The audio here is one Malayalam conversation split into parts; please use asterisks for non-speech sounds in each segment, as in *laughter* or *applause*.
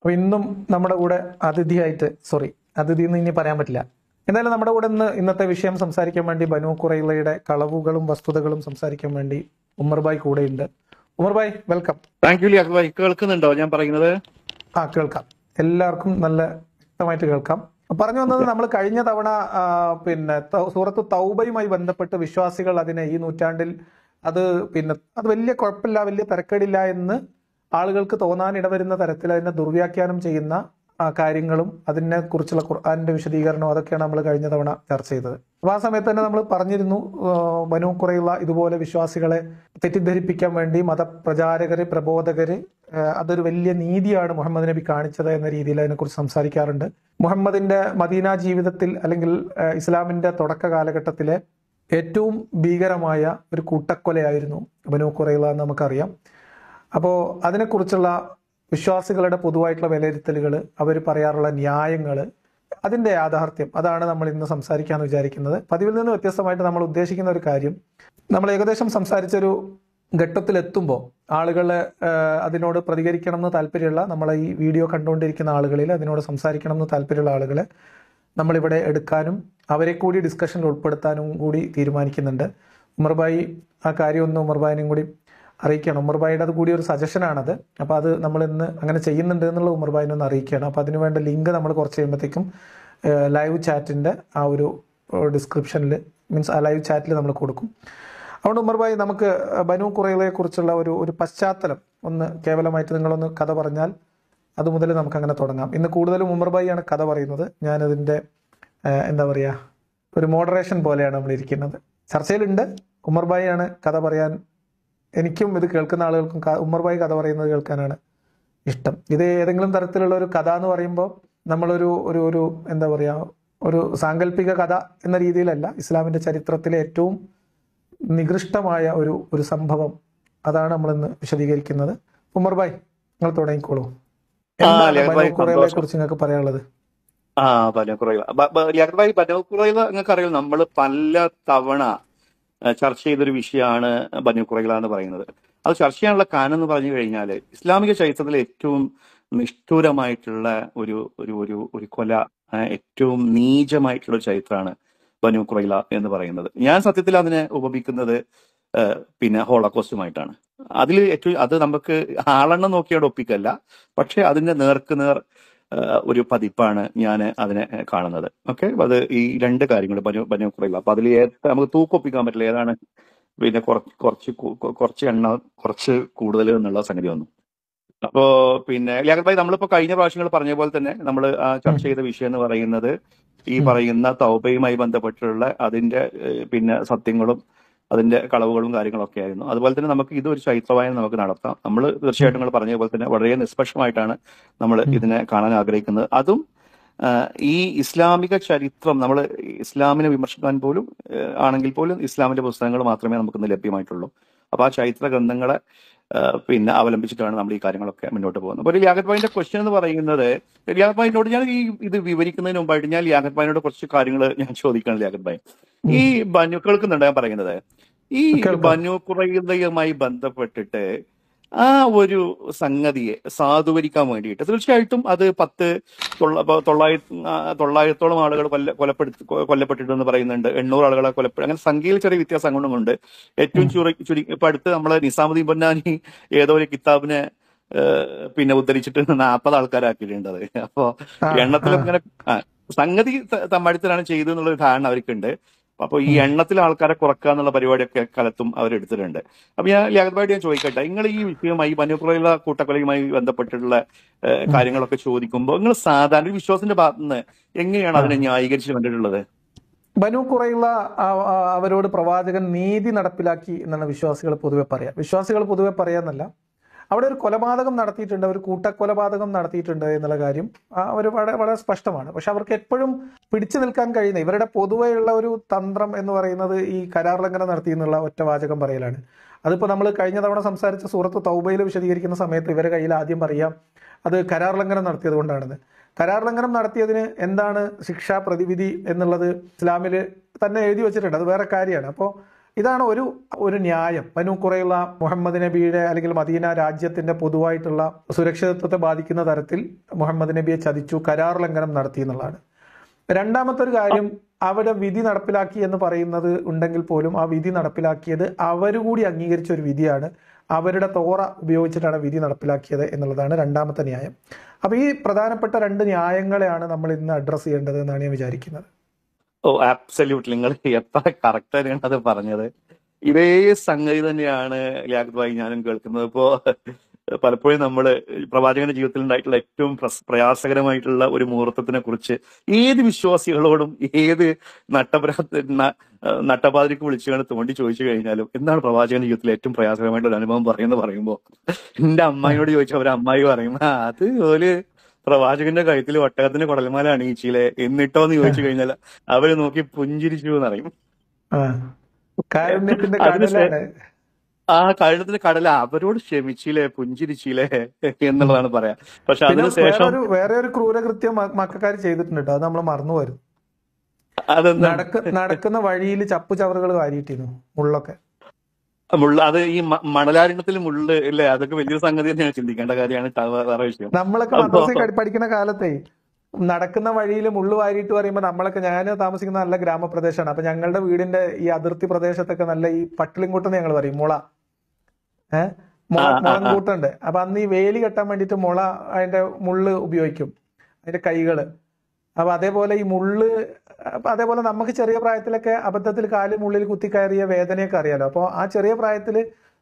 അപ്പോൾ ഇന്നും നമ്മുടെ കൂടെ അതിഥിയായിട്ട് സോറി അതിഥി എന്ന് ഇനി പറയാൻ പറ്റില്ല എന്തായാലും നമ്മുടെ കൂടെ ഇന്ന് ഇന്നത്തെ വിഷയം സംസാരിക്കാൻ വേണ്ടി ബനു കുറയിലയുടെ കളവുകളും വസ്തുതകളും സംസാരിക്കാൻ വേണ്ടി ഉമ്മർബായ് കൂടെയുണ്ട് ഉമർബായ് വെൽക്കം താങ്ക് യു കേൾക്കുന്നുണ്ടോ ഞാൻ പറയുന്നത് ആ കേൾക്കാം എല്ലാവർക്കും നല്ല വ്യക്തമായിട്ട് കേൾക്കാം പറഞ്ഞു വന്നത് നമ്മൾ കഴിഞ്ഞ തവണ പിന്നെ സൂറത്ത് തൗബയുമായി ബന്ധപ്പെട്ട് വിശ്വാസികൾ അതിനെ ഈ നൂറ്റാണ്ടിൽ അത് പിന്നെ അത് വലിയ കുഴപ്പമില്ല വലിയ തിരക്കേടില്ല എന്ന് ആളുകൾക്ക് തോന്നാൻ ഇടവരുന്ന തരത്തിൽ അതിനെ ദുർവ്യാഖ്യാനം ചെയ്യുന്ന കാര്യങ്ങളും അതിനെ കുറിച്ചുള്ള ഖുർആാനിന്റെ വിശദീകരണവും അതൊക്കെയാണ് നമ്മൾ കഴിഞ്ഞ തവണ ചർച്ച ചെയ്തത് അപ്പൊ ആ സമയത്ത് തന്നെ നമ്മൾ പറഞ്ഞിരുന്നു വനു കുറയുള്ള ഇതുപോലെ വിശ്വാസികളെ തെറ്റിദ്ധരിപ്പിക്കാൻ വേണ്ടി മതപ്രചാരകര് പ്രബോധകര് അതൊരു വലിയ നീതിയാണ് മുഹമ്മദ് നബി കാണിച്ചത് എന്ന രീതിയിൽ അതിനെക്കുറിച്ച് സംസാരിക്കാറുണ്ട് മുഹമ്മദിന്റെ മദീന ജീവിതത്തിൽ അല്ലെങ്കിൽ ഇസ്ലാമിന്റെ തുടക്ക കാലഘട്ടത്തിലെ ഏറ്റവും ഭീകരമായ ഒരു കൂട്ടക്കൊലയായിരുന്നു ബനു കുറയുള്ള നമുക്കറിയാം അപ്പോൾ അതിനെക്കുറിച്ചുള്ള വിശ്വാസികളുടെ പൊതുവായിട്ടുള്ള വിലയിരുത്തലുകൾ അവർ പറയാറുള്ള ന്യായങ്ങൾ അതിൻ്റെ യാഥാർത്ഥ്യം അതാണ് നമ്മൾ ഇന്ന് സംസാരിക്കാമെന്ന് വിചാരിക്കുന്നത് പതിവിൽ നിന്ന് വ്യത്യസ്തമായിട്ട് നമ്മൾ ഉദ്ദേശിക്കുന്ന ഒരു കാര്യം നമ്മൾ ഏകദേശം സംസാരിച്ചൊരു ഘട്ടത്തിലെത്തുമ്പോൾ ആളുകൾ അതിനോട് പ്രതികരിക്കണം എന്ന് താല്പര്യമുള്ള നമ്മളെ ഈ വീഡിയോ കണ്ടുകൊണ്ടിരിക്കുന്ന ആളുകളിൽ അതിനോട് സംസാരിക്കണം എന്ന് താല്പര്യമുള്ള ആളുകളെ നമ്മളിവിടെ എടുക്കാനും അവരെ കൂടി ഡിസ്കഷനിൽ ഉൾപ്പെടുത്താനും കൂടി തീരുമാനിക്കുന്നുണ്ട് ഉമർബായി ആ കാര്യമൊന്ന് ഉമർബായിനും കൂടി അറിയിക്കുകയാണ് ഉമർബായിയുടെ അത് കൂടി ഒരു സജഷനാണത് അപ്പോൾ അത് നമ്മൾ ഇന്ന് അങ്ങനെ ചെയ്യുന്നുണ്ട് എന്നുള്ള ഉമർബായിനെ ഒന്ന് അറിയിക്കുകയാണ് അപ്പോൾ അതിന് വേണ്ട ലിങ്ക് നമ്മൾ കുറച്ച് കഴിയുമ്പോഴത്തേക്കും ലൈവ് ചാറ്റിൻ്റെ ആ ഒരു ഡിസ്ക്രിപ്ഷനിൽ മീൻസ് ആ ലൈവ് ചാറ്റിൽ നമ്മൾ കൊടുക്കും അതുകൊണ്ട് ഉമർബായി നമുക്ക് ബനു കുറയിലെ കുറിച്ചുള്ള ഒരു ഒരു പശ്ചാത്തലം ഒന്ന് കേവലമായിട്ട് നിങ്ങളൊന്ന് കഥ പറഞ്ഞാൽ അത് മുതൽ നമുക്ക് അങ്ങനെ തുടങ്ങാം ഇന്ന് കൂടുതലും ഉമർബായിയാണ് കഥ പറയുന്നത് ഞാനതിൻ്റെ എന്താ പറയുക ഒരു മോഡറേഷൻ പോലെയാണ് നമ്മൾ ഇരിക്കുന്നത് ചർച്ചയിലുണ്ട് ഉമർബായിയാണ് കഥ പറയാൻ എനിക്കും ഇത് കേൾക്കുന്ന ആളുകൾക്കും ഉമ്മർബായി കഥ പറയുന്നത് കേൾക്കാനാണ് ഇഷ്ടം ഇത് ഏതെങ്കിലും തരത്തിലുള്ള ഒരു കഥ എന്ന് പറയുമ്പോൾ നമ്മളൊരു ഒരു ഒരു എന്താ പറയുക ഒരു സാങ്കല്പിക കഥ എന്ന രീതിയിലല്ല ഇസ്ലാമിൻ്റെ ചരിത്രത്തിലെ ഏറ്റവും നികൃഷ്ടമായ ഒരു ഒരു സംഭവം അതാണ് നമ്മളിന്ന് വിശദീകരിക്കുന്നത് ഉമർബായ് നിങ്ങൾ തുടങ്ങിക്കോളൂ കുറിച്ച് നിങ്ങൾക്ക് പറയാനുള്ളത് ആ ബനോക്കുറയില ബനോക്കുറയില നിങ്ങൾക്ക് അറിയാം നമ്മൾ പല തവണ ചർച്ച ചെയ്തൊരു വിഷയമാണ് ബനു എന്ന് പറയുന്നത് അത് ചർച്ച ചെയ്യാനുള്ള കാരണം എന്ന് പറഞ്ഞു കഴിഞ്ഞാൽ ഇസ്ലാമിക ചരിത്രത്തിൽ ഏറ്റവും നിഷ്ഠൂരമായിട്ടുള്ള ഒരു ഒരു ഒരു ഒരു കൊല ഏറ്റവും നീചമായിട്ടുള്ള ഒരു ചരിത്രമാണ് ബനുക്കുറയില എന്ന് പറയുന്നത് ഞാൻ സത്യത്തിൽ അതിനെ ഉപമിക്കുന്നത് പിന്നെ ഹോളക്കോസ്റ്റുമായിട്ടാണ് അതിൽ ഏറ്റവും അത് നമുക്ക് ആളെണ്ണം നോക്കിയോടെ ഒപ്പിക്കല്ല പക്ഷെ അതിന്റെ നേർക്ക് നേർ ഒരു പതിപ്പാണ് ഞാൻ അതിനെ കാണുന്നത് ഓക്കെ അത് ഈ രണ്ട് കാര്യങ്ങൾ പനിക്കുറയില്ല അപ്പൊ അതിൽ നമുക്ക് തൂക്കൊപ്പിക്കാൻ പറ്റില്ല ഏതാണ് പിന്നെ കുറച്ച് കുറച്ച് എണ്ണ കുറച്ച് കൂടുതൽ എന്നുള്ള സംഗതി വന്നു അപ്പോ പിന്നെ ലേഖൻഭായി നമ്മളിപ്പോ കഴിഞ്ഞ പ്രാവശ്യങ്ങൾ പറഞ്ഞ പോലെ തന്നെ നമ്മൾ ചർച്ച ചെയ്ത വിഷയം എന്ന് പറയുന്നത് ഈ പറയുന്ന തൗബയുമായി ബന്ധപ്പെട്ടുള്ള അതിന്റെ പിന്നെ സത്യങ്ങളും അതിന്റെ കളവുകളും കാര്യങ്ങളൊക്കെ ആയിരുന്നു അതുപോലെ തന്നെ നമുക്ക് ഇത് ഒരു ചൈത്രവായന നമുക്ക് നടത്താം നമ്മൾ തീർച്ചയായിട്ടും നിങ്ങൾ പറഞ്ഞ പോലെ തന്നെ വളരെ നിഷ്പക്ഷമായിട്ടാണ് നമ്മൾ ഇതിനെ കാണാൻ ആഗ്രഹിക്കുന്നത് അതും ഈ ഇസ്ലാമിക ചരിത്രം നമ്മൾ ഇസ്ലാമിനെ വിമർശിക്കാൻ പോലും ആണെങ്കിൽ പോലും ഇസ്ലാമിന്റെ പുസ്തകങ്ങൾ മാത്രമേ നമുക്കിന്ന് ലഭ്യമായിട്ടുള്ളൂ അപ്പൊ ആ ചരിത്ര ഗ്രന്ഥങ്ങളെ പിന്നെ അവലംബിച്ചിട്ടാണ് നമ്മൾ ഈ കാര്യങ്ങളൊക്കെ മുന്നോട്ട് പോകുന്നത് അപ്പോൾ ലിയാഖത്ത് ഭായിന്റെ എന്ന് പറയുന്നത് ലിയാഖത്ത് ഞാൻ ഈ ഇത് വിവരിക്കുന്നതിന് മുമ്പായിട്ട് ഞാൻ ലിയാഖത്ത് കുറച്ച് കാര്യങ്ങൾ ഞാൻ ചോദിക്കണം ലിയാഖത്ത് ഈ ബനുക്കൾക്ക് കേൾക്കുന്നുണ്ട് ഞാൻ പറയുന്നത് ഈ ബനു കുറയുന്നതുമായി ബന്ധപ്പെട്ടിട്ട് ആ ഒരു സംഗതിയെ സാധൂകരിക്കാൻ വേണ്ടിയിട്ട് തീർച്ചയായിട്ടും അത് പത്ത് തൊള്ളായിരത്തി തൊള്ളായിരത്തോളം ആളുകൾ കൊല്ല കൊലപ്പെടുത്തി കൊല്ലപ്പെട്ടിട്ടെന്ന് പറയുന്നുണ്ട് എണ്ണൂറ് ആളുകളെ കൊലപ്പെടും അങ്ങനെ സംഖ്യയിൽ ചെറിയ വ്യത്യാസം അങ്ങോട്ടുമുണ്ട് ഏറ്റവും ചുരു ചുരു ഇപ്പൊ അടുത്ത് നമ്മളെ നിസാമുദ്ദീൻ പൊന്നാനി ഏതോ ഒരു കിതാബിനെ പിന്നെ ഉദ്ധരിച്ചിട്ട് നാൽപ്പത് ആൾക്കാരാക്കിയിട്ടുണ്ട് അത് അപ്പോ എണ്ണത്തിൽ ഇങ്ങനെ സംഗതി തമ്മടുത്തിലാണ് ചെയ്തു എന്നുള്ള ധാരണ അവർക്കുണ്ട് അപ്പോൾ ഈ എണ്ണത്തിൽ ആൾക്കാരെ കുറക്കുക എന്നുള്ള പരിപാടിയൊക്കെ കാലത്തും അവരെടുത്തിട്ടുണ്ട് അപ്പൊ ഞാൻ ലാഗതായിട്ട് ഞാൻ ചോദിക്കട്ടെ നിങ്ങൾ ഈ വിഷയവുമായി മനുപ്രയുള്ള കൂട്ടക്കൊലയുമായി ബന്ധപ്പെട്ടിട്ടുള്ള കാര്യങ്ങളൊക്കെ ചോദിക്കുമ്പോൾ നിങ്ങൾ സാധാരണ ഒരു വിശ്വാസത്തിന്റെ നിന്ന് എങ്ങനെയാണ് അതിനെ ന്യായീകരിച്ച് കണ്ടിട്ടുള്ളത് ബനു കുറയുള്ള അവരോട് പ്രവാചകൻ നീതി നടപ്പിലാക്കി എന്നാണ് വിശ്വാസികൾ പൊതുവെ പറയാം വിശ്വാസികൾ പൊതുവെ പറയാന്നല്ല അവിടെ ഒരു കൊലപാതകം നടത്തിയിട്ടുണ്ട് ഒരു കൂട്ടക്കൊലപാതകം നടത്തിയിട്ടുണ്ട് എന്നുള്ള കാര്യം അവർ വളരെ വളരെ സ്പഷ്ടമാണ് പക്ഷെ അവർക്ക് എപ്പോഴും പിടിച്ചു നിൽക്കാൻ കഴിയുന്ന ഇവരുടെ പൊതുവെയുള്ള ഒരു തന്ത്രം എന്ന് പറയുന്നത് ഈ ലംഘനം നടത്തി എന്നുള്ള ഒറ്റ വാചകം പറയലാണ് അതിപ്പോൾ നമ്മൾ കഴിഞ്ഞ തവണ സംസാരിച്ച സൂറത്ത് തൗബയിൽ വിശദീകരിക്കുന്ന സമയത്ത് ഇവരുടെ കയ്യിൽ ആദ്യം പറയാം അത് കരാർ ലംഘനം നടത്തിയത് കൊണ്ടാണെന്ന് കരാർ ലംഘനം നടത്തിയതിന് എന്താണ് ശിക്ഷാ പ്രതിവിധി എന്നുള്ളത് ഇസ്ലാമിൽ തന്നെ എഴുതി വെച്ചിട്ടുണ്ട് അത് വേറെ കാര്യമാണ് അപ്പോൾ ഇതാണ് ഒരു ഒരു ന്യായം പനു കുറയുള്ള മുഹമ്മദ് നബിയുടെ അല്ലെങ്കിൽ മദീന രാജ്യത്തിന്റെ പൊതുവായിട്ടുള്ള സുരക്ഷിതത്വത്തെ ബാധിക്കുന്ന തരത്തിൽ മുഹമ്മദ് നബിയെ ചതിച്ചു കരാർ ലംഘനം നടത്തി എന്നുള്ളതാണ് രണ്ടാമത്തെ ഒരു കാര്യം അവിടെ വിധി നടപ്പിലാക്കി എന്ന് പറയുന്നത് ഉണ്ടെങ്കിൽ പോലും ആ വിധി നടപ്പിലാക്കിയത് അവരുകൂടി അംഗീകരിച്ച ഒരു വിധിയാണ് അവരുടെ തോറ ഉപയോഗിച്ചിട്ടാണ് വിധി നടപ്പിലാക്കിയത് എന്നുള്ളതാണ് രണ്ടാമത്തെ ന്യായം അപ്പോൾ ഈ പ്രധാനപ്പെട്ട രണ്ട് ന്യായങ്ങളെയാണ് നമ്മൾ ഇന്ന് അഡ്രസ് ചെയ്യേണ്ടത് എന്നാണ് ഞാൻ വിചാരിക്കുന്നത് ഓ ആബ്സല്യൂട്ട് നിങ്ങൾ എത്ര കറക്റ്റ് ആയിട്ടാണ് അത് പറഞ്ഞത് ഇതേ സംഗതി തന്നെയാണ് ലിയാഖത് ഭായി ഞാനും കേൾക്കുന്നത് ഇപ്പോ പലപ്പോഴും നമ്മൾ പ്രവാചകന്റെ ജീവിതത്തിൽ ഉണ്ടായിട്ടുള്ള ഏറ്റവും പ്രയാസകരമായിട്ടുള്ള ഒരു മുഹൂർത്തത്തിനെ കുറിച്ച് ഏത് വിശ്വാസികളോടും ഏത് നട്ടപരാ നട്ടപാതിരിക്ക് വിളിച്ചുകൊണ്ട് തോണ്ടി ചോദിച്ചു കഴിഞ്ഞാലും എന്താണ് പ്രവാചകന്റെ ജീവിതത്തിൽ ഏറ്റവും പ്രയാസകരമായിട്ടുള്ള അനുഭവം പറയുന്നത് പറയുമ്പോൾ എന്റെ അമ്മായിയോട് ചോദിച്ചാൽ അവർ അമ്മായി പറയും അത് ഓല് പ്രവാചകന്റെ കഴുത്തിൽ ഒട്ടകത്തിന്റെ കുടൽമാല അണിയിച്ചില്ലേ എന്നിട്ടോ എന്ന് ചോദിച്ചു കഴിഞ്ഞാൽ അവര് നോക്കി പുഞ്ചിരിച്ചു എന്നറിയും ആ കഴുത്തിന്റെ കടല അവരോട് ക്ഷമിച്ചില്ലേ പുഞ്ചിരിച്ചില്ലേ എന്നുള്ളതാണ് പറയാ പക്ഷെ അതിനുശേഷം വേറെ ഒരു ക്രൂരകൃത്യം മക്കാര് ചെയ്തിട്ടുണ്ട് അത് നമ്മൾ മറന്നു വരും നടക്കുന്ന വഴിയിൽ ചപ്പു ചവറുകൾ വാരിയിട്ടിരുന്നു മുള്ളൊക്കെ അത് ഈ മണലാരണത്തിൽ മുള്ള അല്ലേ അതൊക്കെ വലിയൊരു സംഗതി തന്നെയാണ് ചിന്തിക്കേണ്ട കാര്യമാണ് വിഷയം നമ്മളൊക്കെ മദ്രസയിൽ പഠിക്കുന്ന കാലത്തെ നടക്കുന്ന വഴിയിൽ മുള്ളു വാരിയിട്ട് പറയുമ്പോൾ നമ്മളൊക്കെ ഞാൻ താമസിക്കുന്ന നല്ല ഗ്രാമപ്രദേശമാണ് അപ്പൊ ഞങ്ങളുടെ വീടിന്റെ ഈ അതിർത്തി പ്രദേശത്തൊക്കെ നല്ല ഈ പട്ടിളിങ്കൂട്ടെന്ന് ഞങ്ങൾ പറയും മുള ഏഹ് മുളങ്കൂട്ടുണ്ട് അപ്പൊ അന്ന് ഈ വേലി കെട്ടാൻ വേണ്ടിട്ട് മുള അതിന്റെ മുള്ള് ഉപയോഗിക്കും അതിന്റെ കൈകള് അപ്പൊ അതേപോലെ ഈ മുള്ള് അപ്പം അതേപോലെ നമുക്ക് ചെറിയ പ്രായത്തിലൊക്കെ അബദ്ധത്തിൽ കാലും ഉള്ളിൽ കുത്തിക്കയറിയ വേദനയൊക്കെ അറിയാലോ അപ്പോൾ ആ ചെറിയ പ്രായത്തിൽ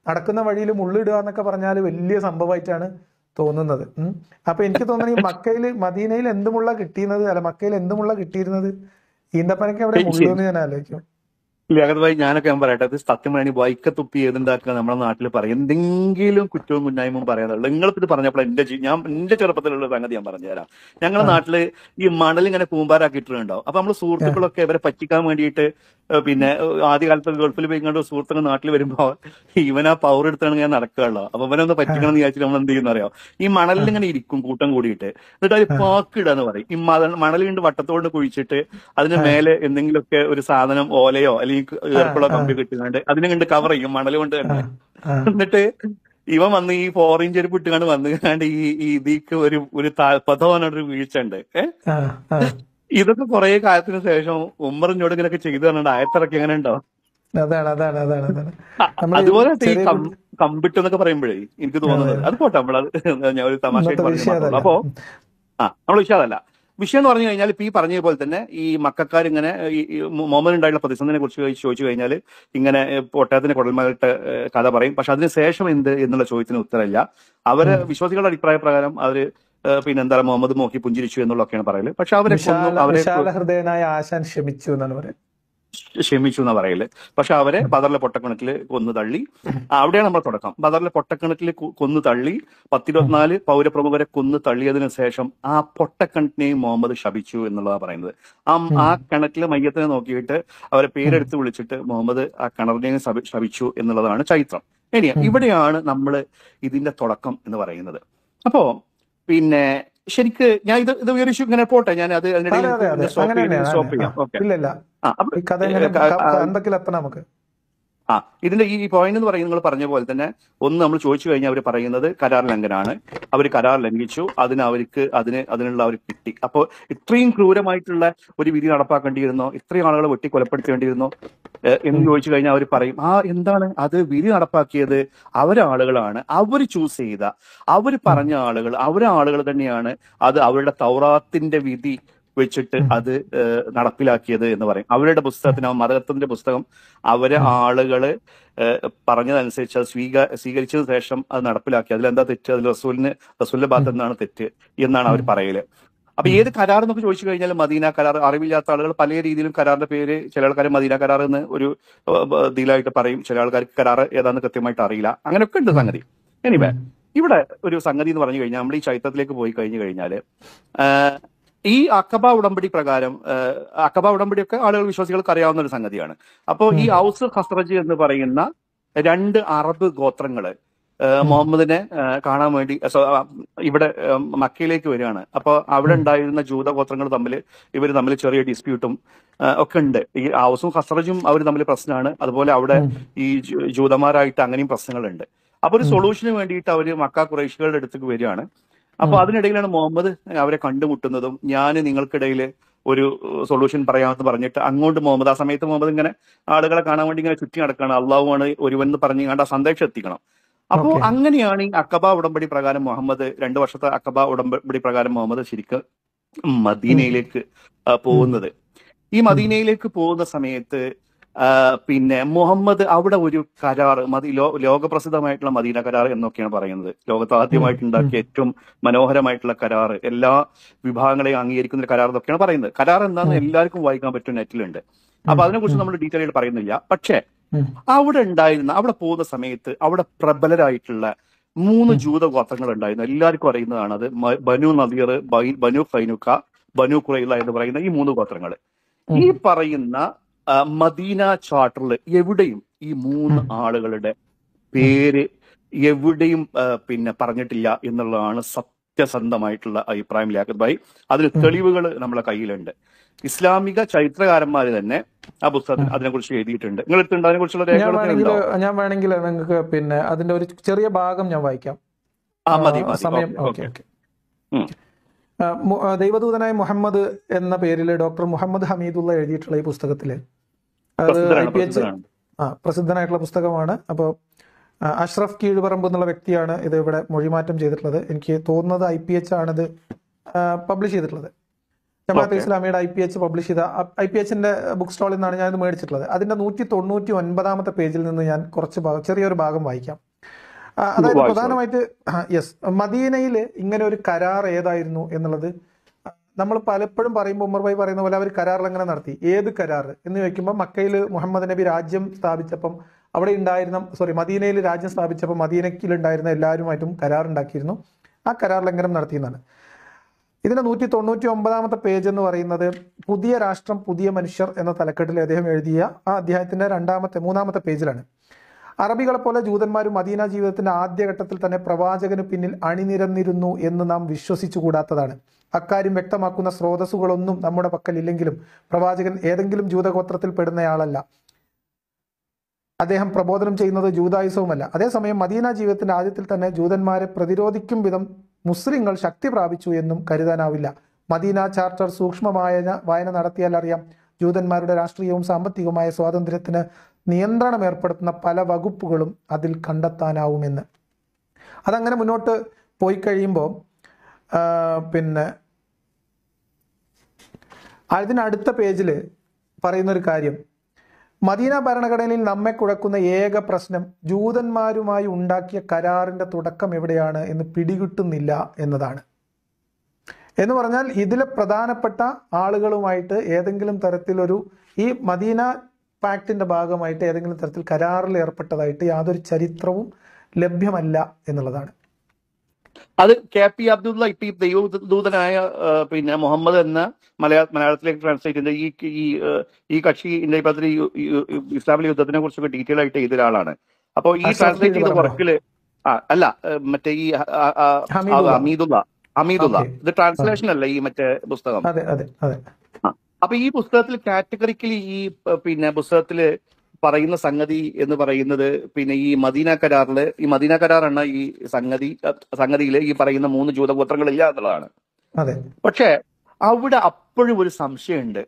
നടക്കുന്ന വഴിയിൽ മുള്ളിടുക എന്നൊക്കെ പറഞ്ഞാൽ വലിയ സംഭവമായിട്ടാണ് തോന്നുന്നത് അപ്പം എനിക്ക് തോന്നുന്നത് ഈ *laughs* മക്കയിൽ മദീനയിൽ എന്തുമുള്ള കിട്ടിയിരുന്നത് അല്ല മക്കയിൽ എന്തുമുള്ള കിട്ടിയിരുന്നത് ഈന്തപ്പനയ്ക്ക് അവിടെ മുള്ളൂ എന്ന് ഞാൻ ആലോചിക്കും ലിയാഖത്ഭായി ഞാനൊക്കെ ഞാൻ പറയട്ടെ അത് സത്യം പറയാൻ വൈക്കത്തുപ്പി ഏതുണ്ടാക്കുക നമ്മുടെ നാട്ടിൽ പറയും എന്തെങ്കിലും കുറ്റവും കുന്നായ്മയും പറയാനുള്ളൂ നിങ്ങളിപ്പോ ഇത് പറഞ്ഞപ്പോൾ എന്റെ ഞാൻ എന്റെ ചെറുപ്പത്തിലുള്ള സംഗതി ഞാൻ തരാം ഞങ്ങളുടെ നാട്ടില് ഈ മണൽ ഇങ്ങനെ കൂമ്പാരാക്കിയിട്ടുണ്ടാവും അപ്പൊ നമ്മള് സുഹൃത്തുക്കളൊക്കെ ഇവരെ പറ്റിക്കാൻ വേണ്ടിയിട്ട് പിന്നെ ആദ്യകാലത്ത് ഗൾഫിൽ പോയി ഇങ്ങോട്ട് സുഹൃത്തുക്കൾ നാട്ടിൽ വരുമ്പോൾ ഇവനാ പവർ എടുത്താണ് ഞാൻ നടക്കുകയുള്ളൂ അപ്പൊ ഇവനൊന്ന് പറ്റിക്കണം എന്ന് വിചാരിച്ചിട്ട് നമ്മൾ എന്ത് ചെയ്യുന്ന അറിയോ ഈ മണലിൽ ഇങ്ങനെ ഇരിക്കും കൂട്ടം കൂടിയിട്ട് എന്നിട്ട് അത് പാക്കിടുക എന്ന് പറയും ഈ മണൽ കൊണ്ട് വട്ടത്തോണ്ട് കുഴിച്ചിട്ട് അതിന് മേലെ എന്തെങ്കിലുമൊക്കെ ഒരു സാധനം ഓലയോ അല്ലെങ്കിൽ ഏർപ്പുള്ള കമ്പി കിട്ടുന്നുണ്ട് അതിനെ കണ്ട് കവർ ചെയ്യും മണൽ കൊണ്ട് തന്നെ എന്നിട്ട് ഇവൻ വന്ന് ഈ ഫോറിൻ ചെരുപ്പ് ഇട്ടുകൊണ്ട് വന്നുകാണ്ട് ഈ ഇതിക്ക് ഒരു ഒരു പദവാനൊരു വീഴ്ച ഉണ്ട് ഏഹ് ഇതൊക്കെ കുറെ കാലത്തിന് ശേഷം ഉമ്മറിഞ്ഞോട് ഇങ്ങോട്ട് ഇങ്ങനെയൊക്കെ ചെയ്തു തന്നെ ആയത്തിറക്കി അങ്ങനെ ഉണ്ടോ അതാണ് അതാണ് അതാണ് അതുപോലെ ഈ കമ്പിട്ട് എന്നൊക്കെ പറയുമ്പോഴേ എനിക്ക് തോന്നുന്നത് അത് പോട്ടെ നമ്മളത് ഞാൻ ഒരു തമാശ അപ്പോ ആ നമ്മൾ വിഷയതല്ല വിഷയം എന്ന് പറഞ്ഞു കഴിഞ്ഞാൽ ഇപ്പൊ ഈ പറഞ്ഞ പോലെ തന്നെ ഈ മക്കാർ ഇങ്ങനെ ഈ മോമൻ ഉണ്ടായിട്ടുള്ള പ്രതിസന്ധിനെ കുറിച്ച് ചോദിച്ചു കഴിഞ്ഞാൽ ഇങ്ങനെ ഒട്ടകത്തിന്റെ കുടൽമകളുടെ കഥ പറയും പക്ഷെ അതിനുശേഷം എന്ത് എന്നുള്ള ചോദ്യത്തിന് ഉത്തരമില്ല അവര് വിശ്വാസികളുടെ അഭിപ്രായ പ്രകാരം അവര് പിന്നെ എന്താ മുഹമ്മദ് മോഹി പുഞ്ചിരിച്ചു എന്നുള്ളതൊക്കെയാണ് പറയല് പക്ഷെ അവരെ ഹൃദയനായ ആശാൻ ക്ഷമിച്ചു എന്നാണ് പറയുന്നത് ക്ഷമിച്ചു എന്നാ പറയല് പക്ഷെ അവരെ ബദറിലെ പൊട്ടക്കിണക്കിൽ കൊന്നു തള്ളി അവിടെയാണ് നമ്മൾ തുടക്കം ബദറിലെ പൊട്ടക്കിണക്കിൽ കൊന്നു തള്ളി പത്തിരുപത്തിനാല് പൗരപ്രമുഖരെ കൊന്നു തള്ളിയതിനു ശേഷം ആ പൊട്ടക്കിണറ്റിനെ മുഹമ്മദ് ശപിച്ചു എന്നുള്ളതാണ് പറയുന്നത് ആ ആ കിണറ്റിലെ മയ്യത്തിനെ നോക്കിയിട്ട് അവരെ പേരെടുത്ത് വിളിച്ചിട്ട് മുഹമ്മദ് ആ കിണറിനെ ശപിച്ചു എന്നുള്ളതാണ് ചരിത്രം ഇനിയാ ഇവിടെയാണ് നമ്മൾ ഇതിന്റെ തുടക്കം എന്ന് പറയുന്നത് അപ്പോ പിന്നെ ശരിക്ക് ഞാൻ ഇത് ഇത് വിവരിച്ചു ഇങ്ങനെ പോട്ടെ ഞാൻ അത് അതിനിടയിൽ സ്റ്റോപ്പ് ചെയ്യാം ഓക്കെ എന്തെങ്കിലും നമുക്ക് ആ ഇതിന്റെ ഈ പോയിന്റ് എന്ന് പറയുന്നത് നിങ്ങൾ പറഞ്ഞ പോലെ തന്നെ ഒന്ന് നമ്മൾ ചോദിച്ചു കഴിഞ്ഞാൽ അവർ പറയുന്നത് കരാർ ലംഘനാണ് അവർ കരാർ ലംഘിച്ചു അതിന് അവർക്ക് അതിന് അതിനുള്ള അവർ കിട്ടി അപ്പോൾ ഇത്രയും ക്രൂരമായിട്ടുള്ള ഒരു വിധി നടപ്പാക്കേണ്ടിയിരുന്നോ ഇത്രയും ആളുകളെ വെട്ടി കൊലപ്പെടുത്തേണ്ടിയിരുന്നോ എന്ന് ചോദിച്ചു കഴിഞ്ഞാൽ അവർ പറയും ആ എന്താണ് അത് വിധി നടപ്പാക്കിയത് അവരാളുകളാണ് അവർ ചൂസ് ചെയ്ത അവർ പറഞ്ഞ ആളുകൾ അവരാളുകൾ തന്നെയാണ് അത് അവരുടെ തൗറാത്തിന്റെ വിധി വെച്ചിട്ട് അത് നടപ്പിലാക്കിയത് എന്ന് പറയും അവരുടെ പുസ്തകത്തിന് മതത്തിന്റെ പുസ്തകം അവരെ ആളുകള് പറഞ്ഞതനുസരിച്ച് അത് സ്വീക സ്വീകരിച്ചതിന് ശേഷം അത് നടപ്പിലാക്കി അതിലെന്താ തെറ്റ് അതിൽ റസൂലിന് റസൂലിന്റെ ഭാഗത്ത് എന്താണ് തെറ്റ് എന്നാണ് അവർ പറയല് അപ്പൊ ഏത് കരാർ എന്നൊക്കെ ചോദിച്ചു കഴിഞ്ഞാൽ മദീന കരാർ അറിവില്ലാത്ത ആളുകൾ പല രീതിയിലും കരാറിന്റെ പേര് ചില ആൾക്കാർ മദീന കരാർ എന്ന് ഒരു ഇതിലായിട്ട് പറയും ചില ആൾക്കാർക്ക് കരാർ ഏതാണെന്ന് കൃത്യമായിട്ട് അറിയില്ല അങ്ങനെയൊക്കെ ഉണ്ട് സംഗതി എനിവേ ഇവിടെ ഒരു സംഗതി എന്ന് പറഞ്ഞു കഴിഞ്ഞാൽ നമ്മൾ ഈ ചൈത്രത്തിലേക്ക് പോയി കഴിഞ്ഞു കഴിഞ്ഞാൽ ഈ അക്കബ ഉടമ്പടി പ്രകാരം അക്കബ ഉടമ്പടിയൊക്കെ ആളുകൾ വിശ്വാസികൾക്ക് അറിയാവുന്ന ഒരു സംഗതിയാണ് അപ്പോൾ ഈ ഔസ് ഹസ്രജ് എന്ന് പറയുന്ന രണ്ട് അറബ് ഗോത്രങ്ങള് മുഹമ്മദിനെ കാണാൻ വേണ്ടി ഇവിടെ മക്കയിലേക്ക് വരികയാണ് അപ്പോൾ അവിടെ ഉണ്ടായിരുന്ന ജൂത ഗോത്രങ്ങൾ തമ്മിൽ ഇവർ തമ്മിൽ ചെറിയ ഡിസ്പ്യൂട്ടും ഒക്കെ ഉണ്ട് ഈ ഹൗസും ഹസ്രജും അവർ തമ്മിൽ പ്രശ്നമാണ് അതുപോലെ അവിടെ ഈ ജൂതന്മാരായിട്ട് അങ്ങനെയും പ്രശ്നങ്ങളുണ്ട് അപ്പൊ ഒരു സൊല്യൂഷന് വേണ്ടിയിട്ട് അവർ മക്ക കുറേശികളുടെ അടുത്തേക്ക് വരികയാണ് അപ്പൊ അതിനിടയിലാണ് മുഹമ്മദ് അവരെ കണ്ടുമുട്ടുന്നതും ഞാൻ നിങ്ങൾക്കിടയിൽ ഒരു സൊല്യൂഷൻ പറയാമെന്ന് പറഞ്ഞിട്ട് അങ്ങോട്ട് മുഹമ്മദ് ആ സമയത്ത് മുഹമ്മദ് ഇങ്ങനെ ആളുകളെ കാണാൻ വേണ്ടി ഇങ്ങനെ ചുറ്റി നടക്കണം അള്ളാഹുവാണ് ഒരുവൻ എന്ന് പറഞ്ഞ് കണ്ട് ആ സന്ദേശം എത്തിക്കണം അപ്പോൾ അങ്ങനെയാണ് ഈ അക്കബ ഉടമ്പടി പ്രകാരം മുഹമ്മദ് രണ്ടു വർഷത്തെ അക്കബ ഉടമ്പടി പ്രകാരം മുഹമ്മദ് ശരിക്കും മദീനയിലേക്ക് പോകുന്നത് ഈ മദീനയിലേക്ക് പോകുന്ന സമയത്ത് പിന്നെ മുഹമ്മദ് അവിടെ ഒരു കരാർ മതി ലോകപ്രസിദ്ധമായിട്ടുള്ള മദീന കരാർ എന്നൊക്കെയാണ് പറയുന്നത് ലോകത്ത് ആദ്യമായിട്ടുണ്ടാക്കിയ ഏറ്റവും മനോഹരമായിട്ടുള്ള കരാർ എല്ലാ വിഭാഗങ്ങളെയും അംഗീകരിക്കുന്ന കരാർ എന്നൊക്കെയാണ് പറയുന്നത് കരാർ എന്താണെന്ന് എല്ലാവർക്കും വായിക്കാൻ പറ്റും നെറ്റിലുണ്ട് അപ്പൊ അതിനെക്കുറിച്ച് നമ്മൾ ഡീറ്റെയിൽ ആയിട്ട് പറയുന്നില്ല പക്ഷേ അവിടെ ഉണ്ടായിരുന്ന അവിടെ പോകുന്ന സമയത്ത് അവിടെ പ്രബലരായിട്ടുള്ള മൂന്ന് ജൂത ഗോത്രങ്ങൾ ഉണ്ടായിരുന്നു എല്ലാവർക്കും അറിയുന്നതാണ് അത് ബനു നദീർ ബനു ഫൈനുക്ക ബനു കുറയില എന്ന് പറയുന്ന ഈ മൂന്ന് ഗോത്രങ്ങൾ ഈ പറയുന്ന മദീന ചാർട്ടറിൽ എവിടെയും ഈ മൂന്ന് ആളുകളുടെ പേര് എവിടെയും പിന്നെ പറഞ്ഞിട്ടില്ല എന്നുള്ളതാണ് സത്യസന്ധമായിട്ടുള്ള അഭിപ്രായം ലാഖത് ഭായി അതിൽ തെളിവുകൾ നമ്മളെ കയ്യിലുണ്ട് ഇസ്ലാമിക ചരിത്രകാരന്മാർ തന്നെ ആ പുസ്തകത്തിൽ അതിനെക്കുറിച്ച് എഴുതിയിട്ടുണ്ട് നിങ്ങൾ എടുത്തിട്ടുണ്ട് അതിനെക്കുറിച്ചുള്ള രേഖകൾ ഞാൻ വേണമെങ്കിൽ നിങ്ങൾക്ക് പിന്നെ അതിന്റെ ഒരു ചെറിയ ഭാഗം ഞാൻ വായിക്കാം ആ മതി സമയം ദൈവദൂതനായ മുഹമ്മദ് എന്ന പേരിൽ ഡോക്ടർ മുഹമ്മദ് ഹമീദുള്ള എഴുതിയിട്ടുള്ള ഈ പുസ്തകത്തിൽ പ്രസിദ്ധനായിട്ടുള്ള പുസ്തകമാണ് അപ്പോൾ അഷ്റഫ് കീഴ്പറമ്പ് എന്നുള്ള വ്യക്തിയാണ് ഇത് ഇവിടെ മൊഴിമാറ്റം ചെയ്തിട്ടുള്ളത് എനിക്ക് തോന്നുന്നത് ഐ പി എച്ച് ആണിത് പബ്ലിഷ് ചെയ്തിട്ടുള്ളത് ജമാഅത്ത് ഇസ്ലാമിയുടെ ഐ പി എച്ച് പബ്ലിഷ് ചെയ്ത ഐ പി എച്ചിന്റെ ബുക്ക് സ്റ്റാളിൽ നിന്നാണ് ഞാൻ ഇത് മേടിച്ചിട്ടുള്ളത് അതിന്റെ നൂറ്റി തൊണ്ണൂറ്റി ഒൻപതാമത്തെ പേജിൽ നിന്ന് ഞാൻ കുറച്ച് ഭാഗം ചെറിയൊരു ഭാഗം വായിക്കാം അതായത് പ്രധാനമായിട്ട് യെസ് മദീനയിൽ ഇങ്ങനെ ഒരു കരാർ ഏതായിരുന്നു എന്നുള്ളത് നമ്മൾ പലപ്പോഴും പറയുമ്പോൾ ഉമ്മർ ഭായി പറയുന്ന പോലെ അവർ കരാറിലങ്ങനെ നടത്തി ഏത് കരാർ എന്ന് ചോദിക്കുമ്പോൾ മക്കയിൽ മുഹമ്മദ് നബി രാജ്യം സ്ഥാപിച്ചപ്പം അവിടെ ഉണ്ടായിരുന്ന സോറി മദീനയിൽ രാജ്യം സ്ഥാപിച്ചപ്പോൾ മദീനക്കിൽ ഉണ്ടായിരുന്ന എല്ലാവരുമായിട്ടും കരാറുണ്ടാക്കിയിരുന്നു ആ കരാർ ലംഘനം നടത്തിയെന്നാണ് ഇതിന്റെ നൂറ്റി തൊണ്ണൂറ്റി ഒമ്പതാമത്തെ പേജ് എന്ന് പറയുന്നത് പുതിയ രാഷ്ട്രം പുതിയ മനുഷ്യർ എന്ന തലക്കെട്ടിൽ അദ്ദേഹം എഴുതിയ ആ അദ്ദേഹത്തിന്റെ രണ്ടാമത്തെ മൂന്നാമത്തെ പേജിലാണ് അറബികളെ പോലെ ജൂതന്മാരും മദീന ജീവിതത്തിന്റെ ആദ്യഘട്ടത്തിൽ തന്നെ പ്രവാചകന് പിന്നിൽ അണിനിരന്നിരുന്നു എന്ന് നാം വിശ്വസിച്ചുകൂടാത്തതാണ് അക്കാര്യം വ്യക്തമാക്കുന്ന സ്രോതസ്സുകളൊന്നും നമ്മുടെ പക്കലില്ലെങ്കിലും പ്രവാചകൻ ഏതെങ്കിലും ജൂതഗോത്രത്തിൽ പെടുന്നയാളല്ല അദ്ദേഹം പ്രബോധനം ചെയ്യുന്നത് ജൂതായുസവുമല്ല അതേസമയം മദീന ജീവിതത്തിന്റെ ആദ്യത്തിൽ തന്നെ ജൂതന്മാരെ പ്രതിരോധിക്കും വിധം മുസ്ലിങ്ങൾ ശക്തി പ്രാപിച്ചു എന്നും കരുതാനാവില്ല മദീന ചാർട്ടർ സൂക്ഷ്മമായ വായന നടത്തിയാൽ അറിയാം ജൂതന്മാരുടെ രാഷ്ട്രീയവും സാമ്പത്തികവുമായ സ്വാതന്ത്ര്യത്തിന് നിയന്ത്രണം ഏർപ്പെടുത്തുന്ന പല വകുപ്പുകളും അതിൽ കണ്ടെത്താനാവുമെന്ന് അതങ്ങനെ മുന്നോട്ട് പോയി കഴിയുമ്പോൾ പിന്നെ അതിനടുത്ത പേജിൽ പറയുന്നൊരു കാര്യം മദീന ഭരണഘടനയിൽ നമ്മെ കുഴക്കുന്ന ഏക പ്രശ്നം ജൂതന്മാരുമായി ഉണ്ടാക്കിയ കരാറിൻ്റെ തുടക്കം എവിടെയാണ് എന്ന് പിടികിട്ടുന്നില്ല എന്നതാണ് എന്ന് പറഞ്ഞാൽ ഇതിലെ പ്രധാനപ്പെട്ട ആളുകളുമായിട്ട് ഏതെങ്കിലും തരത്തിലൊരു ഈ മദീന പാക്റ്റിൻ്റെ ഭാഗമായിട്ട് ഏതെങ്കിലും തരത്തിൽ കരാറിൽ ഏർപ്പെട്ടതായിട്ട് യാതൊരു ചരിത്രവും ലഭ്യമല്ല എന്നുള്ളതാണ് അത് കെ പി അബ്ദുള്ള ഇപ്പൊ ഈ ദൈവദൂതനായ പിന്നെ മുഹമ്മദ് എന്ന മലയാള മലയാളത്തിലേക്ക് ട്രാൻസ്ലേറ്റ് ചെയ്ത ഈ ഈ ഈ കക്ഷി ഇന്ത്യ പത്രി ഇസ്ലാമിലെ യുദ്ധത്തിനെ കുറിച്ചൊക്കെ ഡീറ്റെയിൽ ആയിട്ട് ചെയ്ത ഒരാളാണ് അപ്പോൾ ഈ ട്രാൻസ്ലേറ്റ് ചെയ്ത വർക്കില് അല്ല മറ്റേ ഈ അമീദുള്ള അമീദുള്ള ഇത് ട്രാൻസ്ലേഷൻ അല്ല ഈ മറ്റേ പുസ്തകം അതെ അതെ അതെ അപ്പൊ ഈ പുസ്തകത്തിൽ കാറ്റഗറിക്കലി ഈ പിന്നെ പുസ്തകത്തിൽ പറയുന്ന സംഗതി എന്ന് പറയുന്നത് പിന്നെ ഈ മദീന കരാറില് ഈ മദീന കരാറാണ് ഈ സംഗതി സംഗതിയിൽ ഈ പറയുന്ന മൂന്ന് ജൂതഗോത്രങ്ങളില്ല എന്നുള്ളതാണ് പക്ഷേ അവിടെ അപ്പോഴും ഒരു സംശയമുണ്ട്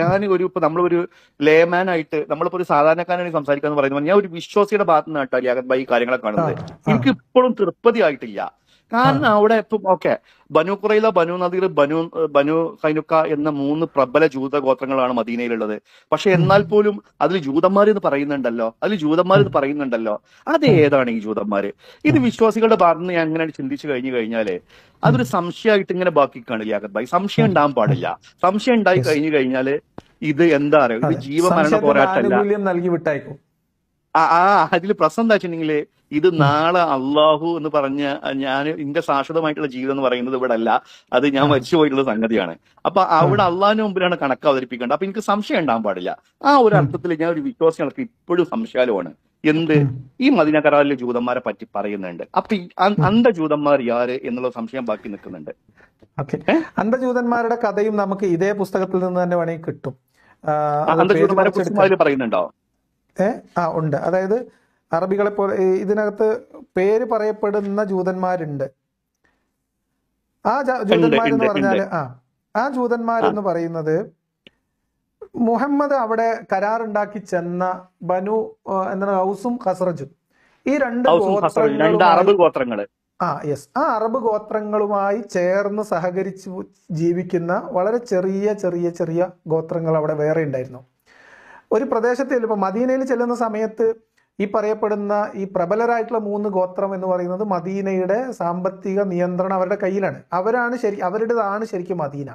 ഞാൻ ഒരു ഇപ്പൊ നമ്മളൊരു ലേമാൻ ആയിട്ട് നമ്മളിപ്പോ ഒരു സാധാരണക്കാരനായി സംസാരിക്കാന്ന് പറയുന്നത് ഞാൻ ഒരു വിശ്വാസിയുടെ ഭാഗത്തു നിന്നായിട്ടാണ് ലിയാഖത്ത് ഭായി ഈ കാര്യങ്ങളെ കാണുന്നത് എനിക്ക് ഇപ്പോഴും തൃപ്തി ആയിട്ടില്ല കാരണം അവിടെ ഇപ്പം ഓക്കെ ബനു കുറയില ബനു നദീർ ബനു ബനു കൈനുക്ക എന്ന മൂന്ന് പ്രബല ജൂത ഗോത്രങ്ങളാണ് മദീനയിലുള്ളത് പക്ഷെ എന്നാൽ പോലും അതിൽ ജൂതന്മാർ എന്ന് പറയുന്നുണ്ടല്ലോ അതിൽ ജൂതന്മാർ എന്ന് പറയുന്നുണ്ടല്ലോ അത് ഏതാണ് ഈ ജൂതന്മാര് ഇത് വിശ്വാസികളുടെ ഭാഗത്ത് നിന്ന് ഞാൻ അങ്ങനെ ചിന്തിച്ചു കഴിഞ്ഞു കഴിഞ്ഞാല് അതൊരു സംശയമായിട്ട് ഇങ്ങനെ ബാക്കി കാണില്ല യാഗത് ഭായി സംശയം ഉണ്ടാകാൻ പാടില്ല സംശയം ഉണ്ടായി കഴിഞ്ഞു കഴിഞ്ഞാല് ഇത് എന്താ അറിയാം ഇത് ജീവമരണ പോരാട്ടമല്ല നൽകി വിട്ടായിക്കോ ആ അതിൽ പ്രശ്നം എന്താ വെച്ചിട്ടുണ്ടെങ്കിൽ ഇത് നാളെ അള്ളാഹു എന്ന് പറഞ്ഞ ഞാൻ എന്റെ ശാശ്വതമായിട്ടുള്ള ജീവിതം എന്ന് പറയുന്നത് ഇവിടെ അല്ല അത് ഞാൻ മരിച്ചു പോയിട്ടുള്ള സംഗതിയാണ് അപ്പൊ അവിടെ അള്ളാഹിന് മുമ്പിലാണ് കണക്ക് അവതരിപ്പിക്കേണ്ടത് അപ്പൊ എനിക്ക് സംശയം ഉണ്ടാകാൻ പാടില്ല ആ ഒരു അർത്ഥത്തിൽ ഞാൻ ഒരു വിശ്വാസം കണക്ക് ഇപ്പോഴും സംശയമാണ് എന്ത് ഈ മദിന കരാറിലെ ജൂതന്മാരെ പറ്റി പറയുന്നുണ്ട് അപ്പൊ അന്ധ ജൂതന്മാർ യാര് എന്നുള്ള സംശയം ബാക്കി നിൽക്കുന്നുണ്ട് അന്ധജൂതന്മാരുടെ കഥയും നമുക്ക് ഇതേ പുസ്തകത്തിൽ നിന്ന് തന്നെ വേണമെങ്കിൽ കിട്ടും പറയുന്നുണ്ടോ ആ ഉണ്ട് അതായത് അറബികളെ പോലെ ഇതിനകത്ത് പേര് പറയപ്പെടുന്ന ജൂതന്മാരുണ്ട് ആ ജൂതന്മാരെന്ന് പറഞ്ഞാൽ ആ ആ ജൂതന്മാരെന്ന് പറയുന്നത് മുഹമ്മദ് അവിടെ കരാറുണ്ടാക്കി ചെന്ന ബനു എന്താണ് ഹൗസും ഖസ്റജും ഈ രണ്ട് ഗോത്രങ്ങൾ ആ യെസ് ആ അറബ് ഗോത്രങ്ങളുമായി ചേർന്ന് സഹകരിച്ച് ജീവിക്കുന്ന വളരെ ചെറിയ ചെറിയ ചെറിയ ഗോത്രങ്ങൾ അവിടെ വേറെ ഉണ്ടായിരുന്നു ഒരു പ്രദേശത്ത് ചെല്ലുമ്പോൾ മദീനയിൽ ചെല്ലുന്ന സമയത്ത് ഈ പറയപ്പെടുന്ന ഈ പ്രബലരായിട്ടുള്ള മൂന്ന് ഗോത്രം എന്ന് പറയുന്നത് മദീനയുടെ സാമ്പത്തിക നിയന്ത്രണം അവരുടെ കയ്യിലാണ് അവരാണ് ശരി അവരുടേതാണ് ശരിക്കും മദീന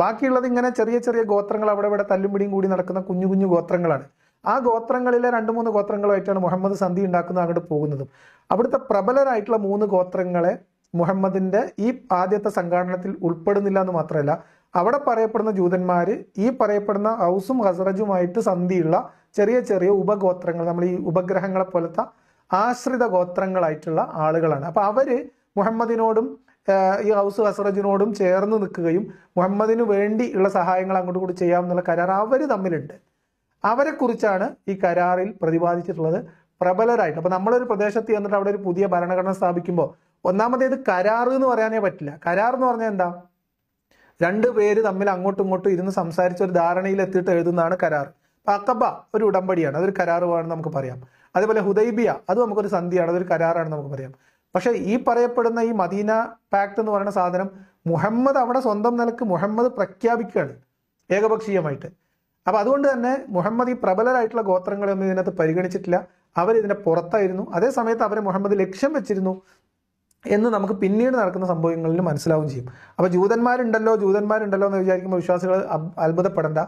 ബാക്കിയുള്ളത് ഇങ്ങനെ ചെറിയ ചെറിയ ഗോത്രങ്ങൾ അവിടെ ഇവിടെ തല്ലുപിടിയും കൂടി നടക്കുന്ന കുഞ്ഞു കുഞ്ഞു ഗോത്രങ്ങളാണ് ആ ഗോത്രങ്ങളിലെ രണ്ട് മൂന്ന് ഗോത്രങ്ങളുമായിട്ടാണ് മുഹമ്മദ് സന്ധി ഉണ്ടാക്കുന്നത് അങ്ങോട്ട് പോകുന്നതും അവിടുത്തെ പ്രബലരായിട്ടുള്ള മൂന്ന് ഗോത്രങ്ങളെ മുഹമ്മദിന്റെ ഈ ആദ്യത്തെ സംഘാടനത്തിൽ ഉൾപ്പെടുന്നില്ല എന്ന് മാത്രമല്ല അവിടെ പറയപ്പെടുന്ന ജൂതന്മാർ ഈ പറയപ്പെടുന്ന ഹൗസും ഹസറജുമായിട്ട് സന്ധിയുള്ള ചെറിയ ചെറിയ ഉപഗോത്രങ്ങൾ നമ്മൾ ഈ ഉപഗ്രഹങ്ങളെ പോലത്തെ ആശ്രിത ഗോത്രങ്ങളായിട്ടുള്ള ആളുകളാണ് അപ്പോൾ അവർ മുഹമ്മദിനോടും ഈ ഹൗസ് ഹസറജിനോടും ചേർന്ന് നിൽക്കുകയും മുഹമ്മദിന് വേണ്ടി ഉള്ള സഹായങ്ങൾ അങ്ങോട്ട് കൂടി ചെയ്യാമെന്നുള്ള കരാർ അവർ തമ്മിലുണ്ട് അവരെക്കുറിച്ചാണ് ഈ കരാറിൽ പ്രതിപാദിച്ചിട്ടുള്ളത് പ്രബലരായിട്ട് അപ്പോൾ നമ്മളൊരു പ്രദേശത്ത് ചെന്നിട്ട് അവിടെ ഒരു പുതിയ ഭരണഘടന സ്ഥാപിക്കുമ്പോൾ ഒന്നാമതേത് കരാർ എന്ന് പറയാനേ പറ്റില്ല കരാർ എന്ന് പറഞ്ഞാൽ എന്താ രണ്ടു പേര് തമ്മിൽ അങ്ങോട്ടും ഇങ്ങോട്ടും ഇരുന്ന് സംസാരിച്ച ഒരു ധാരണയിൽ എത്തിയിട്ട് എഴുതുന്നതാണ് കരാർ അക്കബ ഒരു ഉടമ്പടിയാണ് അതൊരു കരാറുമാണ് നമുക്ക് പറയാം അതേപോലെ ഹുദൈബിയ അത് നമുക്കൊരു സന്ധിയാണ് അതൊരു കരാറാണ് നമുക്ക് പറയാം പക്ഷേ ഈ പറയപ്പെടുന്ന ഈ മദീന പാക്ട് എന്ന് പറയുന്ന സാധനം മുഹമ്മദ് അവിടെ സ്വന്തം നിലക്ക് മുഹമ്മദ് പ്രഖ്യാപിക്കുകയാണ് ഏകപക്ഷീയമായിട്ട് അപ്പോൾ അതുകൊണ്ട് തന്നെ മുഹമ്മദ് ഈ പ്രബലരായിട്ടുള്ള ഒന്നും ഇതിനകത്ത് പരിഗണിച്ചിട്ടില്ല അവരിതിൻ്റെ പുറത്തായിരുന്നു അതേ സമയത്ത് അവരെ മുഹമ്മദ് ലക്ഷ്യം വെച്ചിരുന്നു എന്ന് നമുക്ക് പിന്നീട് നടക്കുന്ന സംഭവങ്ങളിൽ മനസ്സിലാവുകയും ചെയ്യും അപ്പോൾ ജൂതന്മാരുണ്ടല്ലോ ജൂതന്മാരുണ്ടല്ലോ എന്ന് വിചാരിക്കുമ്പോൾ വിശ്വാസികൾ അത്ഭുതപ്പെടേണ്ട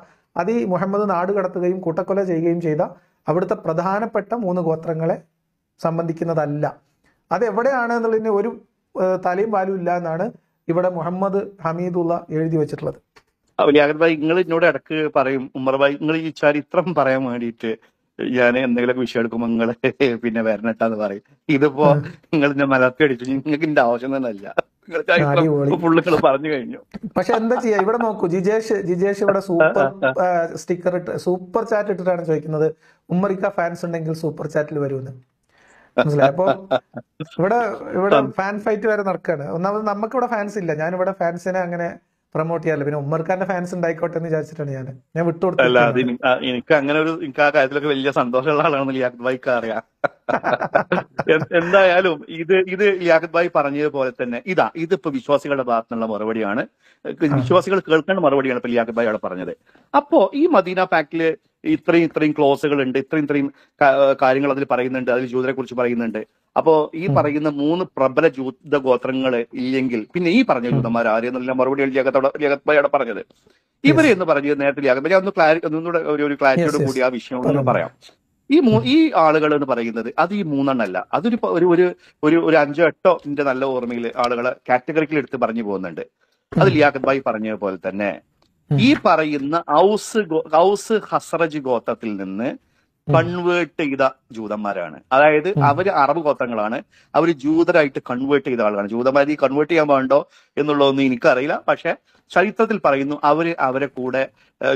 അത് ഈ മുഹമ്മദ് നാട് കടത്തുകയും കൂട്ടക്കൊല ചെയ്യുകയും ചെയ്ത അവിടുത്തെ പ്രധാനപ്പെട്ട മൂന്ന് ഗോത്രങ്ങളെ സംബന്ധിക്കുന്നതല്ല അതെവിടെയാണ് എന്നുള്ളതിന് ഒരു തലയും വാലും ഇല്ല എന്നാണ് ഇവിടെ മുഹമ്മദ് ഹമീദുള്ള എഴുതി വെച്ചിട്ടുള്ളത് ലിയാഖത്ത് ഭായി നിങ്ങൾ എന്നോട് ഇടക്ക് പറയും ഉമ്മർ ഭായി നിങ്ങൾ ഈ ചരിത്രം പറയാൻ വേണ്ടിയിട്ട് ഞാൻ എന്തെങ്കിലുമൊക്കെ വിഷയം എടുക്കുമ്പോൾ നിങ്ങള് പിന്നെ വരണട്ടാന്ന് പറയും ഇതിപ്പോ നിങ്ങൾ എന്നെ മലർത്തി അടിച്ചു നിങ്ങൾക്ക് എന്റെ ആവശ്യം തന്നെ അല്ല പറഞ്ഞു കഴിഞ്ഞു പക്ഷെ എന്താ ചെയ്യാ ഇവിടെ നോക്കൂ ജിജേഷ് ജിജേഷ് ഇവിടെ സൂപ്പർ സ്റ്റിക്കർ ഇട്ട് സൂപ്പർ ചാറ്റ് ഇട്ടിട്ടാണ് ചോദിക്കുന്നത് ഉമ്മറിക്ക ഫാൻസ് ഉണ്ടെങ്കിൽ സൂപ്പർ ചാറ്റിൽ വരുമെന്ന് മനസ്സിലായി അപ്പൊ ഇവിടെ ഇവിടെ ഫാൻ ഫൈറ്റ് വരെ നടക്കാണ് ഒന്നാമത് നമുക്ക് ഇവിടെ ഫാൻസ് ഇല്ല ഞാൻ ഇവിടെ ഫാൻസിനെ അങ്ങനെ പ്രൊമോട്ട് ചെയ്യാറില്ല പിന്നെ ഉമ്മർഖാന്റെ ഫാൻസ് ഉണ്ടായിക്കോട്ടെ എന്ന് വിചാരിച്ചിട്ടാണ് ഞാൻ ഞാൻ വിട്ടുകൊടുത്തു അല്ല എനിക്ക് അങ്ങനെ ഒരു എനിക്ക് ആ കാര്യത്തിലൊക്കെ വലിയ സന്തോഷമുള്ള ആളാണ് ലിയാഖത്ത് ഭായിക്ക് അറിയാം *laughs* എന്തായാലും ഇത് ഇത് ലിയാഖത് ഭായി പറഞ്ഞതുപോലെ തന്നെ ഇതാ ഇതിപ്പോ വിശ്വാസികളുടെ ഭാഗത്തുനിന്നുള്ള മറുപടിയാണ് വിശ്വാസികൾ കേൾക്കേണ്ട മറുപടിയാണ് ഇപ്പൊ ലിയാഖത് ബായി അവിടെ പറഞ്ഞത് അപ്പോ ഈ മദീന പാക്കില് ഇത്രയും ഇത്രയും ക്ലോസുകൾ ഉണ്ട് ഇത്രയും ഇത്രയും കാര്യങ്ങൾ അതിൽ പറയുന്നുണ്ട് അതിൽ ജൂതരെ കുറിച്ച് പറയുന്നുണ്ട് അപ്പോ ഈ പറയുന്ന മൂന്ന് പ്രബല ജൂത ഗോത്രങ്ങൾ ഇല്ലെങ്കിൽ പിന്നെ ഈ പറഞ്ഞ ജൂതന്മാർ ആരെന്നല്ല മറുപടി ലേഖത്തോടെ പറഞ്ഞത് ഇവരെ എന്ന് പറഞ്ഞത് നേരത്തെ ലിയാകത്ത് ഞാൻ ഒന്ന് ക്ലാരിറ്റി ഒന്നുകൂടെ ഒരു ഒരു ക്ലാരിറ്റിയോട് കൂടി ആ വിഷയം ഒന്ന് പറയാം ഈ മൂ ഈ ആളുകൾ എന്ന് പറയുന്നത് അത് ഈ മൂന്നെണ്ണല്ല അതൊരു ഒരു ഒരു ഒരു ഒരു അഞ്ചോ എട്ടോ എന്റെ നല്ല ഓർമ്മയിൽ ആളുകളെ കാറ്റഗറിക്കിൽ എടുത്ത് പറഞ്ഞു പോകുന്നുണ്ട് അത് ലിയാഖത്ത് ഭായി പറഞ്ഞ പോലെ തന്നെ ഈ പറയുന്ന ഔസ് ഔസ് ഹസ്രജ് ഗോത്രത്തിൽ നിന്ന് കൺവേർട്ട് ചെയ്ത ജൂതന്മാരാണ് അതായത് അവര് അറബ് ഗോത്രങ്ങളാണ് അവര് ജൂതരായിട്ട് കൺവേർട്ട് ചെയ്ത ആളുകളാണ് ജൂതന്മാർ ഈ കൺവേർട്ട് ചെയ്യാൻ പാടുണ്ടോ എന്നുള്ളതൊന്നും എനിക്കറിയില്ല പക്ഷെ ചരിത്രത്തിൽ പറയുന്നു അവര് അവരെ കൂടെ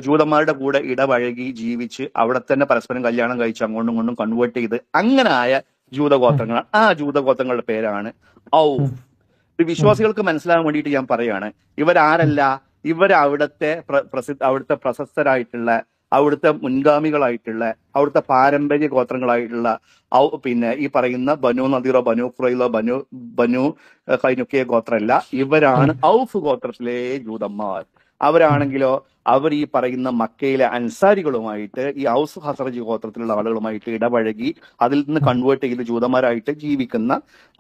ജൂതന്മാരുടെ കൂടെ ഇടപഴകി ജീവിച്ച് അവിടെ തന്നെ പരസ്പരം കല്യാണം കഴിച്ച് അങ്ങോട്ടും ഇങ്ങോട്ടും കൺവേർട്ട് ചെയ്ത് അങ്ങനെ ആയ ജൂതഗോത്രങ്ങളാണ് ആ ജൂതഗോത്രങ്ങളുടെ പേരാണ് ഔ വിശ്വാസികൾക്ക് മനസ്സിലാകാൻ വേണ്ടിയിട്ട് ഞാൻ പറയാണ് ഇവരാരല്ല ഇവർ അവിടുത്തെ പ്രസിദ്ധ അവിടുത്തെ പ്രശസ്തരായിട്ടുള്ള അവിടുത്തെ മുൻഗാമികളായിട്ടുള്ള അവിടുത്തെ പാരമ്പര്യ ഗോത്രങ്ങളായിട്ടുള്ള പിന്നെ ഈ പറയുന്ന ബനു നദീറോ ബനു ഖുറയിലോ ബനു ബനു കൈനുക്കിയ ഗോത്രമല്ല ഇവരാണ് ഔഫ് ഗോത്രത്തിലെ ജൂതന്മാർ അവരാണെങ്കിലോ അവർ ഈ പറയുന്ന മക്കയിലെ അൻസാരികളുമായിട്ട് ഈ ഔസ് ഹസറജ് ഗോത്രത്തിലുള്ള ആളുകളുമായിട്ട് ഇടപഴകി അതിൽ നിന്ന് കൺവേർട്ട് ചെയ്ത് ജൂതന്മാരായിട്ട് ജീവിക്കുന്ന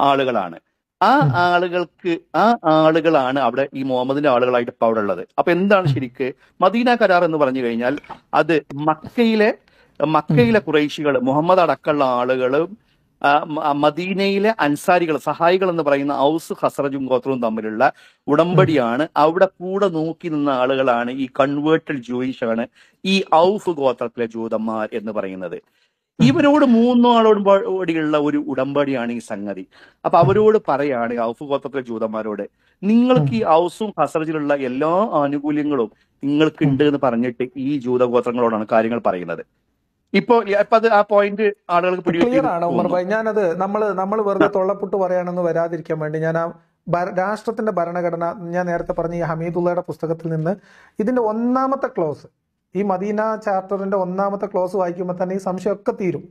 ആളുകളാണ് ആ ആളുകൾക്ക് ആ ആളുകളാണ് അവിടെ ഈ മുഹമ്മദിന്റെ ആളുകളായിട്ട് ഇപ്പൊ അവിടെ ഉള്ളത് അപ്പൊ എന്താണ് ശരിക്ക് മദീന കരാർ എന്ന് പറഞ്ഞു കഴിഞ്ഞാൽ അത് മക്കയിലെ മക്കയിലെ കുറേശികൾ മുഹമ്മദ് അടക്കമുള്ള ആളുകളും മദീനയിലെ അൻസാരികൾ സഹായികൾ എന്ന് പറയുന്ന ഔസ് ഹസ്രജും ഗോത്രവും തമ്മിലുള്ള ഉടമ്പടിയാണ് അവിടെ കൂടെ നോക്കി നിന്ന ആളുകളാണ് ഈ കൺവേർട്ടഡ് ജൂയിഷ് ആണ് ഈ ഔഫ് ഗോത്രത്തിലെ ജൂതന്മാർ എന്ന് പറയുന്നത് *laughs* ഇവരോട് മൂന്നോ ഓടിയുള്ള ഒരു ഉടമ്പടിയാണ് ഈ സംഗതി അപ്പൊ അവരോട് പറയാണ് ഔഫ് ഗോത്രത്തിലെ ജൂതന്മാരോട് നിങ്ങൾക്ക് ഈ ഔസും ഹസറജിലുള്ള എല്ലാ ആനുകൂല്യങ്ങളും നിങ്ങൾക്ക് ഉണ്ട് എന്ന് പറഞ്ഞിട്ട് ഈ ജൂതഗോത്രങ്ങളോടാണ് കാര്യങ്ങൾ പറയുന്നത് ഇപ്പോ ഇപ്പൊ അത് ആ പോയിന്റ് ആളുകൾക്ക് ഉമർ ഞാനത് നമ്മൾ നമ്മൾ വെറുതെ തൊള്ളപ്പുട്ട് പറയാണെന്ന് വരാതിരിക്കാൻ വേണ്ടി ഞാൻ ആ രാഷ്ട്രത്തിന്റെ ഭരണഘടന ഞാൻ നേരത്തെ പറഞ്ഞ ഈ ഹമീദുള്ളയുടെ പുസ്തകത്തിൽ നിന്ന് ഇതിന്റെ ഒന്നാമത്തെ ക്ലോസ് ഈ മദീന ചാപ്റ്ററിൻ്റെ ഒന്നാമത്തെ ക്ലോസ് വായിക്കുമ്പോൾ തന്നെ ഈ സംശയമൊക്കെ തീരും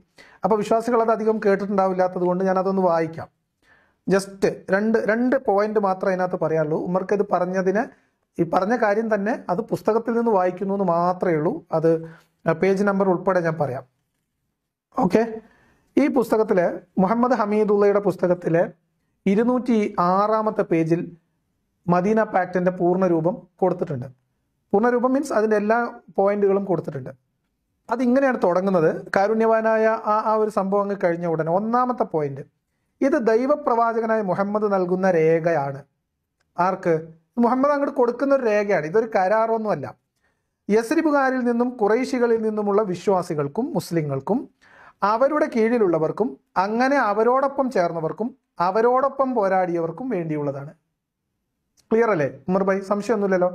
അപ്പോൾ വിശ്വാസികൾ അത് അധികം കേട്ടിട്ടുണ്ടാവില്ലാത്തത് കൊണ്ട് ഞാനതൊന്ന് വായിക്കാം ജസ്റ്റ് രണ്ട് രണ്ട് പോയിന്റ് മാത്രമേ അതിനകത്ത് പറയാനുള്ളൂ ഉമർക്ക് ഇത് പറഞ്ഞതിന് ഈ പറഞ്ഞ കാര്യം തന്നെ അത് പുസ്തകത്തിൽ നിന്ന് വായിക്കുന്നു എന്ന് മാത്രമേ ഉള്ളൂ അത് പേജ് നമ്പർ ഉൾപ്പെടെ ഞാൻ പറയാം ഓക്കെ ഈ പുസ്തകത്തിലെ മുഹമ്മദ് ഹമീദുള്ളയുടെ പുസ്തകത്തിലെ ഇരുന്നൂറ്റി ആറാമത്തെ പേജിൽ മദീന പാക്റ്റിൻ്റെ പൂർണ്ണരൂപം കൊടുത്തിട്ടുണ്ട് പൂർണ്ണരൂപം മീൻസ് അതിൻ്റെ എല്ലാ പോയിന്റുകളും കൊടുത്തിട്ടുണ്ട് അതിങ്ങനെയാണ് തുടങ്ങുന്നത് കാരുണ്യവാനായ ആ ആ ഒരു സംഭവം അങ്ങ് കഴിഞ്ഞ ഉടനെ ഒന്നാമത്തെ പോയിന്റ് ഇത് ദൈവപ്രവാചകനായ മുഹമ്മദ് നൽകുന്ന രേഖയാണ് ആർക്ക് മുഹമ്മദ് അങ്ങോട്ട് കൊടുക്കുന്ന ഒരു രേഖയാണ് ഇതൊരു കരാറൊന്നുമല്ല യസ്രിബുകാരിൽ നിന്നും കുറൈശികളിൽ നിന്നുമുള്ള വിശ്വാസികൾക്കും മുസ്ലിങ്ങൾക്കും അവരുടെ കീഴിലുള്ളവർക്കും അങ്ങനെ അവരോടൊപ്പം ചേർന്നവർക്കും അവരോടൊപ്പം പോരാടിയവർക്കും വേണ്ടിയുള്ളതാണ് ക്ലിയർ അല്ലേ ഉമർ ഭായി സംശയമൊന്നുമില്ലല്ലോ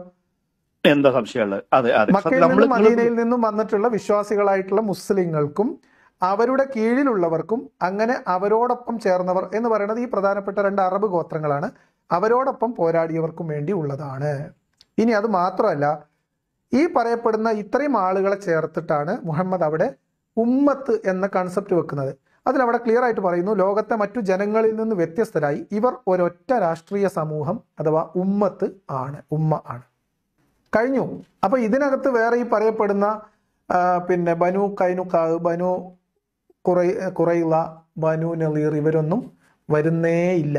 എന്താ സംശയമുള്ളത് അതെ അതെ നമ്മൾ മദീനയിൽ നിന്നും വന്നിട്ടുള്ള വിശ്വാസികളായിട്ടുള്ള മുസ്ലിങ്ങൾക്കും അവരുടെ കീഴിലുള്ളവർക്കും അങ്ങനെ അവരോടൊപ്പം ചേർന്നവർ എന്ന് പറയുന്നത് ഈ പ്രധാനപ്പെട്ട രണ്ട് അറബ് ഗോത്രങ്ങളാണ് അവരോടൊപ്പം പോരാടിയവർക്കും വേണ്ടി ഉള്ളതാണ് ഇനി അത് മാത്രമല്ല ഈ പറയപ്പെടുന്ന ഇത്രയും ആളുകളെ ചേർത്തിട്ടാണ് മുഹമ്മദ് അവിടെ ഉമ്മത്ത് എന്ന കൺസെപ്റ്റ് വെക്കുന്നത് അതിലവിടെ ക്ലിയർ ആയിട്ട് പറയുന്നു ലോകത്തെ മറ്റു ജനങ്ങളിൽ നിന്ന് വ്യത്യസ്തരായി ഇവർ ഒരൊറ്റ രാഷ്ട്രീയ സമൂഹം അഥവാ ഉമ്മത്ത് ആണ് ഉമ്മ ആണ് കഴിഞ്ഞു അപ്പോൾ ഇതിനകത്ത് വേറെ ഈ പറയപ്പെടുന്ന പിന്നെ ബനു കൈനുക്കാവ് ബനു കുറൈ കുറയുള്ള ബനു നളീർ ഇവരൊന്നും വരുന്നേ ഇല്ല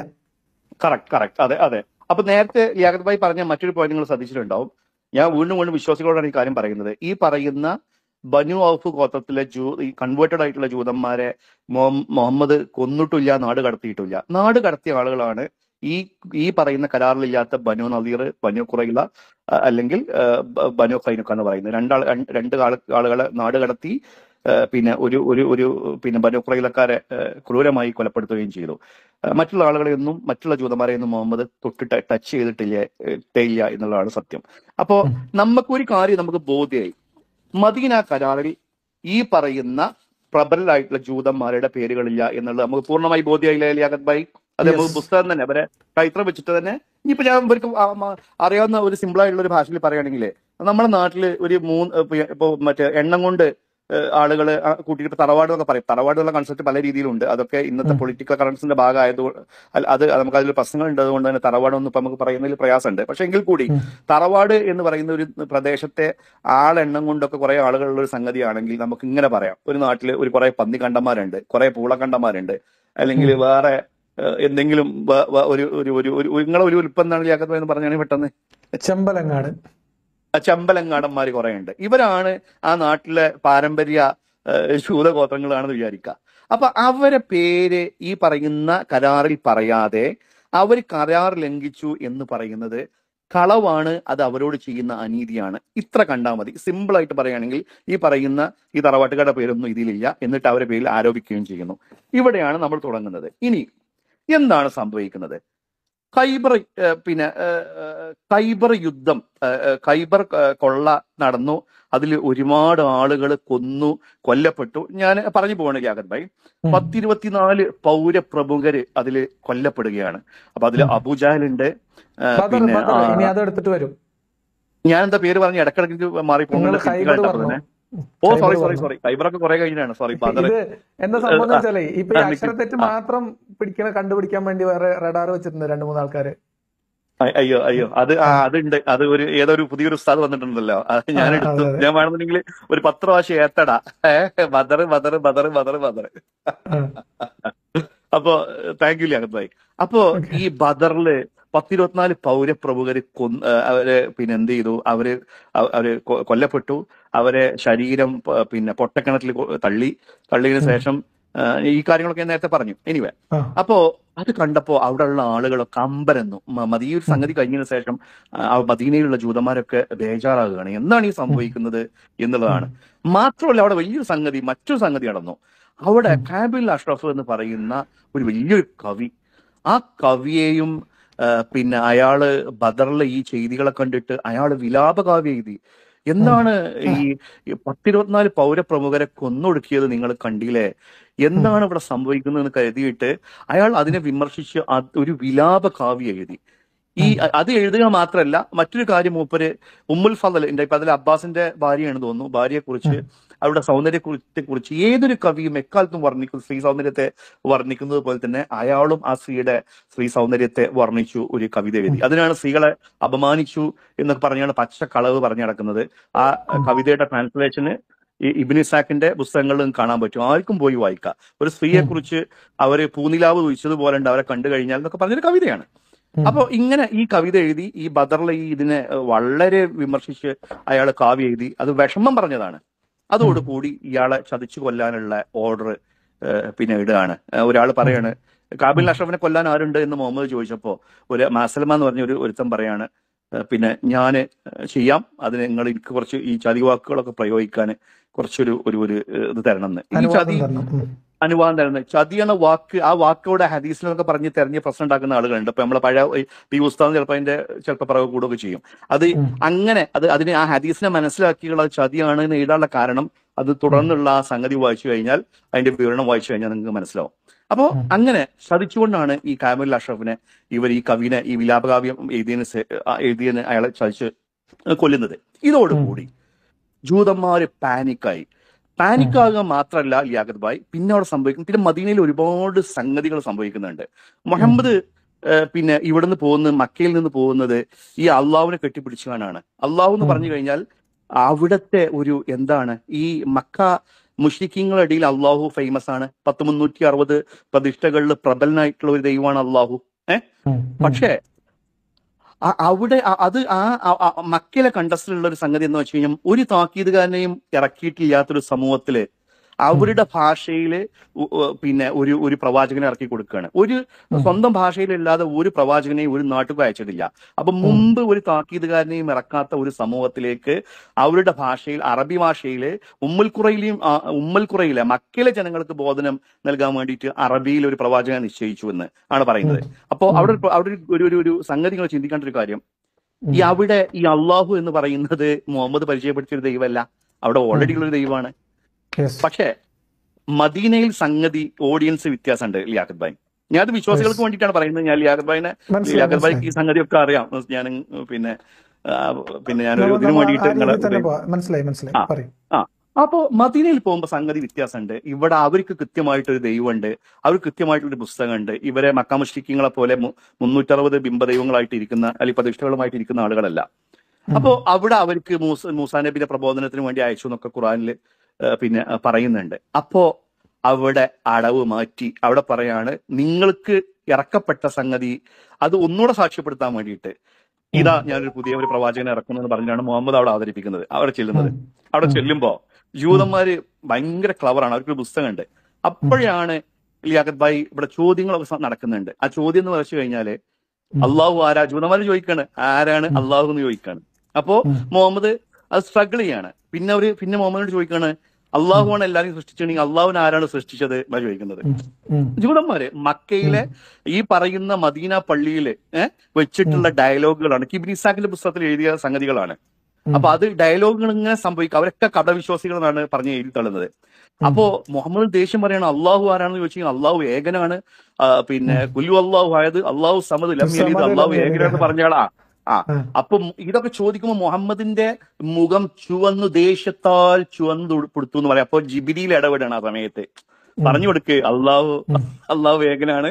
കറക്റ്റ് കറക്റ്റ് അതെ അതെ അപ്പൊ നേരത്തെ ലിയാഖത്ത് ഭായി പറഞ്ഞ മറ്റൊരു പോയിന്റ് നിങ്ങൾ ശ്രദ്ധിച്ചിട്ടുണ്ടാവും ഞാൻ വീണ്ടും വീണ്ടും വിശ്വാസികളോടാണ് ഈ കാര്യം പറയുന്നത് ഈ പറയുന്ന ബനു ഔഫ് ഗോത്രത്തിലെ ജൂ ഈ കൺവേർട്ടഡ് ആയിട്ടുള്ള ജൂതന്മാരെ മുഹമ്മദ് കൊന്നിട്ടില്ല നാട് കടത്തിയിട്ടില്ല നാട് കടത്തിയ ആളുകളാണ് ഈ ഈ പറയുന്ന കരാറിലില്ലാത്ത ബനോ നദീർ ബനോ കുറയില അല്ലെങ്കിൽ ബനോ ഖൈനുക്ക എന്ന് പറയുന്നത് രണ്ടാൾ രണ്ട് ആളുകളെ നാട് കടത്തി പിന്നെ ഒരു ഒരു ഒരു പിന്നെ ബനുഖുറയിലക്കാരെ ക്രൂരമായി കൊലപ്പെടുത്തുകയും ചെയ്തു മറ്റുള്ള ആളുകളെയൊന്നും മറ്റുള്ള ജൂതന്മാരെയൊന്നും മുഹമ്മദ് തൊട്ടിട്ട് ടച്ച് ചെയ്തിട്ടില്ല ഇല്ല എന്നുള്ളതാണ് സത്യം അപ്പോ നമുക്കൊരു കാര്യം നമുക്ക് ബോധ്യമായി മദീന കരാറിൽ ഈ പറയുന്ന പ്രബലായിട്ടുള്ള ജൂതന്മാരുടെ പേരുകളില്ല എന്നുള്ളത് നമുക്ക് പൂർണ്ണമായി ബോധ്യമായില്ലേ ലിയാഖത്ത് ഭായി അതെ പുസ്തകം തന്നെ അവരെ ടൈത്രം വെച്ചിട്ട് തന്നെ ഇനിയിപ്പോ ഞാൻ ഇവർക്ക് അറിയാവുന്ന ഒരു സിമ്പിൾ ആയിട്ടുള്ള ഒരു ഭാഷയിൽ പറയുകയാണെങ്കിൽ നമ്മുടെ നാട്ടിൽ ഒരു മൂന്ന് ഇപ്പൊ മറ്റേ എണ്ണം കൊണ്ട് ആളുകൾ കൂട്ടിയിട്ട് തറവാട് എന്നൊക്കെ പറയും തറവാട് എന്നുള്ള കൺസെപ്റ്റ് പല രീതിയിലുണ്ട് അതൊക്കെ ഇന്നത്തെ പൊളിറ്റിക്കൽ കറൻസിന്റെ ഭാഗമായത് അത് നമുക്ക് അതിൽ പ്രശ്നങ്ങൾ ഉണ്ട് അതുകൊണ്ട് തന്നെ ഒന്നും ഇപ്പൊ നമുക്ക് പറയുന്നതിൽ പ്രയാസമുണ്ട് പക്ഷെ എങ്കിൽ കൂടി തറവാട് എന്ന് പറയുന്ന ഒരു പ്രദേശത്തെ ആളെണ്ണം കൊണ്ടൊക്കെ കുറെ ആളുകളുള്ള ഒരു സംഗതിയാണെങ്കിൽ നമുക്ക് ഇങ്ങനെ പറയാം ഒരു നാട്ടിൽ ഒരു കുറെ പന്നി കണ്ടന്മാരുണ്ട് കുറെ പൂള കണ്ടന്മാരുണ്ട് അല്ലെങ്കിൽ വേറെ എന്തെങ്കിലും ഒരു ഒരു ഒരു ഒരു നിങ്ങളെ ഒരു ഉൽപ്പന്നമാണ് ലിയാക്കത്ത് എന്ന് പറഞ്ഞാണ് പെട്ടെന്ന് ചെമ്പലങ്ങാട് ചെമ്പലങ്ങാടന്മാർ കുറെ ഉണ്ട് ഇവരാണ് ആ നാട്ടിലെ പാരമ്പര്യ ശൂലഗോത്രങ്ങളാണെന്ന് വിചാരിക്കുക അപ്പൊ അവരെ പേര് ഈ പറയുന്ന കരാറിൽ പറയാതെ അവർ കരാർ ലംഘിച്ചു എന്ന് പറയുന്നത് കളവാണ് അത് അവരോട് ചെയ്യുന്ന അനീതിയാണ് ഇത്ര കണ്ടാൽ മതി സിമ്പിളായിട്ട് പറയുകയാണെങ്കിൽ ഈ പറയുന്ന ഈ തറവാട്ടുകാരുടെ പേരൊന്നും ഇതിലില്ല എന്നിട്ട് അവരെ പേരിൽ ആരോപിക്കുകയും ചെയ്യുന്നു ഇവിടെയാണ് നമ്മൾ തുടങ്ങുന്നത് ഇനി എന്താണ് സംഭവിക്കുന്നത് ഖൈബർ പിന്നെ ഖൈബർ യുദ്ധം ഖൈബർ കൊള്ള നടന്നു അതിൽ ഒരുപാട് ആളുകൾ കൊന്നു കൊല്ലപ്പെട്ടു ഞാൻ പറഞ്ഞു പോവാണ് ജാഗത് ഭായി പത്തിരുപത്തിനാല് പൗരപ്രമുഖര് അതിൽ കൊല്ലപ്പെടുകയാണ് അപ്പൊ അതിൽ അബുജാലുണ്ട് പിന്നെ അതെടുത്തിട്ട് വരും ഞാൻ എന്താ പേര് പറഞ്ഞ് ഇടക്കിടക്ക് മാറിപ്പോ ഓ സോറി സോറി സോറി ഒക്കെ കുറെ കഴിഞ്ഞാണ് സോറി ഇത് എന്നെ സംബന്ധിച്ചാലേ ഇപ്പൊ ഈ അക്ഷരത്തെറ്റ് മാത്രം പിടിക്കണ കണ്ടുപിടിക്കാൻ വേണ്ടി വേറെ റഡാർ വെച്ചിട്ടുണ്ട് രണ്ടു മൂന്ന് ആൾക്കാര് അയ്യോ അയ്യോ അത് അതുണ്ട് അത് ഒരു ഏതൊരു പുതിയൊരു ഉസ്താദ് വന്നിട്ടുണ്ടല്ലോ ഞാൻ എടുത്തു ഞാൻ വേണമെന്നുണ്ടെങ്കിൽ ഒരു പത്ത് പ്രാവശ്യം ഏത്തടാ ബദർ ബദർ ബദർ ബദർ മദർ അപ്പോ താങ്ക് യു ലിയാഖത്തായി അപ്പോ ഈ ബദറില് പത്തിരുപത്തിനാല് പൗരപ്രമുഖര് കൊ അവര് പിന്നെ എന്ത് ചെയ്തു അവര് അവര് കൊല്ലപ്പെട്ടു അവരെ ശരീരം പിന്നെ പൊട്ടക്കിണറ്റിൽ തള്ളി തള്ളിയതിനു ശേഷം ഈ കാര്യങ്ങളൊക്കെ ഞാൻ നേരത്തെ പറഞ്ഞു എനിവേ അപ്പോ അത് കണ്ടപ്പോ അവിടെയുള്ള ആളുകളൊക്കെ അമ്പരന്നു മദീ ഒരു സംഗതി കഴിഞ്ഞതിനു ശേഷം മദീനയിലുള്ള ജൂതന്മാരൊക്കെ ബേജാറാകുകയാണ് എന്താണ് ഈ സംഭവിക്കുന്നത് എന്നുള്ളതാണ് മാത്രമല്ല അവിടെ വലിയൊരു സംഗതി മറ്റൊരു സംഗതി നടന്നു അവിടെ കാബിൽ അഷ്റഫ് എന്ന് പറയുന്ന ഒരു വലിയൊരു കവി ആ കവിയെയും പിന്നെ അയാള് ബദറിലെ ഈ ചെയ്തികളെ കണ്ടിട്ട് അയാള് വിലാപകാവ്യ എഴുതി എന്താണ് ഈ പത്തിരുപത്തിനാല് പൗരപ്രമുഖരെ കൊന്നൊടുക്കിയത് നിങ്ങൾ കണ്ടില്ലേ എന്താണ് ഇവിടെ സംഭവിക്കുന്നത് എന്ന് കരുതിയിട്ട് അയാൾ അതിനെ വിമർശിച്ച് ഒരു വിലാപ കാവ്യം എഴുതി ഈ അത് എഴുതുക മാത്രമല്ല മറ്റൊരു കാര്യം മൂപ്പര് ഉമ്മുൽ ഫതൽ ഇപ്പൊ അതിൽ അബ്ബാസിന്റെ ഭാര്യയാണ് തോന്നുന്നു ഭാര്യയെ കുറിച്ച് അവരുടെ സൗന്ദര്യത്തെക്കുറിച്ച് ഏതൊരു കവിയും എക്കാലത്തും വർണ്ണിക്കും സ്ത്രീ സൗന്ദര്യത്തെ വർണ്ണിക്കുന്നത് പോലെ തന്നെ അയാളും ആ സ്ത്രീയുടെ സ്ത്രീ സൗന്ദര്യത്തെ വർണ്ണിച്ചു ഒരു കവിത എഴുതി അതിനാണ് സ്ത്രീകളെ അപമാനിച്ചു എന്നൊക്കെ പറഞ്ഞാണ് പച്ച കളവ് പറഞ്ഞു നടക്കുന്നത് ആ കവിതയുടെ ട്രാൻസ്ലേഷന് ഈ ഇബിനിസാക്കിന്റെ പുസ്തകങ്ങളിലും കാണാൻ പറ്റും ആർക്കും പോയി വായിക്കാം ഒരു സ്ത്രീയെ കുറിച്ച് അവര് പൂനിലാവ് ചോദിച്ചതുപോലെ ഉണ്ട് അവരെ കണ്ടു കഴിഞ്ഞാൽ എന്നൊക്കെ പറഞ്ഞൊരു കവിതയാണ് അപ്പൊ ഇങ്ങനെ ഈ കവിത എഴുതി ഈ ബദറിലെ ഈ ഇതിനെ വളരെ വിമർശിച്ച് അയാൾ കാവ്യ എഴുതി അത് വിഷമം പറഞ്ഞതാണ് അതോടുകൂടി ഇയാളെ ചതിച്ചു കൊല്ലാനുള്ള ഓർഡർ പിന്നെ ഇടുകയാണ് ഒരാൾ പറയാണ് കാബിൽ അഷ്റഫിനെ കൊല്ലാൻ ആരുണ്ട് എന്ന് മുഹമ്മദ് ചോദിച്ചപ്പോ ഒരു മാസലമ എന്ന് പറഞ്ഞ ഒരു ഒരുത്തം പറയാണ് പിന്നെ ഞാൻ ചെയ്യാം അതിന് നിങ്ങൾ എനിക്ക് കുറച്ച് ഈ ചതി വാക്കുകളൊക്കെ പ്രയോഗിക്കാൻ കുറച്ചൊരു ഒരു ഒരു ഇത് തരണം എന്ന് ഈ ചതി അനുവാദം തരുന്നത് വാക്ക് ആ വാക്കോടെ ഹദീസിനൊക്കെ പറഞ്ഞ് തെരഞ്ഞ് പ്രശ്നം ഉണ്ടാക്കുന്ന ആളുകളുണ്ട് ഇപ്പൊ നമ്മളെ പഴയ പി ഉസ്താദ് ചിലപ്പോൾ അതിന്റെ ചിലപ്പോൾ പിറകെ കൂടുകയൊക്കെ ചെയ്യും അത് അങ്ങനെ അത് അതിനെ ആ ഹദീസിനെ മനസ്സിലാക്കിയുള്ള ചതിയാണ് എന്ന് എഴുതാനുള്ള കാരണം അത് തുടർന്നുള്ള ആ സംഗതി വായിച്ചു കഴിഞ്ഞാൽ അതിന്റെ വിവരണം വായിച്ചു കഴിഞ്ഞാൽ നിങ്ങൾക്ക് മനസ്സിലാവും അപ്പോൾ അങ്ങനെ ചതിച്ചുകൊണ്ടാണ് ഈ കാമുൽ അഷ്റഫിനെ ഇവർ ഈ കവിനെ ഈ വിലാപകാവ്യം എഴുതിയതിന് എഴുതിയതിന് അയാളെ ചതിച്ച് കൊല്ലുന്നത് ഇതോടുകൂടി ജൂതന്മാര് പാനിക്കായി പാനിക് ആകുക മാത്രമല്ല ലിയാഖത്ത് ഭായ് പിന്നെ അവിടെ സംഭവിക്കുന്നു പിന്നെ മദീനയിൽ ഒരുപാട് സംഗതികൾ സംഭവിക്കുന്നുണ്ട് മുഹമ്മദ് പിന്നെ ഇവിടുന്ന് പോകുന്നത് മക്കയിൽ നിന്ന് പോകുന്നത് ഈ അള്ളാഹുവിനെ കെട്ടിപ്പിടിച്ചുവാനാണ് അള്ളാഹു എന്ന് പറഞ്ഞു കഴിഞ്ഞാൽ അവിടത്തെ ഒരു എന്താണ് ഈ മക്ക മുഷ്രിഖീങ്ങളുടെ ഇടയിൽ അള്ളാഹു ഫേമസ് ആണ് പത്ത് മുന്നൂറ്റി അറുപത് പ്രതിഷ്ഠകളിൽ പ്രബലനായിട്ടുള്ള ഒരു ദൈവമാണ് അള്ളാഹു ഏഹ് പക്ഷേ അവിടെ അത് ആ മക്കിലെ കണ്ടസ്റ്റിലുള്ള ഒരു സംഗതി എന്ന് വെച്ച് കഴിഞ്ഞാൽ ഒരു താക്കീതുകാരനെയും ഇറക്കിയിട്ടില്ലാത്തൊരു സമൂഹത്തില് അവരുടെ ഭാഷയിൽ പിന്നെ ഒരു ഒരു പ്രവാചകനെ ഇറക്കി കൊടുക്കുകയാണ് ഒരു സ്വന്തം ഭാഷയിലല്ലാതെ ഒരു പ്രവാചകനെയും ഒരു നാട്ടുകാർ അയച്ചിട്ടില്ല അപ്പൊ മുമ്പ് ഒരു താക്കീതുകാരനെയും ഇറക്കാത്ത ഒരു സമൂഹത്തിലേക്ക് അവരുടെ ഭാഷയിൽ അറബി ഭാഷയിൽ ഉമ്മൽക്കുറയിലെയും ഉമ്മൽക്കുറയിലെ മക്കയിലെ ജനങ്ങൾക്ക് ബോധനം നൽകാൻ വേണ്ടിയിട്ട് അറബിയിൽ ഒരു പ്രവാചകനെ നിശ്ചയിച്ചു എന്ന് ആണ് പറയുന്നത് അപ്പോൾ അവിടെ അവിടെ ഒരു ഒരു സംഗതി നിങ്ങൾ ചിന്തിക്കേണ്ട ഒരു കാര്യം ഈ അവിടെ ഈ അള്ളാഹു എന്ന് പറയുന്നത് മുഹമ്മദ് പരിചയപ്പെടുത്തിയൊരു ദൈവമല്ല അവിടെ ഓൾറെഡി ഉള്ളൊരു ദൈവമാണ് പക്ഷേ മദീനയിൽ സംഗതി ഓഡിയൻസ് വ്യത്യാസമുണ്ട് ലിയാഖത്ത് ഭായ് ഞാനത് വിശ്വാസികൾക്ക് വേണ്ടിയിട്ടാണ് പറയുന്നത് ഞാൻ ലിയാഖത്ത് ഭായിനെ ലിയാഖത്ത് ഭായിക്ക് ഈ ഒക്കെ അറിയാം ഞാൻ പിന്നെ പിന്നെ ഞാൻ ഒരു ഇതിനു വേണ്ടിയിട്ട് ആ അപ്പോ മദീനയിൽ പോകുമ്പോൾ സംഗതി വ്യത്യാസമുണ്ട് ഇവിടെ അവർക്ക് കൃത്യമായിട്ടൊരു ദൈവമുണ്ട് അവർക്ക് കൃത്യമായിട്ടൊരു പുസ്തകമുണ്ട് ഇവരെ മക്കാമുഷ്ടിക്കങ്ങളെ പോലെ മുന്നൂറ്ററുപത് ബിംബദൈവങ്ങളായിട്ട് ഇരിക്കുന്ന അല്ലെങ്കിൽ പ്രതിഷ്ഠകളുമായിട്ട് ഇരിക്കുന്ന ആളുകളല്ല അപ്പോ അവിടെ അവർക്ക് മൂസ മൂസാ നബിയുടെ പ്രബോധനത്തിന് വേണ്ടി അയച്ചു എന്നൊക്കെ ഖുറാനിൽ പിന്നെ പറയുന്നുണ്ട് അപ്പോ അവിടെ അടവ് മാറ്റി അവിടെ പറയാണ് നിങ്ങൾക്ക് ഇറക്കപ്പെട്ട സംഗതി അത് ഒന്നുകൂടെ സാക്ഷ്യപ്പെടുത്താൻ വേണ്ടിയിട്ട് ഇതാ ഞാനൊരു പുതിയ ഒരു പ്രവാചകനെ ഇറക്കുന്നു എന്ന് പറഞ്ഞാണ് മുഹമ്മദ് അവിടെ അവതരിപ്പിക്കുന്നത് അവിടെ ചെല്ലുന്നത് അവിടെ ചെല്ലുമ്പോ ജൂതന്മാര് ഭയങ്കര ക്ലവറാണ് അവർക്ക് പുസ്തകമുണ്ട് അപ്പോഴാണ് ലിയാഖത്ത് ഭായി ഇവിടെ ചോദ്യങ്ങളൊക്കെ നടക്കുന്നുണ്ട് ആ ചോദ്യം എന്ന് വെച്ചു കഴിഞ്ഞാല് അള്ളാഹു ആരാ ജൂതന്മാര് ചോദിക്കാണ് ആരാണ് അള്ളാഹു എന്ന് ചോദിക്കാണ് അപ്പോ മുഹമ്മദ് അത് സ്ട്രഗിൾ ചെയ്യാണ് പിന്നെ അവര് പിന്നെ മുഹമ്മദിനോട് ചോദിക്കാണ് അള്ളാഹുവാണ് എല്ലാവരും സൃഷ്ടിച്ചെങ്കിൽ അള്ളാഹുവിനെ ആരാണ് സൃഷ്ടിച്ചത് എന്നാ ചോദിക്കുന്നത് ജൂതന്മാര് മക്കയിലെ ഈ പറയുന്ന മദീന പള്ളിയില് വെച്ചിട്ടുള്ള ഡയലോഗുകളാണ് കിബിനിസാക്കിന്റെ പുസ്തകത്തിൽ എഴുതിയ സംഗതികളാണ് അപ്പൊ അത് ഡയലോഗുകൾ ഇങ്ങനെ സംഭവിക്കും അവരൊക്കെ കടവിശ്വാസികൾ എന്നാണ് പറഞ്ഞ് എഴുതി തള്ളുന്നത് അപ്പോ മുഹമ്മദ് ദേഷ്യം പറയണം അള്ളാഹു ആരാണെന്ന് ചോദിച്ചാൽ അള്ളാഹു ഏകനാണ് പിന്നെ കുല്ലു അള്ളാഹു ആയത് അള്ളാഹു സമത് ലം അള്ളാഹു ഏകനാണെന്ന് പറഞ്ഞാളാ ആ അപ്പൊ ഇതൊക്കെ ചോദിക്കുമ്പോൾ മുഹമ്മദിന്റെ മുഖം ചുവന്നു ദേഷ്യത്താൽ ചുവന്ന് ഉൾപ്പെടുത്തു എന്ന് പറയാം അപ്പോൾ ജിബിലിയിൽ ഇടപെടണം ആ സമയത്ത് പറഞ്ഞു കൊടുക്ക് അള്ളാഹു അള്ളാഹു ഏകനാണ്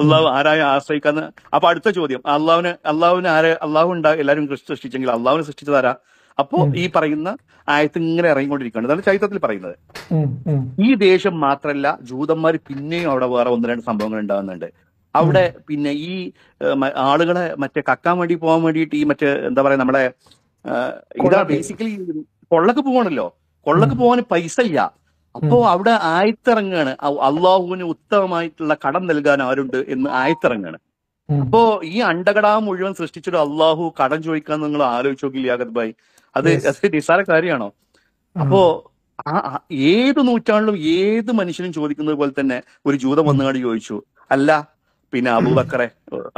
അള്ളാഹു ആരായ ആശ്രയിക്കാന്ന് അപ്പൊ അടുത്ത ചോദ്യം അള്ളാഹുവിന് അള്ളാഹുവിന് ആരെ അള്ളാഹു ഉണ്ടാ ക്രിസ്തു സൃഷ്ടിച്ചെങ്കിൽ അള്ളാഹുവിനെ സൃഷ്ടിച്ചത് ആരാ അപ്പോ ഈ പറയുന്ന ആയത്ത് ഇങ്ങനെ ഇറങ്ങിക്കൊണ്ടിരിക്കുകയാണ് അതാണ് ചരിത്രത്തിൽ പറയുന്നത് ഈ ദേഷ്യം മാത്രമല്ല ജൂതന്മാർ പിന്നെയും അവിടെ വേറെ ഒന്ന് രണ്ട് സംഭവങ്ങൾ ഉണ്ടാകുന്നുണ്ട് അവിടെ പിന്നെ ഈ ആളുകളെ മറ്റേ കക്കാൻ വേണ്ടി പോകാൻ വേണ്ടിയിട്ട് ഈ മറ്റേ എന്താ പറയാ നമ്മളെ ഇതാ ബേസിക്കലി കൊള്ളക്ക് പോകണല്ലോ കൊള്ളക്ക് പോകാൻ പൈസ ഇല്ല അപ്പോ അവിടെ ആയത്തിറങ്ങാണ് അള്ളാഹുവിന് ഉത്തമമായിട്ടുള്ള കടം നൽകാൻ ആരുണ്ട് എന്ന് ആയത്തിറങ്ങാണ് അപ്പോ ഈ അണ്ടകടാ മുഴുവൻ സൃഷ്ടിച്ചിട്ട് അള്ളാഹു കടം ചോദിക്കാൻ നിങ്ങൾ ആലോചിച്ചു നോക്കില്ല യാഗത് ഭായ് അത് നിസാര കാര്യമാണോ അപ്പോ ഏത് നൂറ്റാണ്ടിലും ഏത് മനുഷ്യനും ചോദിക്കുന്നത് പോലെ തന്നെ ഒരു ജൂതം വന്നുകാട് ചോദിച്ചു അല്ല പിന്നെ അബൂബക്കറെ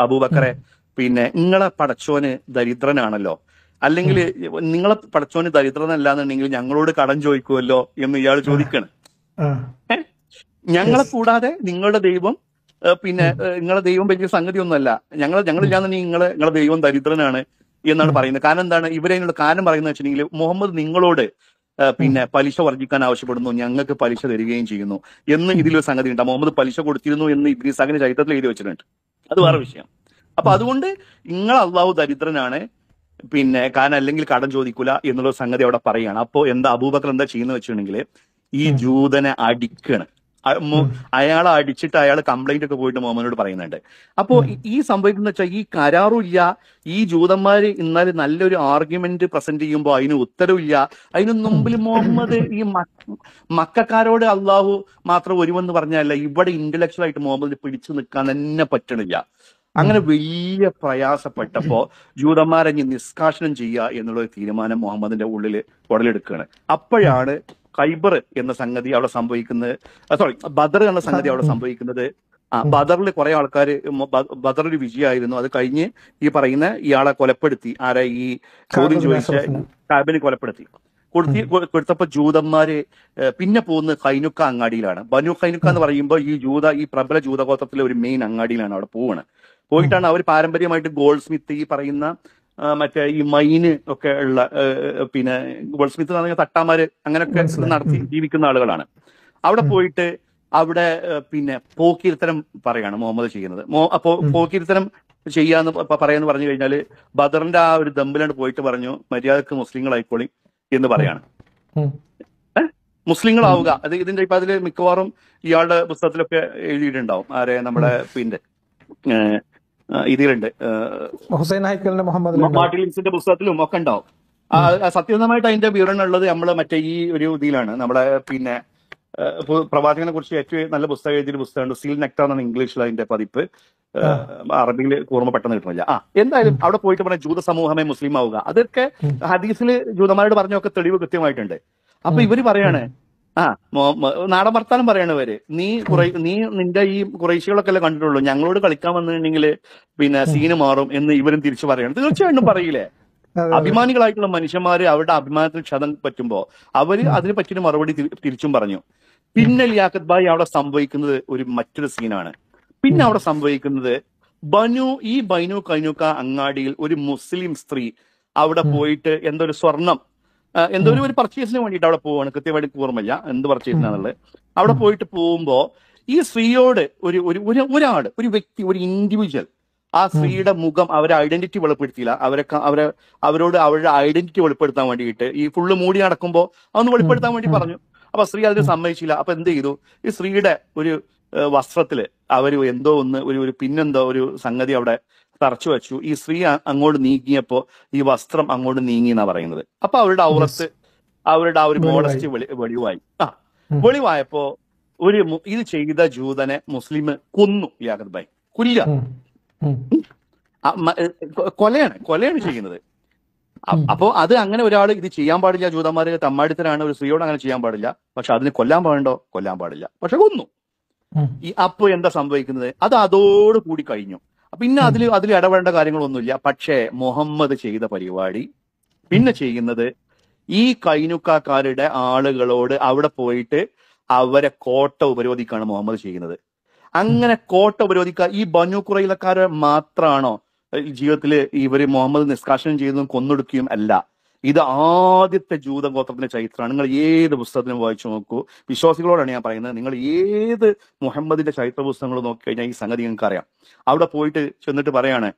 അബൂബക്കറെ പിന്നെ നിങ്ങളെ പടച്ചോന് ദരിദ്രനാണല്ലോ അല്ലെങ്കിൽ നിങ്ങളെ പടച്ചോന് ദരിദ്രനല്ല എന്നുണ്ടെങ്കിൽ ഞങ്ങളോട് കടം ചോദിക്കുമല്ലോ എന്ന് ഇയാൾ ചോദിക്കണം ഞങ്ങളെ കൂടാതെ നിങ്ങളുടെ ദൈവം പിന്നെ നിങ്ങളുടെ ദൈവം വലിയ സംഗതിയൊന്നുമല്ല ഞങ്ങൾ ഞങ്ങളില്ലാന്നുണ്ടെങ്കിൽ നിങ്ങളെ നിങ്ങളുടെ ദൈവം ദരിദ്രനാണ് എന്നാണ് പറയുന്നത് കാരണം എന്താണ് ഇവരതിനുള്ള കാരണം പറയുന്നത് വെച്ചിട്ടുണ്ടെങ്കിൽ മുഹമ്മദ് നിങ്ങളോട് പിന്നെ പലിശ വർദ്ധിക്കാൻ ആവശ്യപ്പെടുന്നു ഞങ്ങൾക്ക് പലിശ തരികയും ചെയ്യുന്നു എന്ന് ഇതിലൊരു സംഗതി ഉണ്ട് മുഹമ്മദ് പലിശ കൊടുത്തിരുന്നു എന്ന് ഇദ്രീസാഖിന്റെ ചരിത്രത്തിൽ എഴുതി വെച്ചിട്ടുണ്ട് അത് വേറെ വിഷയം അപ്പൊ അതുകൊണ്ട് നിങ്ങൾ അള്ളാഹു ദരിദ്രനാണ് പിന്നെ കാരണം അല്ലെങ്കിൽ കടം ചോദിക്കൂല എന്നുള്ള സംഗതി അവിടെ പറയുകയാണ് അപ്പോൾ എന്താ അബൂബക്കർ എന്താ ചെയ്യുന്ന വെച്ചിട്ടുണ്ടെങ്കിൽ ഈ ജൂതനെ അടിക്കണം അയാളെ അടിച്ചിട്ട് അയാൾ കംപ്ലൈന്റ് ഒക്കെ പോയിട്ട് മുഹമ്മദിനോട് പറയുന്നുണ്ട് അപ്പോ ഈ സംഭവിക്കുന്ന വെച്ചാൽ ഈ ഇല്ല ഈ ജൂതന്മാര് ഇന്നലെ നല്ലൊരു ആർഗ്യുമെന്റ് പ്രസന്റ് ചെയ്യുമ്പോൾ അതിന് ഉത്തരവില്ല അതിന് മുമ്പിൽ മുഹമ്മദ് ഈ മക്കാരോട് അള്ളാഹു മാത്രം ഒരുവെന്ന് പറഞ്ഞല്ല ഇവിടെ ഇന്റലക്ച്വൽ ആയിട്ട് മുഹമ്മദ് പിടിച്ചു നിൽക്കാൻ തന്നെ പറ്റണില്ല അങ്ങനെ വലിയ പ്രയാസപ്പെട്ടപ്പോ ജൂതന്മാരെ നിഷ്കാഷണം ചെയ്യുക എന്നുള്ള തീരുമാനം മുഹമ്മദിന്റെ ഉള്ളിൽ ഉടലെടുക്കുകയാണ് അപ്പോഴാണ് ഖൈബർ എന്ന സംഗതി അവിടെ സംഭവിക്കുന്നത് സോറി ബദർ എന്ന സംഗതി അവിടെ സംഭവിക്കുന്നത് ആ ബദറിൽ കുറെ ആൾക്കാർ ബദറിൽ വിജയമായിരുന്നു അത് കഴിഞ്ഞ് ഈ പറയുന്ന ഇയാളെ കൊലപ്പെടുത്തി ആരെ ഈ ചോദ്യം ചോദിച്ച കാബിനെ കൊലപ്പെടുത്തി കൊടുത്തി കൊടുത്തപ്പോ ജൂതന്മാര് പിന്നെ പോകുന്ന കൈനുക്ക അങ്ങാടിയിലാണ് ബനു കൈനുക്ക എന്ന് പറയുമ്പോൾ ഈ ജൂത ഈ പ്രബല ജൂതഗോത്രത്തിലെ ഒരു മെയിൻ അങ്ങാടിയിലാണ് അവിടെ പോവാണ് പോയിട്ടാണ് അവർ പാരമ്പര്യമായിട്ട് ഗോൾഡ് സ്മിത്ത് ഈ പറയുന്ന മറ്റേ ഈ മൈന് ഒക്കെ ഉള്ള പിന്നെ ഗോൾസ്മിത്ത് എന്ന് പറഞ്ഞ തട്ടാമാര് അങ്ങനെയൊക്കെ നടത്തി ജീവിക്കുന്ന ആളുകളാണ് അവിടെ പോയിട്ട് അവിടെ പിന്നെ പോക്കിരുത്തനം പറയാണ് മുഹമ്മദ് ചെയ്യുന്നത് അപ്പോ പോക്കിരുത്തനം ചെയ്യാന്ന് പറയാന്ന് പറഞ്ഞു കഴിഞ്ഞാൽ ബദറിന്റെ ആ ഒരു ദമ്പിലാണ്ട് പോയിട്ട് പറഞ്ഞു മര്യാദക്ക് മുസ്ലിങ്ങളായിക്കോളി എന്ന് പറയാണ് മുസ്ലിങ്ങളാവുക അത് ഇതിന്റെ ഇപ്പൊ അതിൽ മിക്കവാറും ഇയാളുടെ പുസ്തകത്തിലൊക്കെ എഴുതിയിട്ടുണ്ടാവും ആരെ നമ്മുടെ പിന്നെ ഇതിലുണ്ട് ഹുസൈൻ ഹൈക്കലിന്റെ മുഹമ്മദ് മാർട്ടിൻസിന്റെ പുസ്തകത്തിലും ഒക്കെ ഉണ്ടാവും സത്യസന്ധമായിട്ട് അതിന്റെ വിവരണം ഉള്ളത് നമ്മൾ മറ്റേ ഈ ഒരു ഇതിലാണ് നമ്മളെ പിന്നെ പ്രവാചകനെ കുറിച്ച് ഏറ്റവും നല്ല പുസ്തകം എഴുതിയ പുസ്തകമുണ്ട് സീൽ നെക്ടർ എന്നാണ് ഇംഗ്ലീഷിൽ അതിന്റെ പതിപ്പ് അറബിയിൽ കൂർമ്മ പെട്ടെന്ന് കിട്ടുന്നില്ല ആ എന്തായാലും അവിടെ പോയിട്ട് പറഞ്ഞ ജൂത സമൂഹമേ മുസ്ലിം ആവുക അതൊക്കെ ഹദീസിൽ ജൂതന്മാരോട് പറഞ്ഞൊക്കെ തെളിവ് കൃത്യമായിട്ടുണ്ട് അപ്പൊ ഇവര് പറയാണ് ആ നാടൻ വർത്താനം പറയണവര് നീ കുറെ നീ നിന്റെ ഈ കുറേശികളൊക്കെ അല്ലേ കണ്ടിട്ടുള്ളൂ ഞങ്ങളോട് കളിക്കാൻ വന്നിട്ടുണ്ടെങ്കിൽ പിന്നെ സീന് മാറും എന്ന് ഇവരും തിരിച്ചു പറയണം തീർച്ചയായിട്ടും പറയില്ലേ *laughs* അഭിമാനികളായിട്ടുള്ള മനുഷ്യന്മാര് അവരുടെ അഭിമാനത്തിന് ക്ഷതം പറ്റുമ്പോ അവര് അതിനെ പറ്റിയൊരു മറുപടി തിരിച്ചും പറഞ്ഞു പിന്നെ ലിയാഖത്ത് ഭായി അവിടെ സംഭവിക്കുന്നത് ഒരു മറ്റൊരു സീനാണ് പിന്നെ അവിടെ സംഭവിക്കുന്നത് ബനു ഈ ബൈനു കൈനുക്ക അങ്ങാടിയിൽ ഒരു മുസ്ലിം സ്ത്രീ അവിടെ പോയിട്ട് എന്തൊരു സ്വർണം എന്തോ ഒരു പർച്ചേസിന് വേണ്ടിയിട്ട് അവിടെ പോവാണ് കൃത്യമായിട്ട് ഓർമ്മയില്ല എന്ത് പർച്ചേസിനാണുള്ളത് അവിടെ പോയിട്ട് പോകുമ്പോ ഈ സ്ത്രീയോട് ഒരു ഒരു ഒരാൾ ഒരു വ്യക്തി ഒരു ഇൻഡിവിജ്വൽ ആ സ്ത്രീയുടെ മുഖം അവരെ ഐഡന്റിറ്റി വെളിപ്പെടുത്തിയില്ല അവരെ അവരെ അവരോട് അവരുടെ ഐഡന്റിറ്റി വെളിപ്പെടുത്താൻ വേണ്ടിയിട്ട് ഈ ഫുള്ള് മൂടി നടക്കുമ്പോൾ അതൊന്ന് വെളിപ്പെടുത്താൻ വേണ്ടി പറഞ്ഞു അപ്പൊ സ്ത്രീ അതിന് സമ്മതിച്ചില്ല അപ്പൊ എന്ത് ചെയ്തു ഈ സ്ത്രീയുടെ ഒരു വസ്ത്രത്തില് അവര് എന്തോ ഒന്ന് ഒരു ഒരു പിന്നെന്തോ ഒരു സംഗതി അവിടെ തറച്ചു വെച്ചു ഈ സ്ത്രീ അങ്ങോട്ട് നീങ്ങിയപ്പോ ഈ വസ്ത്രം അങ്ങോട്ട് നീങ്ങി എന്നാ പറയുന്നത് അപ്പൊ അവരുടെ ഔറത്ത് അവരുടെ ആ ഒരു മോഡസ്റ്റ് വെളി വെളിവായി ആ വെളിവായപ്പോ ഒരു ഇത് ചെയ്ത ജൂതനെ മുസ്ലിം കൊന്നു യാഗത് ഭായി കുല്ല കൊലയാണ് കൊലയാണ് ചെയ്യുന്നത് അപ്പോ അത് അങ്ങനെ ഒരാൾ ഇത് ചെയ്യാൻ പാടില്ല ജൂതന്മാര് തമ്മാടിത്തരാണ് ഒരു സ്ത്രീയോട് അങ്ങനെ ചെയ്യാൻ പാടില്ല പക്ഷെ അതിന് കൊല്ലാൻ പാടുണ്ടോ കൊല്ലാൻ പാടില്ല പക്ഷെ കൊന്നു ഈ അപ്പൊ എന്താ സംഭവിക്കുന്നത് അത് അതോടുകൂടി കഴിഞ്ഞു പിന്നെ അതിൽ അതിൽ ഇടപെടേണ്ട കാര്യങ്ങളൊന്നുമില്ല പക്ഷേ മുഹമ്മദ് ചെയ്ത പരിപാടി പിന്നെ ചെയ്യുന്നത് ഈ കൈനുക്കാക്കാരുടെ ആളുകളോട് അവിടെ പോയിട്ട് അവരെ കോട്ട ഉപരോധിക്കാണ് മുഹമ്മദ് ചെയ്യുന്നത് അങ്ങനെ കോട്ട ഉപരോധിക്കുക ഈ ബനു കുറയിലക്കാരെ മാത്രമാണോ ജീവിതത്തിൽ ഇവർ മുഹമ്മദ് നിഷ്കാശനം ചെയ്യുന്നതും കൊന്നൊടുക്കുകയും അല്ല ഇത് ആദ്യത്തെ ജൂത ഗോത്രത്തിന്റെ ചരിത്രമാണ് നിങ്ങൾ ഏത് പുസ്തകത്തിനും വായിച്ചു നോക്കൂ വിശ്വാസികളോടാണ് ഞാൻ പറയുന്നത് നിങ്ങൾ ഏത് മുഹമ്മദിന്റെ ചരിത്ര പുസ്തകങ്ങൾ നോക്കിക്കഴിഞ്ഞാൽ ഈ സംഗതി നിങ്ങൾക്ക് അറിയാം അവിടെ പോയിട്ട് ചെന്നിട്ട് പറയാണ്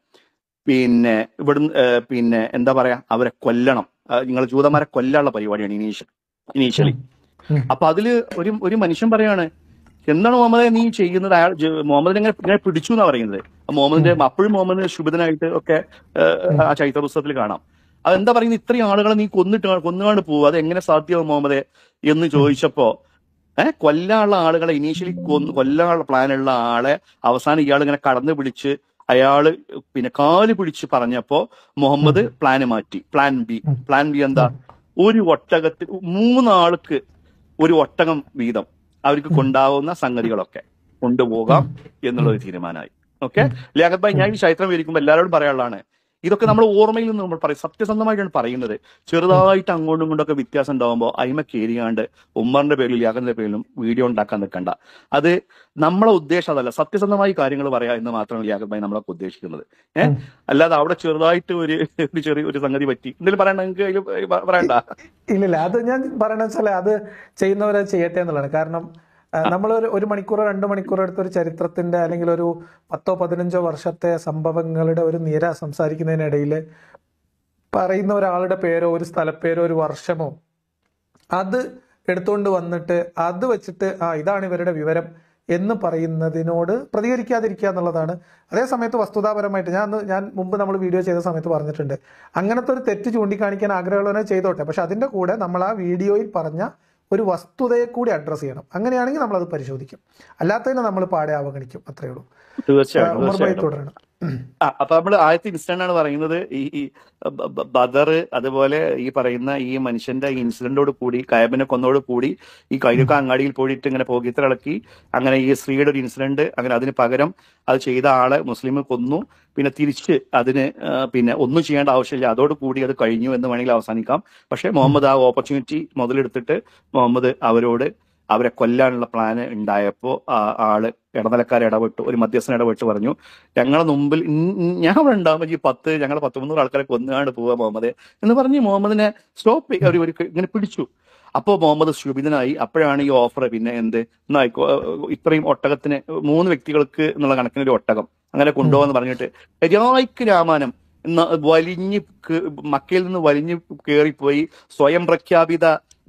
പിന്നെ ഇവിടുന്ന് പിന്നെ എന്താ പറയാ അവരെ കൊല്ലണം നിങ്ങൾ ജൂതന്മാരെ കൊല്ലാനുള്ള പരിപാടിയാണ് ഇനീഷ്യൽ ഇനീഷ്യലി അപ്പൊ അതില് ഒരു ഒരു മനുഷ്യൻ പറയാണ് എന്താണ് മുഹമ്മദ് നീ ചെയ്യുന്നത് അയാൾ മുഹമ്മദിനെ ഇങ്ങനെ ഇങ്ങനെ പിടിച്ചു എന്നാ പറയുന്നത് മുഹമ്മദിന്റെ അപ്പോഴും മുഹമ്മദിന്റെ ശുഭിതനായിട്ട് ഒക്കെ ആ ചൈത്ര പുസ്തകത്തിൽ കാണാം അതെന്താ പറയുന്നത് ഇത്രയും ആളുകളെ നീ കൊന്നിട്ട് കൊന്നുകാണ്ട് പോവുക അത് എങ്ങനെ സാധ്യമാവും മുഹമ്മദേ എന്ന് ചോദിച്ചപ്പോ ഏർ കൊല്ലാനുള്ള ആളുകളെ ഇനീഷ്യലി കൊന്ന് കൊല്ലാനുള്ള പ്ലാനുള്ള ആളെ അവസാനം ഇയാൾ ഇങ്ങനെ കടന്നു പിടിച്ച് അയാള് പിന്നെ കാല് പിടിച്ച് പറഞ്ഞപ്പോ മുഹമ്മദ് പ്ലാന് മാറ്റി പ്ലാൻ ബി പ്ലാൻ ബി എന്താ ഒരു ഒട്ടകത്തിൽ മൂന്നാൾക്ക് ഒരു ഒട്ടകം വീതം അവർക്ക് കൊണ്ടാവുന്ന സംഗതികളൊക്കെ കൊണ്ടുപോകാം എന്നുള്ള ഒരു തീരുമാനമായി ഓക്കെ ലിയാഖത്ത് ഭായി ഞാൻ ഈ ചരിത്രം വിവരിക്കുമ്പോൾ എല്ലാവരോടും പറയാനുള്ളതാണ് ഇതൊക്കെ നമ്മൾ ഓർമ്മയിൽ നിന്ന് നമ്മൾ പറയും സത്യസന്ധമായിട്ടാണ് പറയുന്നത് ചെറുതായിട്ട് അങ്ങോട്ടും ഇങ്ങോട്ടൊക്കെ വ്യത്യാസം ഉണ്ടാകുമ്പോൾ അയിമ കയറിയാണ്ട് ഉമ്മറിന്റെ പേരിലും യാഗന്റെ പേരിലും വീഡിയോ ഉണ്ടാക്കാൻ നിൽക്കണ്ട അത് നമ്മളെ ഉദ്ദേശം അതല്ല സത്യസന്ധമായി കാര്യങ്ങൾ പറയാ എന്ന് മാത്രമാണ് യാഗത് ഭായി നമ്മളൊക്കെ ഉദ്ദേശിക്കുന്നത് ഏഹ് അല്ലാതെ അവിടെ ചെറുതായിട്ട് ഒരു ചെറിയ ഒരു സംഗതി പറ്റി എന്തെങ്കിലും പറയണ്ട നിങ്ങൾക്ക് അതിൽ പറയണ്ട ഇല്ലില്ല അത് ഞാൻ പറയണ അത് ചെയ്യുന്നവരെ ചെയ്യട്ടെ എന്നുള്ളതാണ് കാരണം നമ്മൾ ഒരു ഒരു മണിക്കൂറോ രണ്ട് മണിക്കൂറോ എടുത്തൊരു ഒരു ചരിത്രത്തിന്റെ അല്ലെങ്കിൽ ഒരു പത്തോ പതിനഞ്ചോ വർഷത്തെ സംഭവങ്ങളുടെ ഒരു നിര സംസാരിക്കുന്നതിനിടയിൽ പറയുന്ന ഒരാളുടെ പേരോ ഒരു സ്ഥലപ്പേരോ ഒരു വർഷമോ അത് എടുത്തുകൊണ്ട് വന്നിട്ട് അത് വെച്ചിട്ട് ആ ഇതാണ് ഇവരുടെ വിവരം എന്ന് പറയുന്നതിനോട് പ്രതികരിക്കാതിരിക്കുക എന്നുള്ളതാണ് അതേ സമയത്ത് വസ്തുതാപരമായിട്ട് ഞാൻ ഞാൻ മുമ്പ് നമ്മൾ വീഡിയോ ചെയ്ത സമയത്ത് പറഞ്ഞിട്ടുണ്ട് അങ്ങനത്തെ ഒരു തെറ്റ് ചൂണ്ടിക്കാണിക്കാൻ ആഗ്രഹമുള്ളവനെ ചെയ്തോട്ടെ പക്ഷെ അതിൻ്റെ കൂടെ നമ്മൾ ആ വീഡിയോയിൽ പറഞ്ഞ ഒരു വസ്തുതയെ കൂടി അഡ്രസ് ചെയ്യണം അങ്ങനെയാണെങ്കിൽ നമ്മൾ അത് പരിശോധിക്കും അല്ലാത്തതിനെ നമ്മൾ പാടെ അവഗണിക്കും അത്രയേ ഉള്ളൂ തുടരണം അപ്പൊ നമ്മൾ ആദ്യത്തെ ഇൻസിഡന്റ് ആണ് പറയുന്നത് ഈ ബദർ അതുപോലെ ഈ പറയുന്ന ഈ മനുഷ്യന്റെ ഇൻസിഡന്റോട് കൂടി കയബിനെ കൊന്നോട് കൂടി ഈ കൈരുക്ക അങ്ങാടിയിൽ പോയിട്ട് ഇങ്ങനെ പോകീത്ര അങ്ങനെ ഈ സ്ത്രീയുടെ ഒരു ഇൻസിഡന്റ് അങ്ങനെ അതിന് പകരം അത് ചെയ്ത ആളെ മുസ്ലിം കൊന്നു പിന്നെ തിരിച്ച് അതിന് പിന്നെ ഒന്നും ചെയ്യേണ്ട ആവശ്യമില്ല അതോട് കൂടി അത് കഴിഞ്ഞു എന്ന് വേണമെങ്കിൽ അവസാനിക്കാം പക്ഷെ മുഹമ്മദ് ആ ഓപ്പർച്യൂണിറ്റി മുതലെടുത്തിട്ട് മുഹമ്മദ് അവരോട് അവരെ കൊല്ലാനുള്ള പ്ലാന് ഉണ്ടായപ്പോ ആള് ഇടനിലക്കാർ ഇടപെട്ടു ഒരു മധ്യസ്ഥൻ ഇടപെട്ട് പറഞ്ഞു ഞങ്ങളെ മുമ്പിൽ ഞാൻ അവിടെ ഉണ്ടാകുമ്പോൾ ഈ പത്ത് ഞങ്ങൾ പത്ത് മുന്നൂറ് ആൾക്കാരെ കൊന്നുകാണ്ട് പോവാ മുഹമ്മദ് എന്ന് പറഞ്ഞ് മുഹമ്മദിനെ സ്റ്റോപ്പ് അവർ ഒരു ഇങ്ങനെ പിടിച്ചു അപ്പോൾ മുഹമ്മദ് ശുഭിതനായി അപ്പോഴാണ് ഈ ഓഫർ പിന്നെ എന്ത് എന്നായിക്കോ ഇത്രയും ഒട്ടകത്തിന് മൂന്ന് വ്യക്തികൾക്ക് എന്നുള്ള കണക്കിന് ഒരു ഒട്ടകം അങ്ങനെ കൊണ്ടുപോകാന്ന് പറഞ്ഞിട്ട് ശരിയായിക്ക് രാമാനം വലിഞ്ഞ് മക്കയിൽ നിന്ന് വലിഞ്ഞ് കയറിപ്പോയി സ്വയം പ്രഖ്യാപിത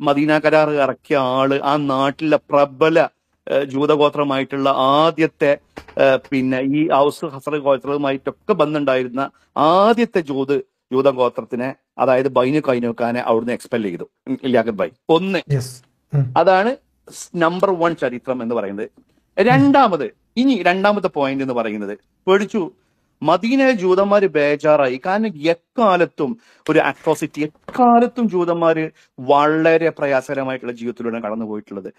മദീന കരാർ ഇറക്കിയ ആള് ആ നാട്ടിലെ പ്രബല ജൂതഗോത്രമായിട്ടുള്ള ആദ്യത്തെ പിന്നെ ഈ ഔസ് ഹസർ ഗോത്രവുമായിട്ടൊക്കെ ബന്ധമുണ്ടായിരുന്ന ആദ്യത്തെ ജൂത് ജൂതഗോത്രത്തിനെ അതായത് ബൈനു കൈനോക്കാനെ അവിടുന്ന് എക്സ്പെൽ ചെയ്തു ലിയാഖത്ത് ബൈ ഒന്ന് അതാണ് നമ്പർ വൺ ചരിത്രം എന്ന് പറയുന്നത് രണ്ടാമത് ഇനി രണ്ടാമത്തെ പോയിന്റ് എന്ന് പറയുന്നത് പേടിച്ചു മദീനയിൽ ജൂതന്മാർ ബേജാറായി കാരണം എക്കാലത്തും ഒരു അട്രോസിറ്റി എക്കാലത്തും ജൂതന്മാർ വളരെ പ്രയാസകരമായിട്ടുള്ള ജീവിതത്തിലൂടെ കടന്നു പോയിട്ടുള്ളത്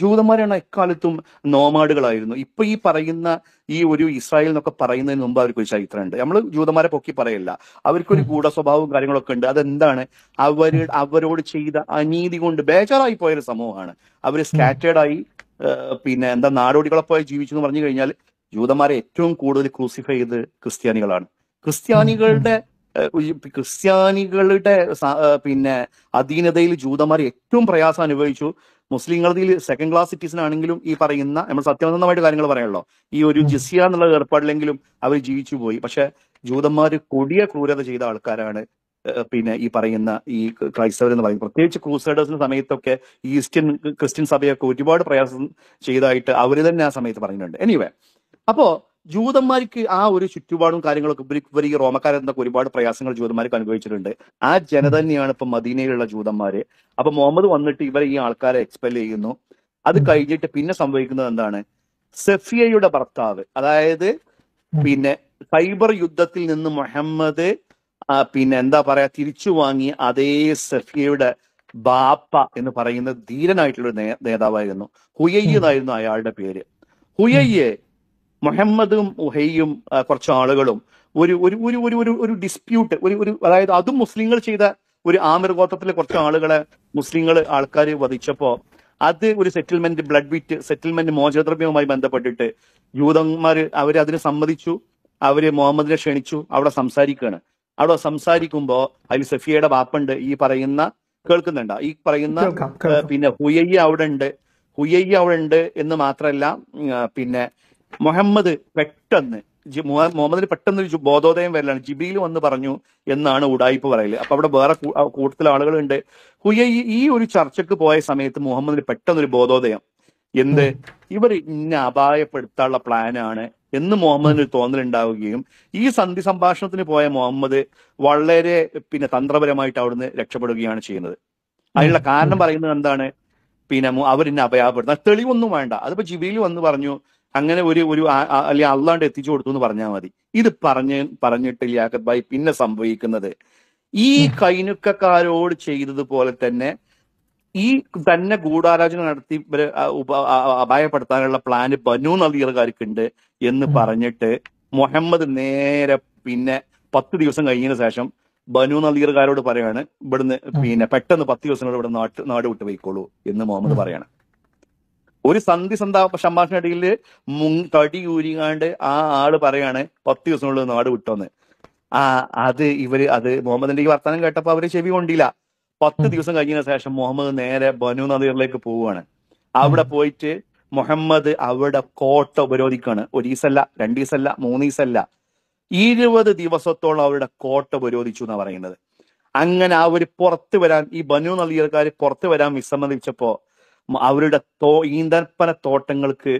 ജൂതന്മാരാണ് എക്കാലത്തും നോമാഡുകളായിരുന്നു ഇപ്പൊ ഈ പറയുന്ന ഈ ഒരു ഇസ്രായേൽ എന്നൊക്കെ പറയുന്നതിന് മുമ്പ് അവർക്ക് ഒരു ചരിത്രമുണ്ട് നമ്മൾ ജൂതന്മാരെ പൊക്കി പറയില്ല അവർക്കൊരു ഗൂഢ സ്വഭാവവും കാര്യങ്ങളൊക്കെ ഉണ്ട് അതെന്താണ് അവർ അവരോട് ചെയ്ത അനീതി കൊണ്ട് ബേജാറായി പോയൊരു സമൂഹമാണ് അവർ സ്കാറ്റേഡായി പിന്നെ എന്താ നാടോടികളെ പോയി ജീവിച്ചു എന്ന് പറഞ്ഞു കഴിഞ്ഞാൽ ജൂതന്മാരെ ഏറ്റവും കൂടുതൽ ക്രൂസിഫൈ ചെയ്ത് ക്രിസ്ത്യാനികളാണ് ക്രിസ്ത്യാനികളുടെ ക്രിസ്ത്യാനികളുടെ പിന്നെ അധീനതയിൽ ജൂതന്മാർ ഏറ്റവും പ്രയാസം അനുഭവിച്ചു മുസ്ലിങ്ങളിൽ സെക്കൻഡ് ക്ലാസ് സിറ്റീസൺ ആണെങ്കിലും ഈ പറയുന്ന നമ്മൾ സത്യസന്ധമായിട്ട് കാര്യങ്ങൾ പറയാമല്ലോ ഈ ഒരു ജിസിയ എന്നുള്ള ഏർപ്പാടില്ലെങ്കിലും അവർ ജീവിച്ചു പോയി പക്ഷെ ജൂതന്മാർ കൊടിയ ക്രൂരത ചെയ്ത ആൾക്കാരാണ് പിന്നെ ഈ പറയുന്ന ഈ ക്രൈസ്തവർ എന്ന് പറയുന്നത് പ്രത്യേകിച്ച് ക്രൂസൈഡേഴ്സിന്റെ സമയത്തൊക്കെ ഈസ്റ്റേൺ ക്രിസ്ത്യൻ സഭയൊക്കെ ഒരുപാട് പ്രയാസം ചെയ്തതായിട്ട് അവർ തന്നെ ആ സമയത്ത് പറയുന്നുണ്ട് എനിവേ അപ്പോ ജൂതന്മാർക്ക് ആ ഒരു ചുറ്റുപാടും കാര്യങ്ങളൊക്കെ ഇവർ ഈ റോമക്കാരെന്നൊക്കെ ഒരുപാട് പ്രയാസങ്ങൾ ജൂതന്മാർക്ക് അനുഭവിച്ചിട്ടുണ്ട് ആ ജനത തന്നെയാണ് ഇപ്പൊ മദീനയിലുള്ള ജൂതന്മാര് അപ്പൊ മുഹമ്മദ് വന്നിട്ട് ഇവരെ ഈ ആൾക്കാരെ എക്സ്പെൽ ചെയ്യുന്നു അത് കഴിഞ്ഞിട്ട് പിന്നെ സംഭവിക്കുന്നത് എന്താണ് സെഫിയയുടെ ഭർത്താവ് അതായത് പിന്നെ സൈബർ യുദ്ധത്തിൽ നിന്ന് മുഹമ്മദ് പിന്നെ എന്താ പറയാ തിരിച്ചു വാങ്ങി അതേ സഫിയയുടെ ബാപ്പ എന്ന് പറയുന്ന ധീരനായിട്ടുള്ള നേതാവായിരുന്നു ഹുയ്യെന്നായിരുന്നു അയാളുടെ പേര് ഹുയ്യെ മുഹമ്മദും ഉഹയ്യും കുറച്ച് ആളുകളും ഒരു ഒരു ഒരു ഒരു ഒരു ഒരു ഡിസ്പ്യൂട്ട് ഒരു ഒരു അതായത് അതും മുസ്ലിങ്ങൾ ചെയ്ത ഒരു ആമിർ ഗോത്രത്തിലെ കുറച്ച് ആളുകളെ മുസ്ലിങ്ങൾ ആൾക്കാർ വധിച്ചപ്പോ അത് ഒരു സെറ്റിൽമെന്റ് ബ്ലഡ് വിറ്റ് സെറ്റിൽമെന്റ് മോചദ്രവ്യവുമായി ബന്ധപ്പെട്ടിട്ട് യൂതന്മാർ അതിനെ സമ്മതിച്ചു അവര് മുഹമ്മദിനെ ക്ഷണിച്ചു അവിടെ സംസാരിക്കുകയാണ് അവിടെ സംസാരിക്കുമ്പോൾ അതിൽ സഫിയയുടെ വാപ്പുണ്ട് ഈ പറയുന്ന കേൾക്കുന്നുണ്ട ഈ പറയുന്ന പിന്നെ ഹുയ്യ അവിടെ ഉണ്ട് ഹുയ്യ അവിടെ ഉണ്ട് എന്ന് മാത്രമല്ല പിന്നെ മുഹമ്മദ് പെട്ടെന്ന് മുഹമ്മദിന് പെട്ടെന്ന് ഒരു ബോധോദയം വരലാണ് ജിബിയിൽ വന്ന് പറഞ്ഞു എന്നാണ് ഉടായ്പ പറയല് അപ്പൊ അവിടെ വേറെ കൂടുതൽ ആളുകളുണ്ട് ഹുയ ഈ ഒരു ചർച്ചക്ക് പോയ സമയത്ത് മുഹമ്മദിന് പെട്ടെന്നൊരു ബോധോദയം എന്ത് ഇവർ ഇന്ന അപായപ്പെടുത്താനുള്ള പ്ലാനാണ് എന്ന് മുഹമ്മദിന് തോന്നലുണ്ടാവുകയും ഈ സന്ധി സംഭാഷണത്തിന് പോയ മുഹമ്മദ് വളരെ പിന്നെ തന്ത്രപരമായിട്ട് അവിടുന്ന് രക്ഷപ്പെടുകയാണ് ചെയ്യുന്നത് അതിനുള്ള കാരണം പറയുന്നത് എന്താണ് പിന്നെ അവർ ഇന്നെ തെളിവൊന്നും വേണ്ട അതിപ്പോ ജിബിയിൽ വന്ന് പറഞ്ഞു അങ്ങനെ ഒരു ഒരു അല്ലെങ്കിൽ അള്ളാണ്ട് എത്തിച്ചു കൊടുത്തു എന്ന് പറഞ്ഞാൽ മതി ഇത് പറഞ്ഞ് പറഞ്ഞിട്ട് ലിയാഖത്ത് ഭായി പിന്നെ സംഭവിക്കുന്നത് ഈ കൈനുക്കാരോട് ചെയ്തതുപോലെ തന്നെ ഈ തന്നെ ഗൂഢാലോചന നടത്തി അപായപ്പെടുത്താനുള്ള പ്ലാന് ബനു നദീറുകാർക്കുണ്ട് എന്ന് പറഞ്ഞിട്ട് മുഹമ്മദ് നേരെ പിന്നെ പത്ത് ദിവസം കഴിഞ്ഞതിന് ശേഷം ബനു നദീറുകാരോട് പറയാണ് ഇവിടുന്ന് പിന്നെ പെട്ടെന്ന് പത്ത് ദിവസങ്ങൾ ഇവിടെ നാട് നാട് വിട്ട് പോയിക്കോളൂ എന്ന് മുഹമ്മദ് പറയാണ് ഒരു സന്ധി സംഭാഷണ ഇടയിൽ മുൻ തടി ഊരിങ്ങാണ്ട് ആ ആള് പറയാണ് പത്ത് ദിവസമുള്ള നാട് വിട്ടോന്ന് ആ അത് ഇവര് അത് മുഹമ്മദിന്റെ ഈ വർത്തമാനം കേട്ടപ്പോ അവര് ചെവി കൊണ്ടില്ല പത്ത് ദിവസം കഴിഞ്ഞതിന് ശേഷം മുഹമ്മദ് നേരെ ബനു നദികളിലേക്ക് പോവുകയാണ് അവിടെ പോയിട്ട് മുഹമ്മദ് അവിടെ കോട്ട ഉപരോധിക്കാണ് ഒരു ഈസല്ല രണ്ട് ഈസല്ല മൂന്ന് ഈസല്ല ഇരുപത് ദിവസത്തോളം അവരുടെ കോട്ട ഉപരോധിച്ചു എന്നാണ് പറയുന്നത് അങ്ങനെ അവര് പുറത്തു വരാൻ ഈ ബനു നദീർക്കാർ പുറത്തു വരാൻ വിസമ്മതിച്ചപ്പോ അവരുടെ തോ ഈന്തപ്പന തോട്ടങ്ങൾക്ക്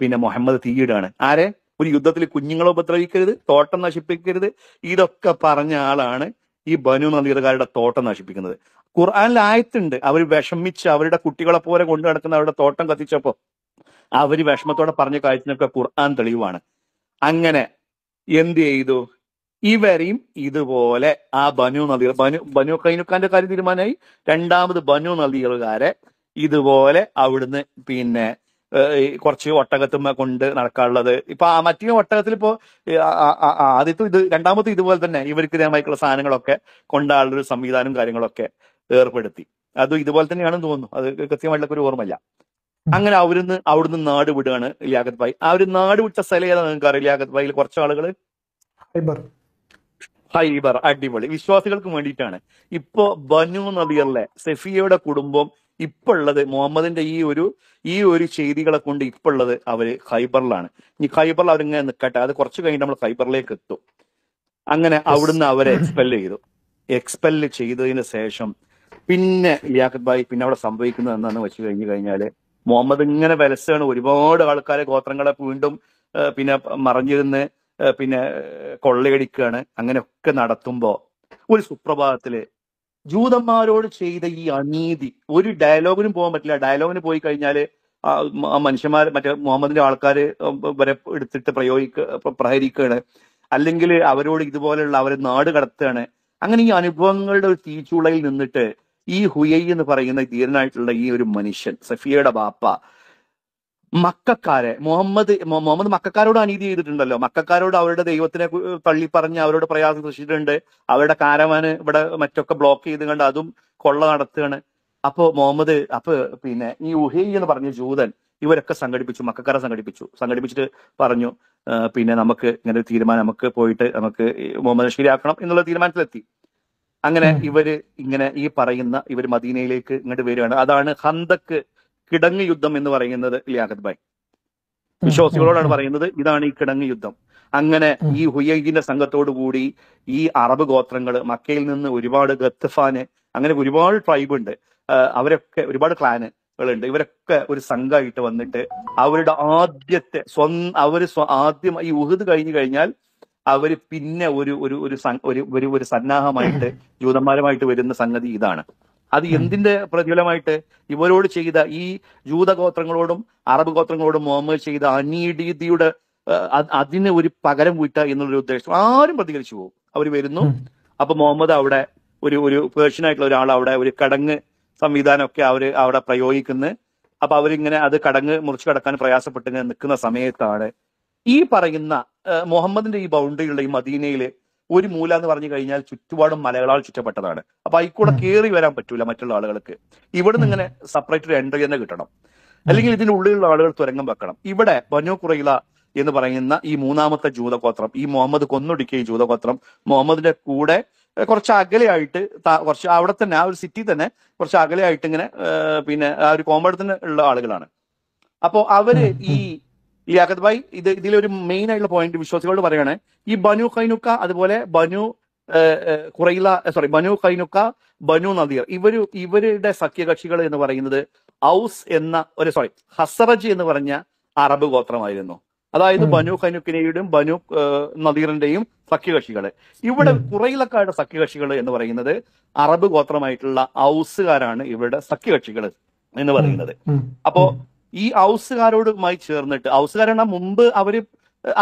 പിന്നെ മുഹമ്മദ് തീയിടാണ് ആരെ ഒരു യുദ്ധത്തിൽ കുഞ്ഞുങ്ങളെ ഉപദ്രവിക്കരുത് തോട്ടം നശിപ്പിക്കരുത് ഇതൊക്കെ പറഞ്ഞ ആളാണ് ഈ ബനു നദീതകാരുടെ തോട്ടം നശിപ്പിക്കുന്നത് ഖുർആാനിൽ ആയത്തുണ്ട് അവർ വിഷമിച്ച് അവരുടെ കുട്ടികളെ പോലെ കൊണ്ടു നടക്കുന്ന അവരുടെ തോട്ടം കത്തിച്ചപ്പോ അവർ വിഷമത്തോടെ പറഞ്ഞ കാര്യത്തിനൊക്കെ ഖുർആൻ തെളിവാണ് അങ്ങനെ എന്ത് ചെയ്തു ഇവരെയും ഇതുപോലെ ആ ബനു നദീർ ബനു ബനു കൈനുക്കാന്റെ കാര്യം തീരുമാനമായി രണ്ടാമത് ബനു നദീറുകാരെ ഇതുപോലെ അവിടുന്ന് പിന്നെ കുറച്ച് ഒട്ടകത്തുമ്മ കൊണ്ട് നടക്കാനുള്ളത് ഇപ്പൊ ആ മറ്റേ ഒട്ടകത്തിൽ ഇപ്പോ ആദ്യത്തെ ഇത് രണ്ടാമത്തെ ഇതുപോലെ തന്നെ ഇവർക്ക് ഇതേമായിട്ടുള്ള സാധനങ്ങളൊക്കെ കൊണ്ടാളുള്ള ഒരു സംവിധാനം കാര്യങ്ങളൊക്കെ ഏർപ്പെടുത്തി അത് ഇതുപോലെ തന്നെയാണെന്ന് തോന്നുന്നു അത് കൃത്യമായിട്ടുള്ള ഒരു ഓർമ്മയില്ല അങ്ങനെ അവരുന്ന് അവിടുന്ന് നാട് വിടുകയാണ് ലിയാഖത്ത് ഭായി ആ ഒരു നാട് വിട്ട സ്ഥലം ഏതാണ് നിങ്ങൾക്ക് അറിയാം ലിയാഖത്ത് ഭായിൽ കുറച്ച് ആളുകൾ ഹൈബർ അടിപൊളി വിശ്വാസികൾക്ക് വേണ്ടിയിട്ടാണ് ഇപ്പോ ബനു നബിയറിലെ സെഫിയയുടെ കുടുംബം ഉള്ളത് മുഹമ്മദിന്റെ ഈ ഒരു ഈ ഒരു ചെയ്തികളെ കൊണ്ട് ഉള്ളത് അവര് ഖൈബറിലാണ് ഇനി ഖൈബറിൽ അവരിങ്ങനെ നിൽക്കട്ടെ അത് കുറച്ച് കഴിഞ്ഞിട്ട് നമ്മൾ ഖൈബറിലേക്ക് എത്തും അങ്ങനെ അവിടുന്ന് അവരെ എക്സ്പെൽ ചെയ്തു എക്സ്പെൽ ചെയ്തതിന് ശേഷം പിന്നെ ലിയാഖത്ത് ഭായി പിന്നെ അവിടെ സംഭവിക്കുന്നത് എന്താണെന്ന് വെച്ച് കഴിഞ്ഞു കഴിഞ്ഞാല് മുഹമ്മദ് ഇങ്ങനെ വിലസാണ് ഒരുപാട് ആൾക്കാരെ ഗോത്രങ്ങളെ വീണ്ടും പിന്നെ മറിഞ്ഞിരുന്ന് പിന്നെ കൊള്ളയടിക്കുകയാണ് അങ്ങനെയൊക്കെ നടത്തുമ്പോ ഒരു സുപ്രഭാതത്തില് ജൂതന്മാരോട് ചെയ്ത ഈ അനീതി ഒരു ഡയലോഗിനും പോകാൻ പറ്റില്ല ഡയലോഗിന് പോയി കഴിഞ്ഞാല് ആ മനുഷ്യന്മാർ മറ്റേ മുഹമ്മദിന്റെ ആൾക്കാർ വരെ എടുത്തിട്ട് പ്രയോഗിക്ക പ്രഹരിക്കുകയാണ് അല്ലെങ്കിൽ അവരോട് ഇതുപോലെയുള്ള അവരെ നാട് കടത്തുകയാണ് അങ്ങനെ ഈ അനുഭവങ്ങളുടെ ഒരു തീച്ചുളയിൽ നിന്നിട്ട് ഈ ഹുയൈ എന്ന് പറയുന്ന ധീരനായിട്ടുള്ള ഈ ഒരു മനുഷ്യൻ സഫിയയുടെ ബാപ്പ മക്കാരെ മുഹമ്മദ് മുഹമ്മദ് മക്കാരോട് അനീതി ചെയ്തിട്ടുണ്ടല്ലോ മക്കാരോട് അവരുടെ ദൈവത്തിനെ തള്ളി പറഞ്ഞ് അവരോട് പ്രയാസം സൃഷ്ടിച്ചിട്ടുണ്ട് അവരുടെ കാരവാന് ഇവിടെ മറ്റൊക്കെ ബ്ലോക്ക് ചെയ്ത് കണ്ട് അതും കൊള്ള നടത്തുകയാണ് അപ്പൊ മുഹമ്മദ് അപ്പൊ പിന്നെ ഈ ഉഹി എന്ന് പറഞ്ഞ ജൂതൻ ഇവരൊക്കെ സംഘടിപ്പിച്ചു മക്കാരെ സംഘടിപ്പിച്ചു സംഘടിപ്പിച്ചിട്ട് പറഞ്ഞു പിന്നെ നമുക്ക് ഇങ്ങനെ ഒരു തീരുമാനം നമുക്ക് പോയിട്ട് നമുക്ക് മുഹമ്മദ് ശരിയാക്കണം എന്നുള്ള തീരുമാനത്തിലെത്തി അങ്ങനെ ഇവര് ഇങ്ങനെ ഈ പറയുന്ന ഇവർ മദീനയിലേക്ക് ഇങ്ങോട്ട് വരികയാണ് അതാണ് ഹന്തക്ക് കിടങ്ങ് യുദ്ധം എന്ന് പറയുന്നത് ലിയാഖത്ത് ഭായ് വിശ്വാസികളോടാണ് പറയുന്നത് ഇതാണ് ഈ കിടങ്ങ് യുദ്ധം അങ്ങനെ ഈ ഹുയൈദിന്റെ കൂടി ഈ അറബ് ഗോത്രങ്ങൾ മക്കയിൽ നിന്ന് ഒരുപാട് ഗത്തഫാന് അങ്ങനെ ഒരുപാട് ട്രൈബ് ഉണ്ട് അവരൊക്കെ ഒരുപാട് ക്ലാന് കളുണ്ട് ഇവരൊക്കെ ഒരു സംഘമായിട്ട് വന്നിട്ട് അവരുടെ ആദ്യത്തെ സ്വന്തം അവര് ആദ്യം ഈ ഉഹദ് കഴിഞ്ഞു കഴിഞ്ഞാൽ അവര് പിന്നെ ഒരു ഒരു ഒരു ഒരു സന്നാഹമായിട്ട് ജൂതന്മാരുമായിട്ട് *coughs* വരുന്ന സംഗതി ഇതാണ് അത് എന്തിന്റെ പ്രതിഫലമായിട്ട് ഇവരോട് ചെയ്ത ഈ ജൂതഗോത്രങ്ങളോടും അറബ് ഗോത്രങ്ങളോടും മുഹമ്മദ് ചെയ്ത അനീഡീതിയുടെ അതിന് ഒരു പകരം വീട്ട എന്നുള്ളൊരു ഉദ്ദേശം ആരും പ്രതികരിച്ചു പോകും അവർ വരുന്നു അപ്പൊ മുഹമ്മദ് അവിടെ ഒരു ഒരു പേഴ്ഷ്യനായിട്ടുള്ള ആയിട്ടുള്ള ഒരാൾ അവിടെ ഒരു കടങ്ങ് സംവിധാനമൊക്കെ അവര് അവിടെ പ്രയോഗിക്കുന്നു അപ്പൊ അവരിങ്ങനെ അത് കടങ്ങ് മുറിച്ചു കടക്കാൻ പ്രയാസപ്പെട്ടിങ്ങനെ നിൽക്കുന്ന സമയത്താണ് ഈ പറയുന്ന മുഹമ്മദിന്റെ ഈ ബൗണ്ടറിയുള്ള ഈ മദീനയില് ഒരു മൂല എന്ന് പറഞ്ഞു കഴിഞ്ഞാൽ ചുറ്റുപാടും മലകളാൽ ചുറ്റപ്പെട്ടതാണ് അപ്പൊ അതിക്കൂടെ കയറി വരാൻ പറ്റൂല മറ്റുള്ള ആളുകൾക്ക് ഇവിടെ നിന്ന് ഇങ്ങനെ സെപ്പറേറ്റ് ഒരു എൻട്രി തന്നെ കിട്ടണം അല്ലെങ്കിൽ ഇതിന്റെ ഉള്ളിലുള്ള ആളുകൾ തുരങ്കം വെക്കണം ഇവിടെ ബനോ കുറയില എന്ന് പറയുന്ന ഈ മൂന്നാമത്തെ ജൂതഗോത്രം ഈ മുഹമ്മദ് കൊന്നൊടുക്കിയ ഈ ജൂതഗോത്രം മുഹമ്മദിന്റെ കൂടെ കുറച്ച് അകലെയായിട്ട് കുറച്ച് അവിടെ തന്നെ ആ ഒരു സിറ്റി തന്നെ കുറച്ച് അകലെയായിട്ട് ഇങ്ങനെ പിന്നെ ആ ഒരു കോമ്പടത്തിന് ഉള്ള ആളുകളാണ് അപ്പോൾ അവര് ഈ ലിയാഖത്ത് ഭായ് ഇത് ഇതിലൊരു മെയിൻ ആയിട്ടുള്ള പോയിന്റ് വിശ്വാസികളോട് പറയുകയാണ് ഈ ബനു കൈനുക്ക അതുപോലെ ബനു കുറയില സോറി ബനു കൈനുക്ക ബനു നദീർ ഇവര് ഇവരുടെ സഖ്യകക്ഷികൾ എന്ന് പറയുന്നത് ഔസ് എന്ന ഒരു സോറി ഹസറജ് എന്ന് പറഞ്ഞ അറബ് ഗോത്രമായിരുന്നു അതായത് ബനു ഖനുക്കിനെയും ബനു നദീറിന്റെയും സഖ്യകക്ഷികൾ ഇവിടെ കുറയിലക്കാരുടെ സഖ്യകക്ഷികൾ എന്ന് പറയുന്നത് അറബ് ഗോത്രമായിട്ടുള്ള ഔസുകാരാണ് ഇവരുടെ സഖ്യകക്ഷികൾ എന്ന് പറയുന്നത് അപ്പോ ഈ ഔസുകാരോടുമായി ചേർന്നിട്ട് ഔസുകാരാണ് മുമ്പ് അവര്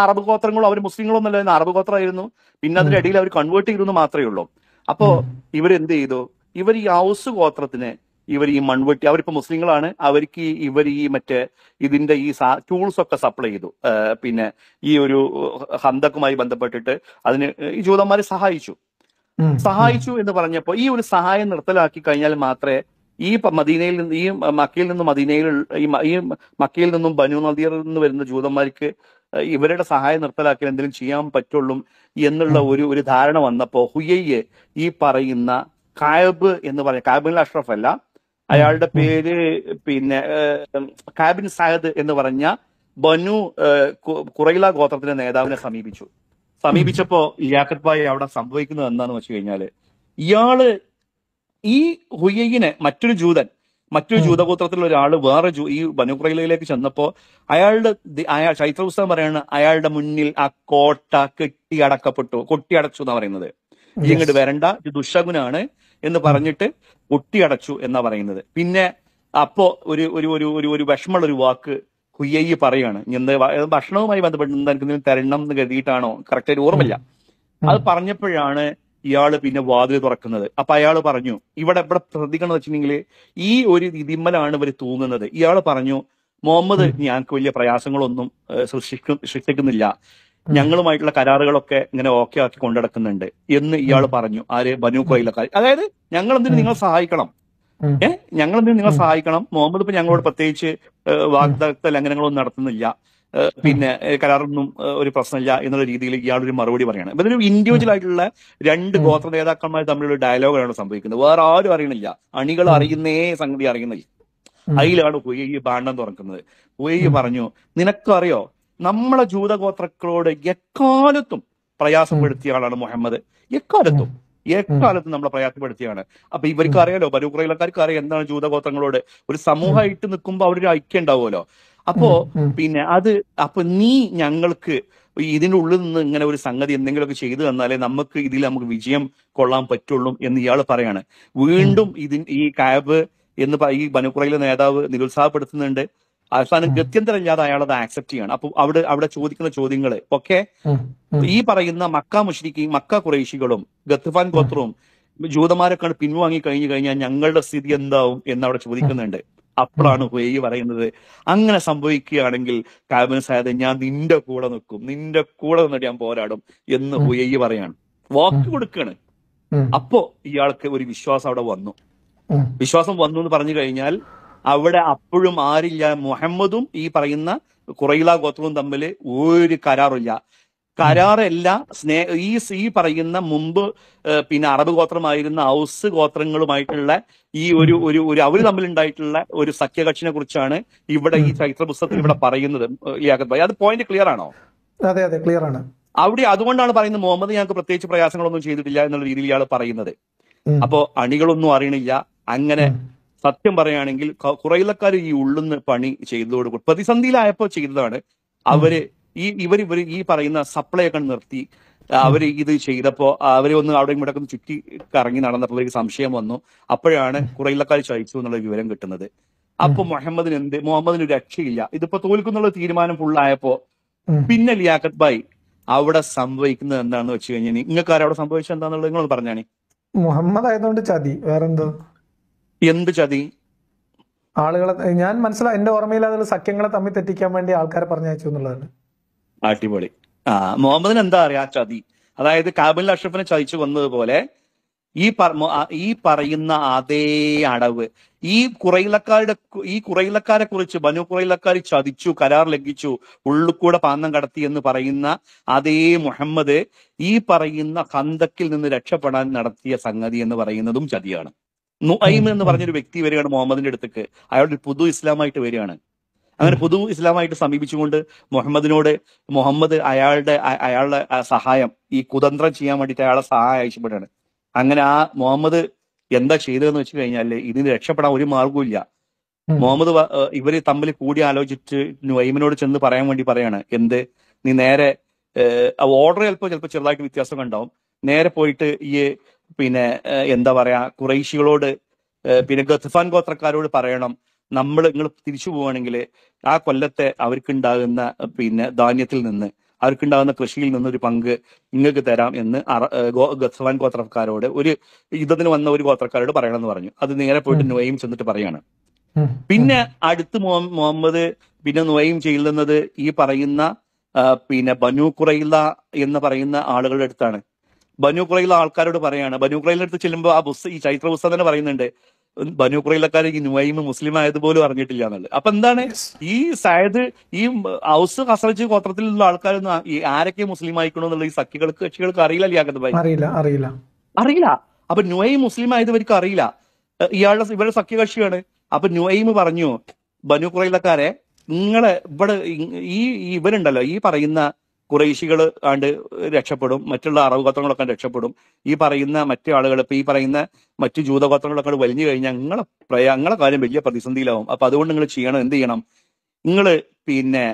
അറബ് ഗോത്രങ്ങളോ അവർ മുസ്ലിങ്ങളോ ഒന്നല്ലായിരുന്നു അറബ് ഗോത്രമായിരുന്നു പിന്നെ അതിന്റെ ഇടയിൽ അവർ കൺവേർട്ട് ചെയ്തു മാത്രമേ ഉള്ളൂ അപ്പോ എന്ത് ചെയ്തു ഇവർ ഈ ഔസ് ഗോത്രത്തിനെ ഇവർ ഈ മൺവെട്ടി അവരിപ്പോ മുസ്ലിങ്ങളാണ് അവർക്ക് ഇവർ ഈ മറ്റേ ഇതിന്റെ ഈ ടൂൾസ് ഒക്കെ സപ്ലൈ ചെയ്തു പിന്നെ ഈ ഒരു ഹന്തക്കുമായി ബന്ധപ്പെട്ടിട്ട് അതിന് ഈ ജൂതന്മാരെ സഹായിച്ചു സഹായിച്ചു എന്ന് പറഞ്ഞപ്പോ ഈ ഒരു സഹായം നിർത്തലാക്കി കഴിഞ്ഞാൽ മാത്രമേ ഈ മദീനയിൽ നിന്ന് ഈ മക്കയിൽ നിന്നും മദീനയിൽ ഈ മക്കയിൽ നിന്നും ബനു നദിയിൽ നിന്ന് വരുന്ന ജൂതന്മാർക്ക് ഇവരുടെ സഹായം നിർത്തലാക്കാൻ എന്തെങ്കിലും ചെയ്യാൻ പറ്റുള്ളൂ എന്നുള്ള ഒരു ഒരു ധാരണ വന്നപ്പോൾ ഹുയ്യെ ഈ പറയുന്ന കായബ് എന്ന് പറഞ്ഞ കാബിൻ അഷ്റഫ് അല്ല അയാളുടെ പേര് പിന്നെ കാബിൻ സായദ് എന്ന് പറഞ്ഞ ബനു കുറൈല ഗോത്രത്തിന്റെ നേതാവിനെ സമീപിച്ചു സമീപിച്ചപ്പോ ലിയാഖത്ത് ഭായ് അവിടെ സംഭവിക്കുന്നത് എന്താന്ന് വെച്ച് കഴിഞ്ഞാല് ഇയാള് ഈ ഹുയ്യനെ മറ്റൊരു ജൂതൻ മറ്റൊരു ജൂതഗോത്രത്തിലുള്ള ഒരാൾ വേറെ ജൂ ഈ ബനുക്രയിലേക്ക് ചെന്നപ്പോ അയാളുടെ അയാൾ ചൈത്ര പുസ്തകം പറയാണ് അയാളുടെ മുന്നിൽ ആ കോട്ട കെട്ടി അടക്കപ്പെട്ടു കൊട്ടി അടച്ചു എന്നാ പറയുന്നത് ഇങ്ങോട്ട് വരണ്ട ഇത് ദുഷഗുനാണ് എന്ന് പറഞ്ഞിട്ട് കൊട്ടി അടച്ചു എന്നാ പറയുന്നത് പിന്നെ അപ്പോ ഒരു ഒരു ഒരു ഒരു ഒരു വിഷമുള്ള ഒരു വാക്ക് ഹുയ്യയ്യ പറയാണ് ഇന്ന് ഭക്ഷണവുമായി ബന്ധപ്പെട്ട് എനിക്ക് തരണം എന്ന് കരുതിയിട്ടാണോ കറക്റ്റ് ആയിട്ട് ഓർമ്മയില്ല അത് പറഞ്ഞപ്പോഴാണ് ഇയാൾ പിന്നെ വാതിൽ തുറക്കുന്നത് അപ്പൊ അയാൾ പറഞ്ഞു ഇവിടെ ഇവിടെ ശ്രദ്ധിക്കണം വെച്ചിട്ടുണ്ടെങ്കിൽ ഈ ഒരു ഇതിമ്മലാണ് ഇവർ തൂങ്ങുന്നത് ഇയാൾ പറഞ്ഞു മുഹമ്മദ് ഞങ്ങൾക്ക് വലിയ പ്രയാസങ്ങളൊന്നും സൃഷ്ടിക്കും സൃഷ്ടിക്കുന്നില്ല ഞങ്ങളുമായിട്ടുള്ള കരാറുകളൊക്കെ ഇങ്ങനെ ഓക്കെ ആക്കി കൊണ്ടിടക്കുന്നുണ്ട് എന്ന് ഇയാൾ പറഞ്ഞു ആര് ബനു കോയിലക്കാർ അതായത് ഞങ്ങൾ എന്തിനു നിങ്ങളെ സഹായിക്കണം ഏഹ് ഞങ്ങൾ എന്തിനു നിങ്ങളെ സഹായിക്കണം മുഹമ്മദ് ഇപ്പൊ ഞങ്ങളോട് പ്രത്യേകിച്ച് വാഗ്ദത്ത ലംഘനങ്ങളൊന്നും നടത്തുന്നില്ല പിന്നെ കരാറൊന്നും ഒരു പ്രശ്നമില്ല എന്നുള്ള രീതിയിൽ ഇയാളൊരു മറുപടി പറയുകയാണ് അപ്പൊ ഇതൊരു ഇൻഡിവിജ്വൽ ആയിട്ടുള്ള രണ്ട് ഗോത്ര നേതാക്കന്മാർ തമ്മിലുള്ള ഡയലോഗാണ് സംഭവിക്കുന്നത് വേറെ ആരും അറിയണില്ല അണികൾ അറിയുന്നേ സംഗതി അറിയുന്നില്ല അതിലാണ് ഹുയയ്യ ബാണ്ടം തുറക്കുന്നത് ഹുയയ്യ പറഞ്ഞു നിനക്കറിയോ നമ്മളെ ജൂതഗോത്രക്കളോട് എക്കാലത്തും പ്രയാസപ്പെടുത്തിയ ആളാണ് മുഹമ്മദ് എക്കാലത്തും എക്കാലത്തും നമ്മളെ പ്രയാസപ്പെടുത്തിയാണ് അപ്പൊ ഇവർക്ക് അറിയാലോ ബരൂഖ്രയിലക്കാർക്ക് അറിയാം എന്താണ് ജൂതഗോത്രങ്ങളോട് ഒരു സമൂഹമായിട്ട് നിൽക്കുമ്പോൾ അവരൊരു ഐക്യം ഉണ്ടാവുമല്ലോ അപ്പോ പിന്നെ അത് അപ്പൊ നീ ഞങ്ങൾക്ക് ഇതിൻ്റെ ഉള്ളിൽ നിന്ന് ഇങ്ങനെ ഒരു സംഗതി എന്തെങ്കിലുമൊക്കെ ചെയ്തു തന്നാലേ നമുക്ക് ഇതിൽ നമുക്ക് വിജയം കൊള്ളാൻ പറ്റുള്ളൂ എന്ന് ഇയാൾ പറയാണ് വീണ്ടും ഇതിൻ ഈ കാബ് എന്ന് ഈ ബനുക്കുറയിലെ നേതാവ് നിരുത്സാഹപ്പെടുത്തുന്നുണ്ട് അവസാനം ഗത്യന്തരമില്ലാതെ അയാൾ അത് ആക്സെപ്റ്റ് ചെയ്യണം അപ്പൊ അവിടെ അവിടെ ചോദിക്കുന്ന ചോദ്യങ്ങൾ ഒക്കെ ഈ പറയുന്ന മക്ക മുഷ്രിഖയും മക്ക കുറേശികളും ഗത്ത്ഫാൻ ഗോത്രവും ജൂതന്മാരൊക്കെ പിൻവാങ്ങി കഴിഞ്ഞു കഴിഞ്ഞാൽ ഞങ്ങളുടെ സ്ഥിതി എന്താവും എന്ന് അവിടെ ചോദിക്കുന്നുണ്ട് അപ്പോഴാണ് ഹുവൈ പറയുന്നത് അങ്ങനെ സംഭവിക്കുകയാണെങ്കിൽ കാബിന് സായദ് ഞാൻ നിന്റെ കൂടെ നിൽക്കും നിന്റെ കൂടെ നിന്നിട്ട് ഞാൻ പോരാടും എന്ന് ഹുയൈ പറയാണ് വാക്ക് കൊടുക്കാണ് അപ്പോ ഇയാൾക്ക് ഒരു വിശ്വാസം അവിടെ വന്നു വിശ്വാസം വന്നു എന്ന് പറഞ്ഞു കഴിഞ്ഞാൽ അവിടെ അപ്പോഴും ആരില്ല മുഹമ്മദും ഈ പറയുന്ന കുറയില ഗോത്രവും തമ്മിൽ ഒരു കരാറില്ല കരാറല്ല സ്നേ ഈ ഈ പറയുന്ന മുമ്പ് പിന്നെ അറബ് ഗോത്രമായിരുന്ന ഔസ് ഗോത്രങ്ങളുമായിട്ടുള്ള ഈ ഒരു ഒരു ഒരു അവർ തമ്മിലുണ്ടായിട്ടുള്ള ഒരു സഖ്യകക്ഷിനെ കുറിച്ചാണ് ഇവിടെ ഈ ചരിത്ര പുസ്തകത്തിൽ ഇവിടെ പറയുന്നത് ലിയാഖത്ത് ഭായി അത് പോയിന്റ് ക്ലിയർ ആണോ അതെ അതെ ക്ലിയർ ആണ് അവിടെ അതുകൊണ്ടാണ് പറയുന്നത് മുഹമ്മദ് ഞങ്ങൾക്ക് പ്രത്യേകിച്ച് പ്രയാസങ്ങളൊന്നും ചെയ്തിട്ടില്ല എന്നുള്ള രീതിയിൽ ഇയാൾ പറയുന്നത് അപ്പോ അണികളൊന്നും അറിയണില്ല അങ്ങനെ സത്യം പറയുകയാണെങ്കിൽ കുറയിലക്കാർ ഈ ഉള്ളുന്ന പണി ചെയ്തതോടുകൂടി പ്രതിസന്ധിയിലായപ്പോ ചെയ്തതാണ് അവര് ഈ ഇവർ ഇവർ ഈ പറയുന്ന സപ്ലൈ ഒക്കെ നിർത്തി അവർ ഇത് ചെയ്തപ്പോൾ അവരെ ഒന്ന് അവിടെ ഇവിടെ ഒന്ന് ചുറ്റി കറങ്ങി നടന്നപ്പോൾ അവർക്ക് സംശയം വന്നു അപ്പോഴാണ് കുറയിലക്കാർ ചോദിച്ചു എന്നുള്ള വിവരം കിട്ടുന്നത് അപ്പൊ മുഹമ്മദിന് എന്ത് മുഹമ്മദിന് ഒരു രക്ഷയില്ല ഇതിപ്പോ തോൽക്കുന്നുള്ള തീരുമാനം ഫുള്ളായപ്പോ പിന്നെ ലിയാഖത്ത് ഭായ് അവിടെ സംഭവിക്കുന്നത് എന്താണെന്ന് വെച്ച് കഴിഞ്ഞാൽ നിങ്ങൾക്ക് ആരവിടെ സംഭവിച്ചത് എന്താണെന്നുള്ളത് നിങ്ങൾ പറഞ്ഞാണേ മുഹമ്മദ് ആയതുകൊണ്ട് ചതി വേറെന്തോ എന്ത് ചതി ആളുകളെ ഞാൻ മനസ്സിലായി എന്റെ ഓർമ്മയിൽ അതിൽ സഖ്യങ്ങളെ തമ്മിൽ തെറ്റിക്കാൻ വേണ്ടി ആൾക്കാരെ പറഞ്ഞയച്ചു എന്നുള്ളതാണ് അടിപൊളി ആ മുഹമ്മദിന് എന്താ അറിയാ ചതി അതായത് കാബിൽ അഷ്റഫിനെ ചതിച്ചു കൊന്നതുപോലെ ഈ ഈ പറയുന്ന അതേ അടവ് ഈ കുറയിലക്കാരുടെ ഈ കുറയിലക്കാരെ കുറിച്ച് ബനു കുറയിലക്കാർ ചതിച്ചു കരാർ ലംഘിച്ചു ഉള്ളിക്കൂടെ പാന്നം കടത്തി എന്ന് പറയുന്ന അതേ മുഹമ്മദ് ഈ പറയുന്ന ഹന്തക്കിൽ നിന്ന് രക്ഷപ്പെടാൻ നടത്തിയ സംഗതി എന്ന് പറയുന്നതും ചതിയാണ് നുഐം എന്ന് പറഞ്ഞൊരു വ്യക്തി വരികയാണ് മുഹമ്മദിന്റെ അടുത്തേക്ക് അയാളുടെ പുതു ഇസ്ലാമായിട്ട് വരികയാണ് അങ്ങനെ പൊതു ഇസ്ലാമായിട്ട് സമീപിച്ചുകൊണ്ട് മുഹമ്മദിനോട് മുഹമ്മദ് അയാളുടെ അയാളുടെ സഹായം ഈ കുതന്ത്രം ചെയ്യാൻ വേണ്ടിയിട്ട് അയാളെ സഹായം ആവശ്യപ്പെടുകയാണ് അങ്ങനെ ആ മുഹമ്മദ് എന്താ ചെയ്തതെന്ന് വെച്ച് കഴിഞ്ഞാൽ ഇതിന് രക്ഷപ്പെടാൻ ഒരു മാർഗവും ഇല്ല മുഹമ്മദ് ഇവര് തമ്മിൽ കൂടി ആലോചിച്ച് നുവൈമിനോട് ചെന്ന് പറയാൻ വേണ്ടി പറയാണ് എന്ത് നീ നേരെ ഓർഡർ ചിലപ്പോൾ ചിലപ്പോൾ ചെറുതായിട്ട് വ്യത്യാസം ഉണ്ടാവും നേരെ പോയിട്ട് ഈ പിന്നെ എന്താ പറയാ കുറൈശികളോട് പിന്നെ ഗത്ഫാൻ ഗോത്രക്കാരോട് പറയണം നമ്മൾ നിങ്ങൾ തിരിച്ചു പോവുകയാണെങ്കിൽ ആ കൊല്ലത്തെ അവർക്കുണ്ടാകുന്ന പിന്നെ ധാന്യത്തിൽ നിന്ന് അവർക്കുണ്ടാകുന്ന കൃഷിയിൽ നിന്നൊരു പങ്ക് നിങ്ങൾക്ക് തരാം എന്ന് ഗസ്വാൻ ഗോത്രക്കാരോട് ഒരു യുദ്ധത്തിന് വന്ന ഒരു ഗോത്രക്കാരോട് പറയണമെന്ന് പറഞ്ഞു അത് നേരെ പോയിട്ട് നോയും ചെന്നിട്ട് പറയാണ് പിന്നെ അടുത്ത് മുഹമ്മദ് പിന്നെ നോയും ചെയ്യുന്നത് ഈ പറയുന്ന പിന്നെ ബനു കുറയില്ല എന്ന് പറയുന്ന ആളുകളുടെ അടുത്താണ് ബനു കുറയില ആൾക്കാരോട് പറയാണ് ബനു കുറയിലെ അടുത്ത് ചെല്ലുമ്പോൾ ആ ബുസ് ഈ ചൈത്ര പുസ്തകം തന്നെ പറയുന്നുണ്ട് ബനുപ്രയിലക്കാരൻ നുവൈമ് മുസ്ലിം ആയതുപോലും അറിഞ്ഞിട്ടില്ല എന്നുള്ളത് അപ്പൊ എന്താണ് ഈ സായത് ഈ ഹൗസ് ഹസറച്ച് ഗോത്രത്തിൽ നിന്നുള്ള ആൾക്കാരൊന്നും ഈ ആരൊക്കെ മുസ്ലിം ആയിക്കണോ എന്നുള്ള ഈ സഖ്യകൾക്ക് കക്ഷികൾക്ക് അറിയില്ല ലിയാഖത്ത് ഭായി അറിയില്ല അറിയില്ല അറിയില്ല അപ്പൊ നുവൈ മുസ്ലിം ആയതുവർക്ക് അറിയില്ല ഇയാളുടെ ഇവരുടെ സഖ്യകക്ഷിയാണ് അപ്പൊ നുവൈമ് പറഞ്ഞു ബനുപ്രയിലക്കാരെ നിങ്ങളെ ഇവിടെ ഈ ഇവരുണ്ടല്ലോ ഈ പറയുന്ന കുറേശികൾ ആണ്ട് രക്ഷപ്പെടും മറ്റുള്ള അറബ് ഗോത്രങ്ങളൊക്കെ രക്ഷപ്പെടും ഈ പറയുന്ന മറ്റു ആളുകൾ ഇപ്പൊ ഈ പറയുന്ന മറ്റു ജൂതഗോത്രങ്ങളൊക്കെ വലിഞ്ഞു കഴിഞ്ഞാൽ ഞങ്ങളെ ഞങ്ങളെ കാര്യം വലിയ പ്രതിസന്ധിയിലാവും അപ്പൊ അതുകൊണ്ട് നിങ്ങൾ ചെയ്യണം എന്ത് ചെയ്യണം നിങ്ങൾ പിന്നെ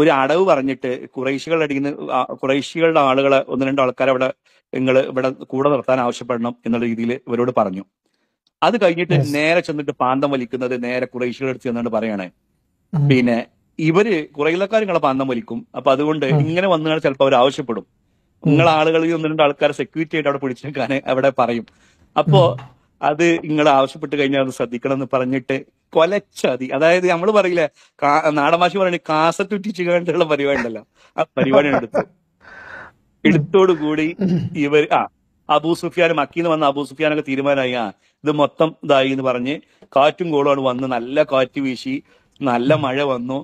ഒരു അടവ് പറഞ്ഞിട്ട് കുറേശികളുടെ അടിയിൽ നിന്ന് കുറേശികളുടെ ആളുകളെ ഒന്ന് രണ്ട് ആൾക്കാരെ അവിടെ നിങ്ങൾ ഇവിടെ കൂടെ നിർത്താൻ ആവശ്യപ്പെടണം എന്നുള്ള രീതിയിൽ ഇവരോട് പറഞ്ഞു അത് കഴിഞ്ഞിട്ട് നേരെ ചെന്നിട്ട് പാന്തം വലിക്കുന്നത് നേരെ കുറേശികളെടുത്ത് അടുത്ത് ചെന്നുകൊണ്ട് പറയണേ പിന്നെ ഇവര് കുറയിലക്കാർ നിങ്ങളെ പന്നം വലിക്കും അപ്പൊ അതുകൊണ്ട് ഇങ്ങനെ വന്നാൽ ചിലപ്പോൾ അവർ ആവശ്യപ്പെടും നിങ്ങൾ ആളുകളിൽ ഒന്ന് രണ്ട് ആൾക്കാരെ സെക്യൂരിറ്റി ആയിട്ട് അവിടെ പിടിച്ചെടുക്കാൻ അവിടെ പറയും അപ്പോ അത് നിങ്ങൾ ആവശ്യപ്പെട്ട് കഴിഞ്ഞാൽ അത് ശ്രദ്ധിക്കണം എന്ന് പറഞ്ഞിട്ട് കൊലച്ചതി അതായത് നമ്മൾ പറയില്ലേ നാടമാശി പറയണ കാസറ്റ് ഉറ്റിച്ച് കണ്ടുള്ള പരിപാടി ഉണ്ടല്ലോ ആ പരിപാടി എടുത്തു എടുത്തോടുകൂടി ഇവർ ആ അബൂ സുഫിയാനും അക്കീന്ന് വന്ന അബൂ സുഫിയാനൊക്കെ തീരുമാനമായി ആ ഇത് മൊത്തം ഇതായി എന്ന് പറഞ്ഞ് കാറ്റും കോളുമാണ് വന്ന് നല്ല കാറ്റ് വീശി നല്ല മഴ വന്നു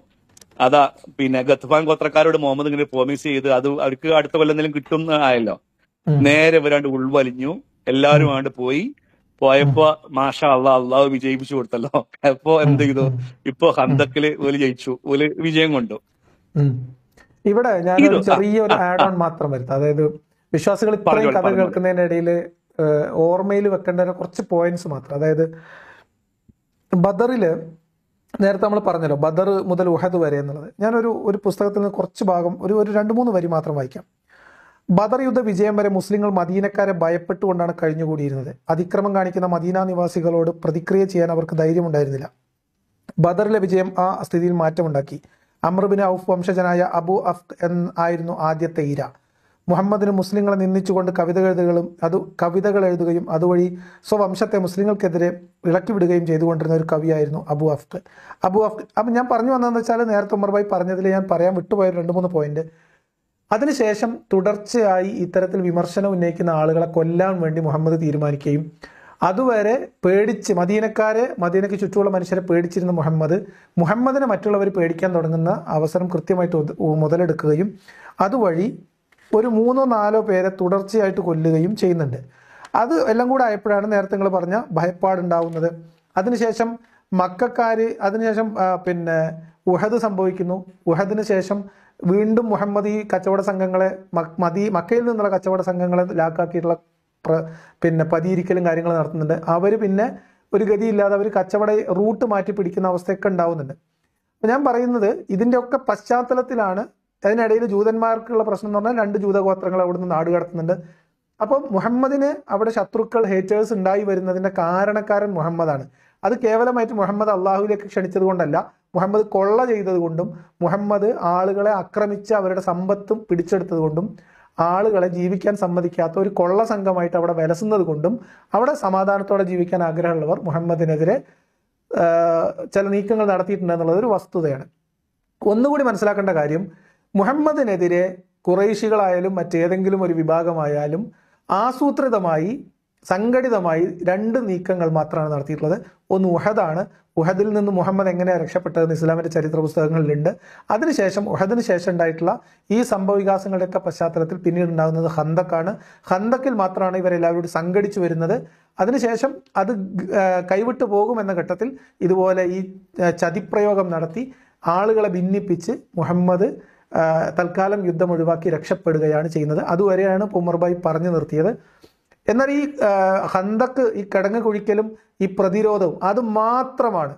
അതാ പിന്നെ ഗത്ത്ഫാൻ ഗോത്രക്കാരോട് മുഹമ്മദ് ഇങ്ങനെ പ്രോമിസ് ചെയ്ത് അത് അവർക്ക് അടുത്ത കൊല്ലെന്തെങ്കിലും കിട്ടും ആയല്ലോ നേരെ ഇവരാണ്ട് ഉൾവലിഞ്ഞു എല്ലാരും ആണ്ട് പോയി പോയപ്പോ മാഷ അള്ളാ അള്ളാഹ് വിജയിപ്പിച്ചു കൊടുത്തല്ലോ അപ്പോ എന്ത് ചെയ്തു ഇപ്പൊ ഹന്തക്കില് ഓല് ജയിച്ചു ഓല് വിജയം കൊണ്ടു ഇവിടെ ഞാൻ ചെറിയൊരു ആഡ് ഓൺ മാത്രം വരുത്താം അതായത് വിശ്വാസികൾ ഇപ്പോഴും കഥ കേൾക്കുന്നതിനിടയിൽ ഓർമ്മയിൽ വെക്കേണ്ട കുറച്ച് പോയിന്റ്സ് മാത്രം അതായത് ബദറില് നേരത്തെ നമ്മൾ പറഞ്ഞല്ലോ ബദർ മുതൽ ഉഹദ് വരെ എന്നുള്ളത് ഞാനൊരു ഒരു പുസ്തകത്തിൽ നിന്ന് കുറച്ച് ഭാഗം ഒരു ഒരു രണ്ട് മൂന്ന് വരി മാത്രം വായിക്കാം ബദർ യുദ്ധ വിജയം വരെ മുസ്ലിങ്ങൾ മദീനക്കാരെ ഭയപ്പെട്ടുകൊണ്ടാണ് കഴിഞ്ഞുകൂടിയിരുന്നത് അതിക്രമം കാണിക്കുന്ന മദീന നിവാസികളോട് പ്രതിക്രിയ ചെയ്യാൻ അവർക്ക് ധൈര്യമുണ്ടായിരുന്നില്ല ബദറിലെ വിജയം ആ സ്ഥിതിയിൽ മാറ്റമുണ്ടാക്കി അമർബിൻ ഔഫ് വംശജനായ അബു അഫ് എന്ന് ആയിരുന്നു ആദ്യത്തെ ഇരാ മുഹമ്മദിന് മുസ്ലിങ്ങളെ നിന്ദിച്ചുകൊണ്ട് കവിതകൾ എഴുതുകയും അത് കവിതകൾ എഴുതുകയും അതുവഴി സ്വവംശത്തെ മുസ്ലിങ്ങൾക്കെതിരെ ഇളക്കിവിടുകയും ചെയ്തുകൊണ്ടിരുന്ന ഒരു കവിയായിരുന്നു അബു അഫ്ഖ് അബു അഫ്ഖ് അപ്പം ഞാൻ പറഞ്ഞു വന്നതെന്ന് വെച്ചാൽ നേരത്തെ ഉമർബായി പറഞ്ഞതിൽ ഞാൻ പറയാൻ വിട്ടുപോയ രണ്ട് മൂന്ന് പോയിന്റ് അതിനുശേഷം തുടർച്ചയായി ഇത്തരത്തിൽ വിമർശനം ഉന്നയിക്കുന്ന ആളുകളെ കൊല്ലാൻ വേണ്ടി മുഹമ്മദ് തീരുമാനിക്കുകയും അതുവരെ പേടിച്ച് മദീനക്കാരെ മദീനയ്ക്ക് ചുറ്റുമുള്ള മനുഷ്യരെ പേടിച്ചിരുന്ന മുഹമ്മദ് മുഹമ്മദിനെ മറ്റുള്ളവർ പേടിക്കാൻ തുടങ്ങുന്ന അവസരം കൃത്യമായിട്ട് മുതലെടുക്കുകയും അതുവഴി ഒരു മൂന്നോ നാലോ പേരെ തുടർച്ചയായിട്ട് കൊല്ലുകയും ചെയ്യുന്നുണ്ട് അത് എല്ലാം കൂടെ ആയപ്പോഴാണ് നേരത്തെ നിങ്ങൾ പറഞ്ഞ ഭയപ്പാടുണ്ടാവുന്നത് അതിനുശേഷം മക്കാര് അതിനുശേഷം പിന്നെ ഉഹദ് സംഭവിക്കുന്നു ഉഹദിന് ശേഷം വീണ്ടും മുഹമ്മദ് ഈ കച്ചവട സംഘങ്ങളെ മതി മക്കയിൽ നിന്നുള്ള കച്ചവട സംഘങ്ങളെ ലാക്കാക്കിയിട്ടുള്ള പ്ര പിന്നെ പതിയിരിക്കലും കാര്യങ്ങൾ നടത്തുന്നുണ്ട് അവർ പിന്നെ ഒരു ഗതിയില്ലാതെ അവർ കച്ചവട റൂട്ട് മാറ്റി പിടിക്കുന്ന അവസ്ഥയൊക്കെ ഉണ്ടാവുന്നുണ്ട് ഞാൻ പറയുന്നത് ഇതിൻ്റെയൊക്കെ പശ്ചാത്തലത്തിലാണ് അതിനിടയിൽ ജൂതന്മാർക്കുള്ള പ്രശ്നം എന്ന് പറഞ്ഞാൽ രണ്ട് ജൂതഗോത്രങ്ങൾ അവിടുന്ന് കടത്തുന്നുണ്ട് അപ്പം മുഹമ്മദിന് അവിടെ ശത്രുക്കൾ ഹേറ്റേഴ്സ് ഉണ്ടായി വരുന്നതിൻ്റെ കാരണക്കാരൻ മുഹമ്മദാണ് അത് കേവലമായിട്ട് മുഹമ്മദ് അള്ളാഹുവിലേക്ക് ക്ഷണിച്ചത് കൊണ്ടല്ല മുഹമ്മദ് കൊള്ള ചെയ്തതുകൊണ്ടും മുഹമ്മദ് ആളുകളെ ആക്രമിച്ച് അവരുടെ സമ്പത്തും പിടിച്ചെടുത്തതുകൊണ്ടും ആളുകളെ ജീവിക്കാൻ സമ്മതിക്കാത്ത ഒരു കൊള്ള സംഘമായിട്ട് അവിടെ വിലസുന്നത് കൊണ്ടും അവിടെ സമാധാനത്തോടെ ജീവിക്കാൻ ആഗ്രഹമുള്ളവർ മുഹമ്മദിനെതിരെ ചില നീക്കങ്ങൾ നടത്തിയിട്ടുണ്ട് ഒരു വസ്തുതയാണ് ഒന്നുകൂടി മനസ്സിലാക്കേണ്ട കാര്യം മുഹമ്മദിനെതിരെ കുറേശികളായാലും മറ്റേതെങ്കിലും ഒരു വിഭാഗമായാലും ആസൂത്രിതമായി സംഘടിതമായി രണ്ട് നീക്കങ്ങൾ മാത്രമാണ് നടത്തിയിട്ടുള്ളത് ഒന്ന് ഉഹദാണ് ഉഹദിൽ നിന്ന് മുഹമ്മദ് എങ്ങനെയാണ് രക്ഷപ്പെട്ടതെന്ന് ഇസ്ലാമിൻ്റെ ചരിത്ര പുസ്തകങ്ങളിലുണ്ട് അതിനുശേഷം ഉഹദിന് ശേഷം ഉണ്ടായിട്ടുള്ള ഈ സംഭവവികാസങ്ങളുടെയൊക്കെ പശ്ചാത്തലത്തിൽ പിന്നീട് ഉണ്ടാകുന്നത് ഹന്തക്കാണ് ഹന്തക്കിൽ മാത്രമാണ് ഇവരെല്ലാവരും സംഘടിച്ചു വരുന്നത് അതിനുശേഷം അത് കൈവിട്ടു പോകുമെന്ന ഘട്ടത്തിൽ ഇതുപോലെ ഈ ചതിപ്രയോഗം നടത്തി ആളുകളെ ഭിന്നിപ്പിച്ച് മുഹമ്മദ് തൽക്കാലം യുദ്ധം ഒഴിവാക്കി രക്ഷപ്പെടുകയാണ് ചെയ്യുന്നത് അതുവരെയാണ് ഉമർബായി പറഞ്ഞു നിർത്തിയത് എന്നാൽ ഈ ഹന്തക്ക് ഈ കടങ്ങ് കുഴിക്കലും ഈ പ്രതിരോധവും അത് മാത്രമാണ്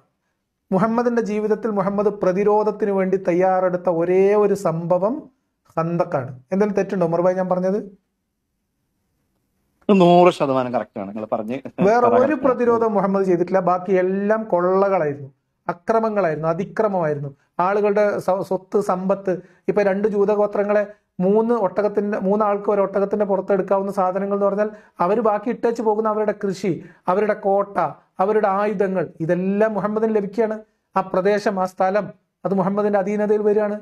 മുഹമ്മദിൻ്റെ ജീവിതത്തിൽ മുഹമ്മദ് പ്രതിരോധത്തിന് വേണ്ടി തയ്യാറെടുത്ത ഒരേ ഒരു സംഭവം ഹന്തക്കാണ് എന്തെങ്കിലും തെറ്റുണ്ടോ ഉമർബായി ഞാൻ പറഞ്ഞത് നൂറ് ശതമാനം കറക്റ്റാണ് നിങ്ങൾ പറഞ്ഞ് വേറെ ഒരു പ്രതിരോധം മുഹമ്മദ് ചെയ്തിട്ടില്ല ബാക്കി എല്ലാം കൊള്ളകളായിരുന്നു അക്രമങ്ങളായിരുന്നു അതിക്രമമായിരുന്നു ആളുകളുടെ സ്വത്ത് സമ്പത്ത് ഇപ്പം രണ്ട് ജൂതഗോത്രങ്ങളെ മൂന്ന് ഒട്ടകത്തിൻ്റെ മൂന്നാൾക്ക് ഒരു ഒട്ടകത്തിൻ്റെ പുറത്തെടുക്കാവുന്ന സാധനങ്ങൾ എന്ന് പറഞ്ഞാൽ അവർ ബാക്കി ഇട്ടേച്ച് പോകുന്ന അവരുടെ കൃഷി അവരുടെ കോട്ട അവരുടെ ആയുധങ്ങൾ ഇതെല്ലാം മുഹമ്മദിന് ലഭിക്കുകയാണ് ആ പ്രദേശം ആ സ്ഥലം അത് മുഹമ്മദിൻ്റെ അധീനതയിൽ വരികയാണ്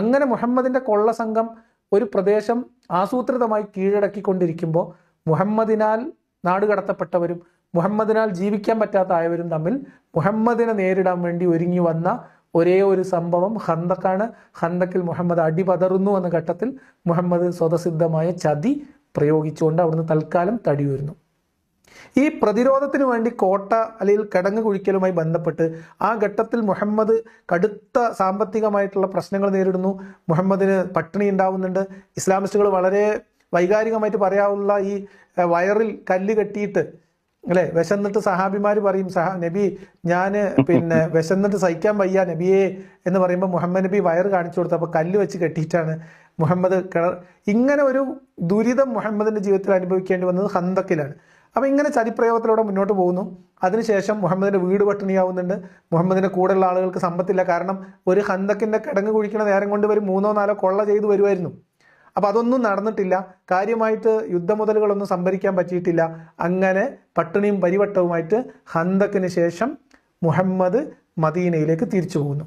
അങ്ങനെ മുഹമ്മദിൻ്റെ കൊള്ള സംഘം ഒരു പ്രദേശം ആസൂത്രിതമായി കീഴടക്കിക്കൊണ്ടിരിക്കുമ്പോൾ മുഹമ്മദിനാൽ നാടുകടത്തപ്പെട്ടവരും മുഹമ്മദിനാൽ ജീവിക്കാൻ പറ്റാത്ത ആയവരും തമ്മിൽ മുഹമ്മദിനെ നേരിടാൻ വേണ്ടി ഒരുങ്ങി വന്ന ഒരേ ഒരു സംഭവം ഹന്തക്കാണ് ഹന്തക്കിൽ മുഹമ്മദ് അടിപതറുന്നു എന്ന ഘട്ടത്തിൽ മുഹമ്മദ് സ്വതസിദ്ധമായ ചതി പ്രയോഗിച്ചുകൊണ്ട് അവിടുന്ന് തൽക്കാലം തടിയുരുന്നു ഈ പ്രതിരോധത്തിന് വേണ്ടി കോട്ട അല്ലെങ്കിൽ കിടങ്ങ് കുഴിക്കലുമായി ബന്ധപ്പെട്ട് ആ ഘട്ടത്തിൽ മുഹമ്മദ് കടുത്ത സാമ്പത്തികമായിട്ടുള്ള പ്രശ്നങ്ങൾ നേരിടുന്നു മുഹമ്മദിന് പട്ടിണി ഉണ്ടാവുന്നുണ്ട് ഇസ്ലാമിസ്റ്റുകൾ വളരെ വൈകാരികമായിട്ട് പറയാവുന്ന ഈ വയറിൽ കല്ല് കെട്ടിയിട്ട് അല്ലെ വിശന്നിട്ട് സഹാബിമാർ പറയും സഹ നബി ഞാൻ പിന്നെ വിശന്നിട്ട് സഹിക്കാൻ വയ്യ നബിയെ എന്ന് പറയുമ്പോൾ മുഹമ്മദ് നബി വയർ കാണിച്ചു കൊടുത്തു അപ്പൊ കല്ല് വെച്ച് കെട്ടിയിട്ടാണ് മുഹമ്മദ് കിണർ ഇങ്ങനെ ഒരു ദുരിതം മുഹമ്മദിന്റെ ജീവിതത്തിൽ അനുഭവിക്കേണ്ടി വന്നത് ഹന്തക്കിലാണ് അപ്പോൾ ഇങ്ങനെ ചരിപ്രയോഗത്തിലൂടെ മുന്നോട്ട് പോകുന്നു അതിനുശേഷം മുഹമ്മദിന്റെ വീട് പട്ടിണിയാവുന്നുണ്ട് മുഹമ്മദിന്റെ കൂടെയുള്ള ആളുകൾക്ക് സമ്പത്തില്ല കാരണം ഒരു ഹന്തക്കിന്റെ കിടങ്ങ് കുഴിക്കുന്ന നേരം കൊണ്ട് ഇവർ മൂന്നോ നാലോ കൊള്ള ചെയ്തു വരുമായിരുന്നു അപ്പോൾ അതൊന്നും നടന്നിട്ടില്ല കാര്യമായിട്ട് യുദ്ധമുതലുകളൊന്നും സംഭരിക്കാൻ പറ്റിയിട്ടില്ല അങ്ങനെ പട്ടിണിയും പരിവട്ടവുമായിട്ട് ഹന്തക്കിന് ശേഷം മുഹമ്മദ് മദീനയിലേക്ക് തിരിച്ചു പോകുന്നു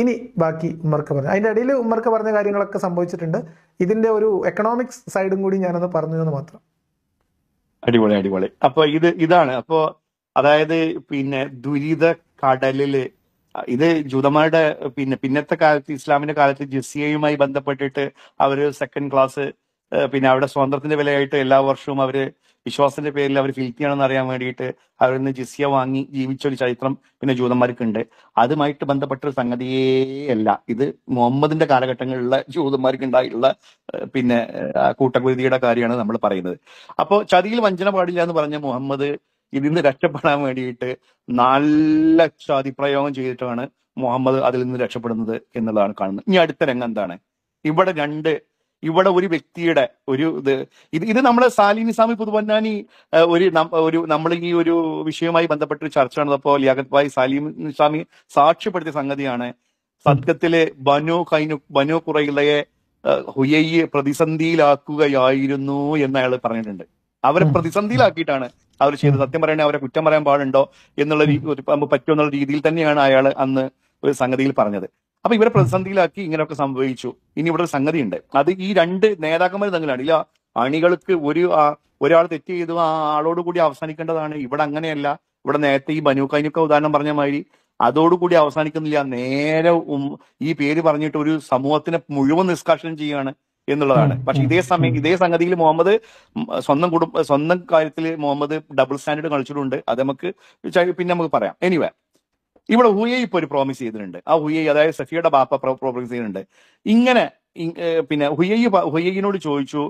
ഇനി ബാക്കി ഉമ്മർക്ക് പറഞ്ഞു അതിൻ്റെ ഇടയിൽ ഉമ്മർക്ക് പറഞ്ഞ കാര്യങ്ങളൊക്കെ സംഭവിച്ചിട്ടുണ്ട് ഇതിൻ്റെ ഒരു എക്കണോമിക്സ് സൈഡും കൂടി ഞാനൊന്ന് പറഞ്ഞു എന്ന് മാത്രം അടിപൊളി അടിപൊളി അപ്പൊ ഇത് ഇതാണ് അപ്പോ അതായത് പിന്നെ ദുരിത കടലില് ഇത് ജൂതന്മാരുടെ പിന്നെ പിന്നത്തെ കാലത്ത് ഇസ്ലാമിന്റെ കാലത്ത് ജിസിയയുമായി ബന്ധപ്പെട്ടിട്ട് അവര് സെക്കൻഡ് ക്ലാസ് പിന്നെ അവിടെ സ്വാതന്ത്ര്യത്തിന്റെ വിലയായിട്ട് എല്ലാ വർഷവും അവര് വിശ്വാസത്തിന്റെ പേരിൽ അവർ ഫിൽത്തിയാണെന്ന് അറിയാൻ വേണ്ടിയിട്ട് അവരിൽ നിന്ന് ജിസിയ വാങ്ങി ജീവിച്ച ഒരു ചരിത്രം പിന്നെ ഉണ്ട് അതുമായിട്ട് ബന്ധപ്പെട്ട ഒരു സംഗതിയേ അല്ല ഇത് മുഹമ്മദിന്റെ കാലഘട്ടങ്ങളിലുള്ള ജൂതന്മാർക്ക് ഉണ്ടായിട്ടുള്ള പിന്നെ കൂട്ടകുരുതിയുടെ കാര്യമാണ് നമ്മൾ പറയുന്നത് അപ്പോൾ ചതിയിൽ വഞ്ചന പാടില്ല എന്ന് പറഞ്ഞ മുഹമ്മദ് ഇതിൽ നിന്ന് രക്ഷപ്പെടാൻ വേണ്ടിയിട്ട് നല്ല ചതിപ്രയോഗം ചെയ്തിട്ടാണ് മുഹമ്മദ് അതിൽ നിന്ന് രക്ഷപ്പെടുന്നത് എന്നുള്ളതാണ് കാണുന്നത് ഇനി അടുത്ത രംഗം എന്താണ് ഇവിടെ രണ്ട് ഇവിടെ ഒരു വ്യക്തിയുടെ ഒരു ഇത് ഇത് ഇത് നമ്മളെ സാലിനി സ്വാമി പുതുവന്നാനി ഒരു ഒരു നമ്മൾ ഈ ഒരു വിഷയവുമായി ബന്ധപ്പെട്ട ഒരു ചർച്ച നടന്നപ്പോൾ ലിയാഖത്ത് ഭായ് സാലിം സ്വാമി സാക്ഷ്യപ്പെടുത്തിയ സംഗതിയാണ് സത്യത്തിലെ ബനു കൈനു ബനു കുറയിലയെ ഹുയയെ പ്രതിസന്ധിയിലാക്കുകയായിരുന്നു എന്ന് അയാൾ പറഞ്ഞിട്ടുണ്ട് അവരെ പ്രതിസന്ധിയിലാക്കിയിട്ടാണ് അവർ ചെയ്ത് സത്യം പറയണേ അവരെ കുറ്റം പറയാൻ പാടുണ്ടോ എന്നുള്ള പറ്റുമെന്നുള്ള രീതിയിൽ തന്നെയാണ് അയാൾ അന്ന് ഒരു സംഗതിയിൽ പറഞ്ഞത് അപ്പൊ ഇവരെ പ്രതിസന്ധിയിലാക്കി ഇങ്ങനെയൊക്കെ സംഭവിച്ചു ഇനി ഇവിടെ ഒരു സംഗതി ഉണ്ട് അത് ഈ രണ്ട് നേതാക്കന്മാർ തങ്ങളാണ് ഇല്ല അണികൾക്ക് ഒരു ഒരാൾ തെറ്റ് ചെയ്തു ആ ആളോട് കൂടി അവസാനിക്കേണ്ടതാണ് ഇവിടെ അങ്ങനെയല്ല ഇവിടെ നേരത്തെ ഈ ബനൂക്കാനൊക്കെ ഉദാഹരണം പറഞ്ഞ മാതിരി അതോടുകൂടി അവസാനിക്കുന്നില്ല നേരെ ഈ പേര് പറഞ്ഞിട്ട് ഒരു സമൂഹത്തിനെ മുഴുവൻ നിഷ്കാഷനം ചെയ്യുകയാണ് എന്നുള്ളതാണ് പക്ഷെ ഇതേ സമയം ഇതേ സംഗതിയിൽ മുഹമ്മദ് സ്വന്തം കുടുംബ സ്വന്തം കാര്യത്തിൽ മുഹമ്മദ് ഡബിൾ സ്റ്റാൻഡേർഡ് കളിച്ചിട്ടുണ്ട് അത് നമുക്ക് പിന്നെ നമുക്ക് പറയാം എനിവേ ഇവിടെ ഹുയെ ഇപ്പൊ ഒരു പ്രോമിസ് ചെയ്തിട്ടുണ്ട് ആ ഹുയെ അതായത് സഫിയുടെ ബാപ്പ പ്രോമിസ് ചെയ്തിട്ടുണ്ട് ഇങ്ങനെ പിന്നെ ഹുയെ ഹുയൈനോട് ചോദിച്ചു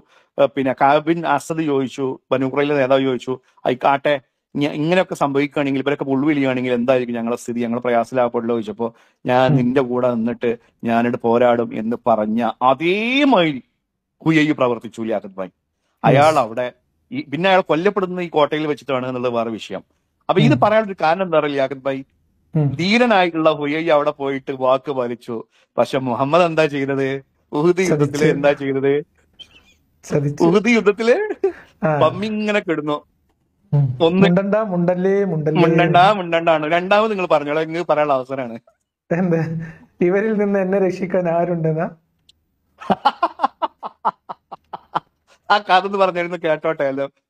പിന്നെ കാബിൻ അസദ് ചോദിച്ചു ബനുക്രയിലെ നേതാവ് ചോദിച്ചു ആയിക്കാട്ടെ ഇങ്ങനെയൊക്കെ സംഭവിക്കുകയാണെങ്കിൽ ഇവരൊക്കെ പുള്ളുവിളിയാണെങ്കിൽ എന്തായിരിക്കും ഞങ്ങളുടെ സ്ഥിതി ഞങ്ങൾ പ്രയാസലാപ്പെടുള്ളൂ ചോദിച്ചപ്പോ ഞാൻ നിന്റെ കൂടെ നിന്നിട്ട് ഞാനിട്ട് പോരാടും എന്ന് പറഞ്ഞ അതേമാതിരി ഹുയയ്യ് പ്രവർത്തിച്ചു ലിയാഖത്ത് ഭായ് അയാൾ അവിടെ ഈ പിന്നെ അയാൾ കൊല്ലപ്പെടുന്ന ഈ കോട്ടയിൽ വെച്ചിട്ടാണ് എന്നുള്ളത് വേറെ വിഷയം അപ്പൊ ഇത് പറയാനുള്ള കാരണം എന്താ പറയുക ലിയാഖത്ത് ഭായി ധീരനായിട്ടുള്ള ഹുയയ്യ അവിടെ പോയിട്ട് വാക്ക് പാലിച്ചു പക്ഷെ മുഹമ്മദ് എന്താ ചെയ്തത് ഉഹുദ് യുദ്ധത്തില് എന്താ ചെയ്തത് ഉഹുദ് യുദ്ധത്തില് ബമ്മിങ്ങനെ കിടന്നു മുണ്ടണ്ട മുണ്ടല്ലേ മുണ്ടണ്ട മുണ്ടണ്ടാണ് രണ്ടാമത് നിങ്ങൾ പറഞ്ഞോളൂ നിങ്ങൾക്ക് പറയാനുള്ള അവസരമാണ് എന്ത് ഇവരിൽ നിന്ന് എന്നെ രക്ഷിക്കാൻ ആരുണ്ടെന്നാ ആ കഥ എന്ന് പറഞ്ഞിരുന്നു കേട്ടോട്ടെ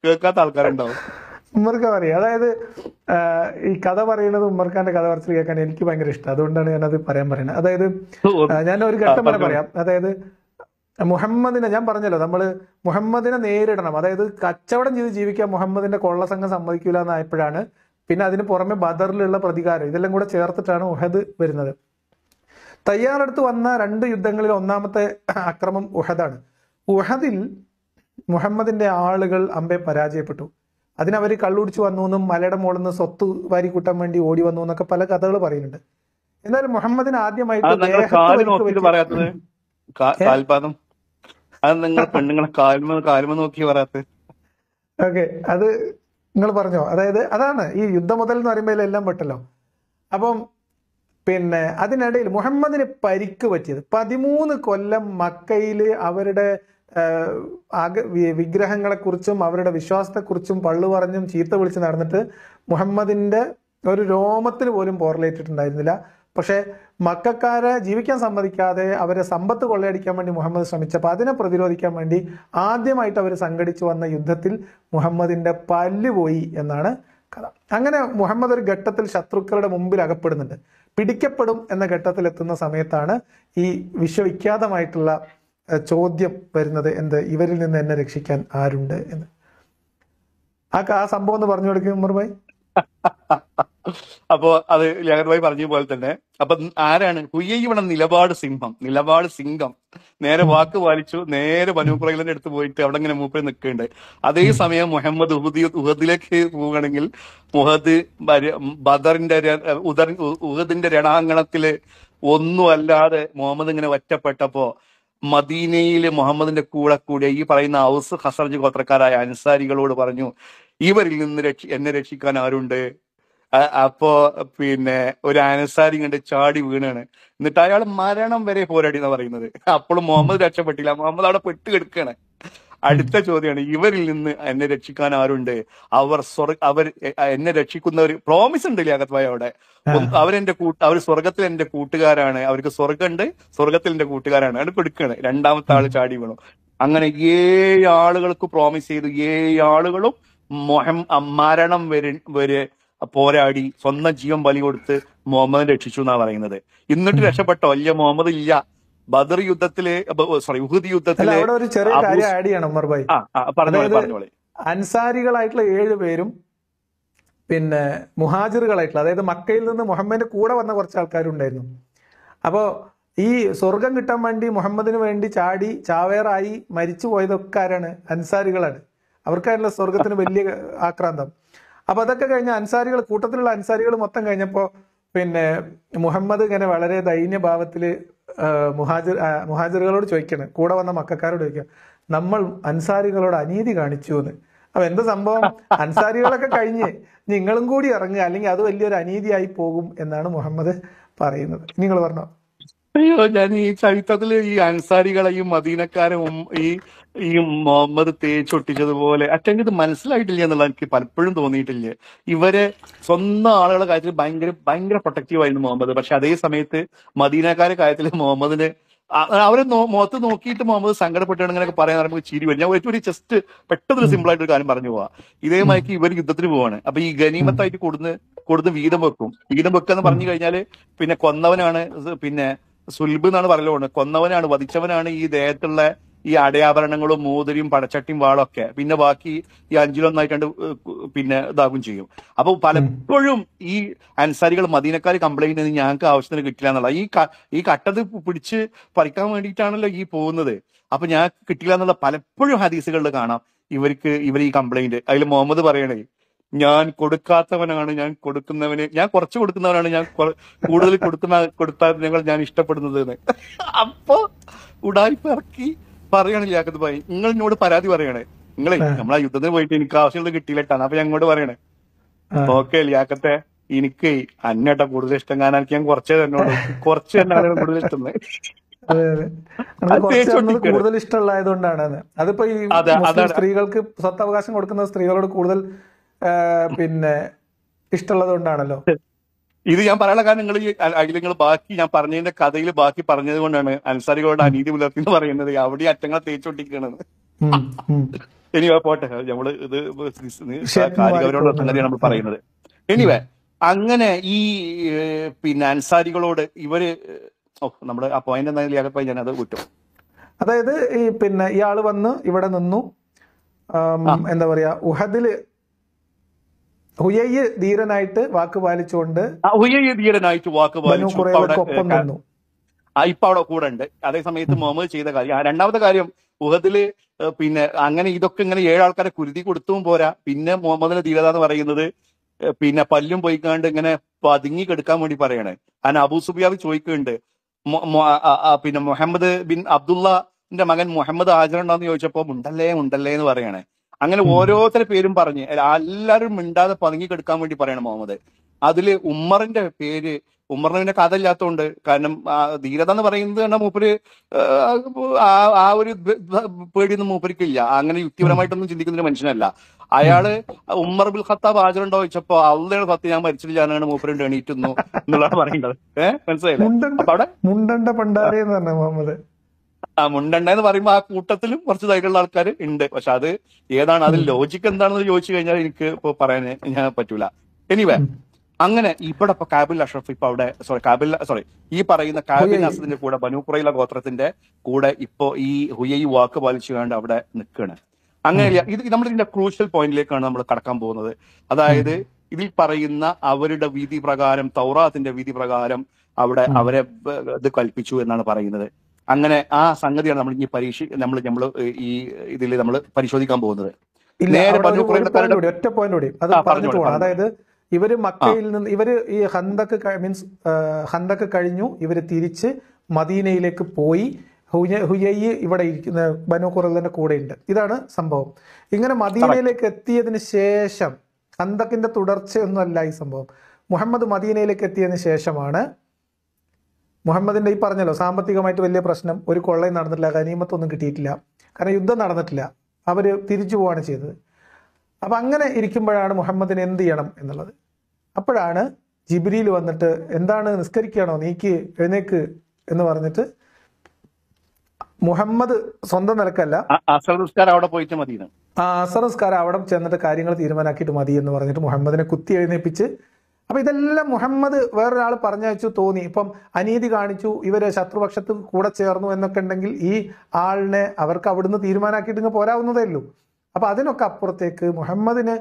കേൾക്കാത്ത ആൾക്കാരുണ്ടാവും ഉമ്മർക്ക പറയും അതായത് ഈ കഥ പറയുന്നത് ഉമ്മർഖാന്റെ കഥ പറച്ചിൽ കേൾക്കാൻ എനിക്ക് ഭയങ്കര ഇഷ്ടം അതുകൊണ്ടാണ് ഞാനത് പറയാൻ പറയുന്നത് അതായത് ഞാൻ ഒരു ഘട്ടം പറയാം അതായത് മുഹമ്മദിനെ ഞാൻ പറഞ്ഞല്ലോ നമ്മൾ മുഹമ്മദിനെ നേരിടണം അതായത് കച്ചവടം ചെയ്ത് ജീവിക്കാൻ മുഹമ്മദിന്റെ കൊള്ളസംഘം സമ്മതിക്കില്ല എന്നായപ്പോഴാണ് പിന്നെ അതിന് പുറമെ ബദറിലുള്ള പ്രതികാരം ഇതെല്ലാം കൂടെ ചേർത്തിട്ടാണ് ഉഹദ് വരുന്നത് തയ്യാറെടുത്ത് വന്ന രണ്ട് യുദ്ധങ്ങളിൽ ഒന്നാമത്തെ അക്രമം ഉഹദാണ് ഉഹദിൽ മുഹമ്മദിന്റെ ആളുകൾ അമ്പെ പരാജയപ്പെട്ടു അതിനവർ കള്ളുടിച്ചു വന്നു എന്നും മലയുടെ മുകളിൽ നിന്ന് സ്വത്ത് വാരി കൂട്ടാൻ വേണ്ടി ഓടി വന്നു എന്നൊക്കെ പല കഥകൾ പറയുന്നുണ്ട് എന്നാൽ മുഹമ്മദിന് ആദ്യമായിട്ട് അത് നിങ്ങൾ പെണ്ണുങ്ങളെ കാൽമ കാൽമ നോക്കി പറയാത്ത ഓക്കെ അത് നിങ്ങൾ പറഞ്ഞോ അതായത് അതാണ് ഈ യുദ്ധം മുതൽ എന്ന് പറയുമ്പോൾ എല്ലാം പെട്ടല്ലോ അപ്പം പിന്നെ അതിനിടയിൽ മുഹമ്മദിന് പരിക്ക് പറ്റിയത് പതിമൂന്ന് കൊല്ലം മക്കയിൽ അവരുടെ വിഗ്രഹങ്ങളെ കുറിച്ചും അവരുടെ വിശ്വാസത്തെക്കുറിച്ചും പള്ളു പറഞ്ഞും ചീത്ത വിളിച്ച് നടന്നിട്ട് മുഹമ്മദിന്റെ ഒരു രോമത്തിന് പോലും പോറലേറ്റിട്ടുണ്ടായിരുന്നില്ല പക്ഷേ മക്കാരെ ജീവിക്കാൻ സമ്മതിക്കാതെ അവരെ സമ്പത്ത് കൊള്ളയടിക്കാൻ വേണ്ടി മുഹമ്മദ് ശ്രമിച്ചപ്പോൾ അതിനെ പ്രതിരോധിക്കാൻ വേണ്ടി ആദ്യമായിട്ട് അവർ സംഘടിച്ചു വന്ന യുദ്ധത്തിൽ മുഹമ്മദിൻ്റെ പല്ല് പോയി എന്നാണ് കഥ അങ്ങനെ മുഹമ്മദ് ഒരു ഘട്ടത്തിൽ ശത്രുക്കളുടെ മുമ്പിൽ അകപ്പെടുന്നുണ്ട് പിടിക്കപ്പെടും എന്ന ഘട്ടത്തിൽ എത്തുന്ന സമയത്താണ് ഈ വിശ്വവിഖ്യാതമായിട്ടുള്ള ചോദ്യം വരുന്നത് എന്ത് ഇവരിൽ നിന്ന് എന്നെ രക്ഷിക്കാൻ ആരുണ്ട് എന്ന് ആ സംഭവം ഒന്ന് പറഞ്ഞു കൊടുക്കും ഉമർ *laughs* അപ്പോ അത് ലഹർഭായി പറഞ്ഞ പോലെ തന്നെ അപ്പൊ ആരാണ് കുയ്യവണ നിലപാട് സിംഹം നിലപാട് സിംഹം നേരെ വാക്ക് പാലിച്ചു നേരെ ബനുപ്രകലന്റെ അടുത്ത് പോയിട്ട് അവിടെ ഇങ്ങനെ മൂപ്പര് നിൽക്കുന്നുണ്ട് അതേ സമയം മുഹമ്മദ് ഉഹദി ഉഹദിലേക്ക് പോവുകയാണെങ്കിൽ മുഹദ് ബദറിന്റെ ഉദർ ഉഹദിന്റെ രണാങ്കണത്തില് ഒന്നും അല്ലാതെ മുഹമ്മദ് ഇങ്ങനെ ഒറ്റപ്പെട്ടപ്പോ മദീനയിലെ മുഹമ്മദിന്റെ കൂടെ കൂടിയ ഈ പറയുന്ന ഔസ് ഹസർജ് ഗോത്രക്കാരായ അൻസാരികളോട് പറഞ്ഞു ഇവരിൽ നിന്ന് രക്ഷി എന്നെ രക്ഷിക്കാൻ ആരുണ്ട് അപ്പോ പിന്നെ ഒരു ആനസാരി കണ്ട് ചാടി വീണാണ് എന്നിട്ട് അയാൾ മരണം വരെ പോരാടി എന്നാ പറയുന്നത് അപ്പോഴും മുഹമ്മദ് രക്ഷപ്പെട്ടില്ല മുഹമ്മദ് അവിടെ പെട്ട് കിടക്കുകയാണ് അടുത്ത ചോദ്യമാണ് ഇവരിൽ നിന്ന് എന്നെ രക്ഷിക്കാൻ ആരുണ്ട് അവർ സ്വർ അവർ എന്നെ രക്ഷിക്കുന്ന ഒരു പ്രോമിസ് ഉണ്ട് ലിയാഖത്ഭായ് അവിടെ അവരെന്റെ കൂട്ട അവർ സ്വർഗത്തിൽ എന്റെ കൂട്ടുകാരാണ് അവർക്ക് സ്വർഗ്ഗമുണ്ട് സ്വർഗത്തിൽ എന്റെ കൂട്ടുകാരാണ് അവിടെ കൊടുക്കുകയാണ് രണ്ടാമത്തെ ആള് ചാടി വീണു അങ്ങനെ ഏഴ് ആളുകൾക്ക് പ്രോമിസ് ചെയ്തു ഏഴ് ആളുകളും മരണം വരെ വരെ പോരാടി സ്വന്തം ജീവൻ ബലി കൊടുത്ത് മുഹമ്മദിനെ രക്ഷിച്ചു എന്നാണ് പറയുന്നത് എന്നിട്ട് രക്ഷപ്പെട്ട വലിയ മുഹമ്മദ് ഇല്ല ബദർ യുദ്ധത്തില് സോറി ഉഹുദ് യുദ്ധത്തില് ഒരു ചെറിയ കാര്യം ഉമർ അൻസാരികളായിട്ടുള്ള ഏഴ് പേരും പിന്നെ മുഹാജിറുകളായിട്ടുള്ള അതായത് മക്കയിൽ നിന്ന് മുഹമ്മദിന്റെ കൂടെ വന്ന കുറച്ച് ആൾക്കാരുണ്ടായിരുന്നു അപ്പോൾ ഈ സ്വർഗം കിട്ടാൻ വേണ്ടി മുഹമ്മദിന് വേണ്ടി ചാടി ചാവേറായി മരിച്ചു പോയതൊക്കെ ആരാണ് അൻസാരികളാണ് അവർക്കാണല്ലോ സ്വർഗത്തിന് വലിയ ആക്രാന്തം അപ്പൊ അതൊക്കെ കഴിഞ്ഞ അൻസാരികൾ കൂട്ടത്തിലുള്ള അൻസാരികൾ മൊത്തം കഴിഞ്ഞപ്പോൾ പിന്നെ മുഹമ്മദ് ഇങ്ങനെ വളരെ ദൈന്യഭാവത്തിൽ മുഹാജിർ മുഹാജിറുകളോട് ചോദിക്കണം കൂടെ വന്ന മക്കാരോട് ചോദിക്കുക നമ്മൾ അൻസാരികളോട് അനീതി കാണിച്ചു എന്ന് അപ്പൊ എന്താ സംഭവം അൻസാരികളൊക്കെ കഴിഞ്ഞ് നിങ്ങളും കൂടി ഇറങ്ങുക അല്ലെങ്കിൽ അത് വലിയൊരു അനീതിയായി പോകും എന്നാണ് മുഹമ്മദ് പറയുന്നത് നിങ്ങൾ പറഞ്ഞോ അയ്യോ ഞാൻ ഈ ചരിത്രത്തില് ഈ അൻസാരികളെയും മദീനക്കാരും ഈ ഈ മുഹമ്മദ് ഒട്ടിച്ചതുപോലെ അറ്റങ്ക് ഇത് മനസ്സിലായിട്ടില്ല എന്നുള്ള എനിക്ക് പലപ്പോഴും തോന്നിയിട്ടില്ല ഇവരെ സ്വന്തം ആളുകളുടെ കാര്യത്തിൽ ഭയങ്കര ഭയങ്കര പ്രൊട്ടക്റ്റീവ് ആയിരുന്നു മുഹമ്മദ് പക്ഷെ അതേ സമയത്ത് മദീനക്കാരെ കാര്യത്തിൽ മുഹമ്മദിന് അവരെ മുഖത്ത് നോക്കിയിട്ട് മുഹമ്മദ് സങ്കടപ്പെട്ടു അങ്ങനെയൊക്കെ പറയാൻ നമുക്ക് ചിരി വരും ഞാൻ ഒരു ജസ്റ്റ് പെട്ടെന്ന് സിമ്പിൾ ആയിട്ട് ഒരു കാര്യം പറഞ്ഞു പോവാ ഇതേമായിക്ക് ഇവർ യുദ്ധത്തിന് പോവാണ് അപ്പൊ ഈ ഗനീമത്തായിട്ട് കൊടുന്ന് കൊടുന്ന് വീതം വെക്കും വീതം വെക്കുക എന്ന് പറഞ്ഞു കഴിഞ്ഞാൽ പിന്നെ കൊന്നവനാണ് പിന്നെ സുൽബ് എന്നാണ് പറയലോണ് കൊന്നവനാണ് വധിച്ചവനാണ് ഈ ദേഹത്തുള്ള ഈ അടയാഭരണങ്ങളും മോതിരിയും പടച്ചട്ടിയും വാളൊക്കെ പിന്നെ ബാക്കി ഈ അഞ്ചിലൊന്നായിട്ട് പിന്നെ ഇതാകും ചെയ്യും അപ്പൊ പലപ്പോഴും ഈ അൻസാരികൾ മദീനക്കാർ കംപ്ലൈന്റ് ചെയ്ത് ഞങ്ങൾക്ക് ആവശ്യത്തിന് കിട്ടില്ല എന്നുള്ള ഈ ഈ കട്ടത് പിടിച്ച് പറിക്കാൻ വേണ്ടിയിട്ടാണല്ലോ ഈ പോകുന്നത് അപ്പൊ ഞാൻ കിട്ടില്ല എന്നുള്ള പലപ്പോഴും ഹദീസുകളിൽ കാണാം ഇവർക്ക് ഇവർ ഈ കംപ്ലൈന്റ് അതിൽ മുഹമ്മദ് പറയണേ ഞാൻ കൊടുക്കാത്തവനാണ് ഞാൻ കൊടുക്കുന്നവന് ഞാൻ കുറച്ച് കൊടുക്കുന്നവനാണ് ഞാൻ കൂടുതൽ കൊടുക്കുന്ന കൊടുത്താൽ ഞങ്ങൾ ഞാൻ ഇഷ്ടപ്പെടുന്നത് അപ്പോ ഉടായ്പ ഇറക്കി പറയാണ് ലിയാക്കത്ത് ഭായി നിങ്ങൾ എന്നോട് പരാതി പറയണേ നിങ്ങളെ നമ്മളാ യുദ്ധത്തിന് പോയിട്ട് എനിക്ക് ആവശ്യമുള്ളത് കിട്ടിയില്ലേട്ടാണ് അപ്പൊ ഞങ്ങോട് പറയണേ ഓക്കെ ലിയാക്കത്തെ എനിക്ക് അന്നേട്ട കൂടുതൽ ഇഷ്ടം കാരണം എനിക്ക് ഞാൻ കുറച്ചേ തന്നോട് കുറച്ച് തന്നെയാണ് കൂടുതൽ ഇഷ്ടം കൂടുതൽ ഇഷ്ടമുള്ളതുകൊണ്ടാണ് അതിപ്പോ ഈ സ്ത്രീകൾക്ക് സ്വത്തവകാശം കൊടുക്കുന്നത് സ്ത്രീകളോട് കൂടുതൽ പിന്നെ ഇഷ്ടമുള്ളത് കൊണ്ടാണല്ലോ *laughs* ഇത് ഞാൻ പറയാനുള്ള കാരണം നിങ്ങൾ നിങ്ങൾ ബാക്കി ഞാൻ പറഞ്ഞതിന്റെ കഥയിൽ ബാക്കി പറഞ്ഞത് കൊണ്ടാണ് അൻസാരികളോട് അനീതി പുലർത്തി എന്ന് പറയുന്നത് അവിടെ അറ്റങ്ങൾ തേച്ചോണ്ടിരിക്കണത് എനിവേ പോട്ടെ നമ്മള് ഇത് കാരികവരോട് നമ്മൾ പറയുന്നത് എനിവേ അങ്ങനെ ഈ പിന്നെ അൻസാരികളോട് ഇവര് നമ്മള് ആ പോയിന്റ് എന്തായാലും ഞാനത് കുറ്റം അതായത് ഈ പിന്നെ ഇയാള് വന്ന് ഇവിടെ നിന്നു എന്താ പറയാ ഉഹദില് ഹുയയ്യ് ധീരനായിട്ട് വാക്ക് പാലിച്ചുകൊണ്ട് ഹുയയ്യ് ധീരനായിട്ട് വാക്ക് പാലിച്ചു ഇപ്പൊ അവിടെ കൂടെ ഉണ്ട് അതേ സമയത്ത് മുഹമ്മദ് ചെയ്ത കാര്യം രണ്ടാമത്തെ കാര്യം ഉഹദില് പിന്നെ അങ്ങനെ ഇതൊക്കെ ഇങ്ങനെ ഏഴാൾക്കാരെ കുരുതി കൊടുത്തും പോരാ പിന്നെ മുഹമ്മദിന്റെ ധീരത എന്ന് പറയുന്നത് പിന്നെ പല്ലും പോയിക്കാണ്ട് ഇങ്ങനെ പതുങ്ങി കെടുക്കാൻ വേണ്ടി പറയാണ് കാരണം അബൂ സുബിയാവ് ചോദിക്കുന്നുണ്ട് പിന്നെ മുഹമ്മദ് ബിൻ അബ്ദുള്ള മകൻ മുഹമ്മദ് ഹാജറുണ്ടാന്ന് ചോദിച്ചപ്പോ ഉണ്ടല്ലേ ഉണ്ടല്ലേ എന്ന് പറയണേ അങ്ങനെ ഓരോരുത്തരുടെ പേരും പറഞ്ഞ് എല്ലാവരും മിണ്ടാതെ പതുങ്ങി കെടുക്കാൻ വേണ്ടി പറയണം മുഹമ്മദ് അതിൽ ഉമ്മറിന്റെ പേര് ഉമ്മറിന് പിന്നെ കഥ ഇല്ലാത്തതുകൊണ്ട് കാരണം ധീരത എന്ന് പറയുന്നത് കാരണം മൂപ്പര് ആ ഒരു പേടിയൊന്നും മൂപ്പരിക്കില്ല അങ്ങനെ യുക്തിപരമായിട്ടൊന്നും ചിന്തിക്കുന്ന ഒരു മനുഷ്യനല്ല അയാള് ഉമ്മർ ബിൽ ഖത്താബ് ഹാജറുണ്ടോ ചോദിച്ചപ്പോ അവളുടെ ഭക്തി ഞാൻ മരിച്ചിട്ട് ഞാനാണ് മൂപ്പരുണ്ട് എണീറ്റുന്നു എന്നുള്ളതാണ് പറയേണ്ടത് ഏഹ് മനസ്സിലായില്ലേ അവിടെ മുണ്ടണ്ട പണ്ടാരേ മുഹമ്മദ് ആ മുണ്ടണ്ണ എന്ന് പറയുമ്പോൾ ആ കൂട്ടത്തിലും കുറച്ച് ധൈര്യമുള്ള ആൾക്കാർ ഉണ്ട് പക്ഷെ അത് ഏതാണ് അതിൽ ലോജിക്ക് എന്താണെന്ന് ചോദിച്ചു കഴിഞ്ഞാൽ എനിക്ക് ഇപ്പൊ പറയാൻ ഞാൻ പറ്റൂല എനിവേ അങ്ങനെ ഇവിടെ ഇപ്പൊ കാബിൽ അഷ്റഫ് ഇപ്പൊ അവിടെ സോറി കാബിൽ സോറി ഈ പറയുന്ന കാബിൽ അസദിന്റെ കൂടെ ബനൂപ്പുറയിലെ ഗോത്രത്തിന്റെ കൂടെ ഇപ്പോ ഈ ഹുയ ഈ വാക്ക് പാലിച്ചുകൊണ്ട് അവിടെ നിൽക്കുകയാണ് അങ്ങനെയില്ല ഇത് നമ്മൾ ഇതിന്റെ ക്രൂഷ്യൽ പോയിന്റിലേക്കാണ് നമ്മൾ കടക്കാൻ പോകുന്നത് അതായത് ഇതിൽ പറയുന്ന അവരുടെ വിധി പ്രകാരം തൗറാത്തിന്റെ വിധി പ്രകാരം അവിടെ അവരെ ഇത് കൽപ്പിച്ചു എന്നാണ് പറയുന്നത് അങ്ങനെ ആ സംഗതിയാണ് നമ്മൾ ഇനി പരീക്ഷ നമ്മൾ നമ്മൾ ഈ ഇതിൽ നമ്മൾ പരിശോധിക്കാൻ പോകുന്നത് ഒറ്റ പോയിന്റ് അത് പറഞ്ഞു അതായത് ഇവര് മക്കയിൽ നിന്ന് ഇവര് ഈ ഹന്തക്ക് മീൻസ് ഹന്തക്ക് കഴിഞ്ഞു ഇവര് തിരിച്ച് മദീനയിലേക്ക് പോയി ഹുയൈ ഇവിടെ ഇരിക്കുന്ന ബനു കുറലിന്റെ കൂടെ ഉണ്ട് ഇതാണ് സംഭവം ഇങ്ങനെ മദീനയിലേക്ക് എത്തിയതിന് ശേഷം ഹന്തക്കിന്റെ അല്ല ഈ സംഭവം മുഹമ്മദ് മദീനയിലേക്ക് എത്തിയതിന് ശേഷമാണ് മുഹമ്മദിന്റെ ഈ പറഞ്ഞല്ലോ സാമ്പത്തികമായിട്ട് വലിയ പ്രശ്നം ഒരു കൊള്ളയും നടന്നിട്ടില്ല കനീമത്തൊന്നും കിട്ടിയിട്ടില്ല കാരണം യുദ്ധം നടന്നിട്ടില്ല അവർ തിരിച്ചു പോവാണ് ചെയ്തത് അപ്പം അങ്ങനെ ഇരിക്കുമ്പോഴാണ് മുഹമ്മദിന് എന്ത് ചെയ്യണം എന്നുള്ളത് അപ്പോഴാണ് ജിബിലിയിൽ വന്നിട്ട് എന്താണ് നിസ്കരിക്കണോ നീക്ക് എഴുന്നേക്ക് എന്ന് പറഞ്ഞിട്ട് മുഹമ്മദ് സ്വന്തം നിലക്കല്ല പോയിട്ട് ആ അസർ അവിടെ ചെന്നിട്ട് കാര്യങ്ങൾ തീരുമാനാക്കിയിട്ട് മതി എന്ന് പറഞ്ഞിട്ട് മുഹമ്മദിനെ കുത്തി എഴുന്നേപ്പിച്ച് അപ്പം ഇതെല്ലാം മുഹമ്മദ് വേറൊരാൾ വെച്ചു തോന്നി ഇപ്പം അനീതി കാണിച്ചു ഇവരെ ശത്രുപക്ഷത്ത് കൂടെ ചേർന്നു എന്നൊക്കെ ഉണ്ടെങ്കിൽ ഈ ആളിനെ അവർക്ക് അവിടുന്ന് തീരുമാനമാക്കിയിട്ട് പോരാവുന്നതേ ഉള്ളൂ അപ്പം അതിനൊക്കെ അപ്പുറത്തേക്ക് മുഹമ്മദിന്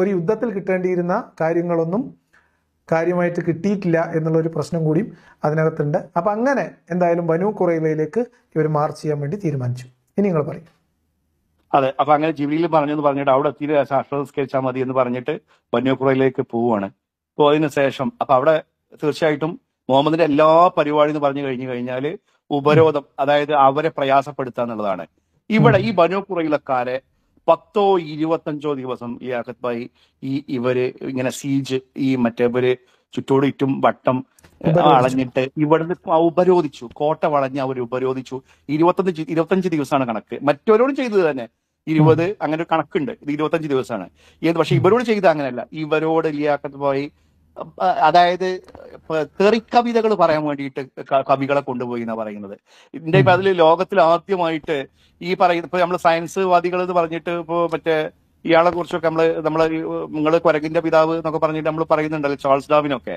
ഒരു യുദ്ധത്തിൽ കിട്ടേണ്ടിയിരുന്ന കാര്യങ്ങളൊന്നും കാര്യമായിട്ട് കിട്ടിയിട്ടില്ല എന്നുള്ളൊരു പ്രശ്നം കൂടിയും അതിനകത്തുണ്ട് അപ്പം അങ്ങനെ എന്തായാലും ബനു കുറയിലയിലേക്ക് ഇവർ മാർച്ച് ചെയ്യാൻ വേണ്ടി തീരുമാനിച്ചു ഇനി നിങ്ങൾ പറയും അതെ അപ്പൊ അങ്ങനെ പറഞ്ഞു എന്ന് പറഞ്ഞിട്ട് അവിടെ എത്തിയിട്ട് സാക്ഷാത്കരിച്ചാൽ മതി എന്ന് പറഞ്ഞിട്ട് ബന്യോക്കുറയിലേക്ക് പോവുകയാണ് പോയതിനു ശേഷം അപ്പൊ അവിടെ തീർച്ചയായിട്ടും മുഹമ്മദിന്റെ എല്ലാ പരിപാടി എന്ന് പറഞ്ഞു കഴിഞ്ഞു കഴിഞ്ഞാൽ ഉപരോധം അതായത് അവരെ പ്രയാസപ്പെടുത്തുക എന്നുള്ളതാണ് ഇവിടെ ഈ ബനോ പത്തോ ഇരുപത്തഞ്ചോ ദിവസം ഈ അഹത്ബായി ഈ ഇവര് ഇങ്ങനെ സീജ് ഈ മറ്റേ ഇവര് ചുറ്റോടിറ്റും വട്ടം വളഞ്ഞിട്ട് ഇവിടുന്ന് ഉപരോധിച്ചു കോട്ട വളഞ്ഞ് അവർ ഉപരോധിച്ചു ഇരുപത്തഞ്ച് ഇരുപത്തഞ്ച് ദിവസമാണ് കണക്ക് മറ്റവരോട് ചെയ്തത് തന്നെ ഇരുപത് അങ്ങനെ ഒരു കണക്കുണ്ട് ഇത് ഇരുപത്തഞ്ച് ദിവസമാണ് ഏത് പക്ഷെ ഇവരോട് ചെയ്ത അങ്ങനെയല്ല ഇവരോട് ലിയാക്കത്ത് പോയി അതായത് തെറി കവിതകൾ പറയാൻ വേണ്ടിയിട്ട് കവികളെ കൊണ്ടുപോയി എന്നാ പറയുന്നത് ഇതിന്റെ ഇപ്പൊ അതിൽ ലോകത്തിൽ ആദ്യമായിട്ട് ഈ പറയുന്ന ഇപ്പൊ നമ്മള് സയൻസ് വാദികൾ എന്ന് പറഞ്ഞിട്ട് ഇപ്പൊ മറ്റേ ഇയാളെ കുറിച്ചൊക്കെ നമ്മള് നമ്മള് നിങ്ങള് കൊരകിന്റെ പിതാവ് എന്നൊക്കെ പറഞ്ഞിട്ട് നമ്മൾ പറയുന്നുണ്ടല്ലോ ചാൾസ് ഡാവിനൊക്കെ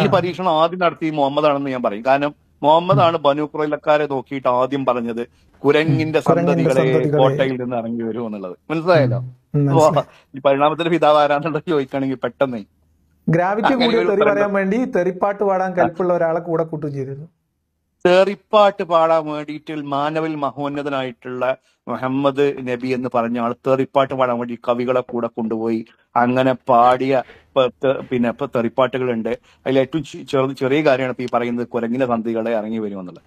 ഈ പരീക്ഷണം ആദ്യം നടത്തി മുഹമ്മദ് ആണെന്ന് ഞാൻ പറയും കാരണം മുഹമ്മദ് ആണ് ബനു കുറയിലക്കാരെ നോക്കിയിട്ട് ആദ്യം പറഞ്ഞത് കുരങ്ങിന്റെ സന്തതികളെ കോട്ടയിൽ നിന്ന് ഇറങ്ങി വരും എന്നുള്ളത് മനസ്സിലായല്ലോ ഈ പരിണാമത്തിന്റെ പിതാവ് ആരാന്നുള്ളത് ചോദിക്കുകയാണെങ്കിൽ പെട്ടെന്ന് ഗ്രാവിറ്റി കൂടി തെറി പറയാൻ വേണ്ടി തെറിപ്പാട്ട് പാടാൻ കൽപ്പുള്ള ഒരാളെ കൂടെ കൂട്ടും ചെയ്തിരുന്നു തെറിപ്പാട്ട് പാടാൻ വേണ്ടിയിട്ട് മാനവിൽ മഹോന്നതനായിട്ടുള്ള മുഹമ്മദ് നബി എന്ന് പറഞ്ഞ ആൾ തെറിപ്പാട്ട് പാടാൻ വേണ്ടി കവികളെ കൂടെ കൊണ്ടുപോയി അങ്ങനെ പാടിയ പിന്നെ ഇപ്പൊ തെറിപ്പാട്ടുകളുണ്ട് അതിൽ ഏറ്റവും ചെറു ചെറിയ കാര്യമാണ് ഈ പറയുന്നത് കുരങ്ങിലെ സന്ധികളെ ഇറങ്ങി വരുമെന്നുള്ളത്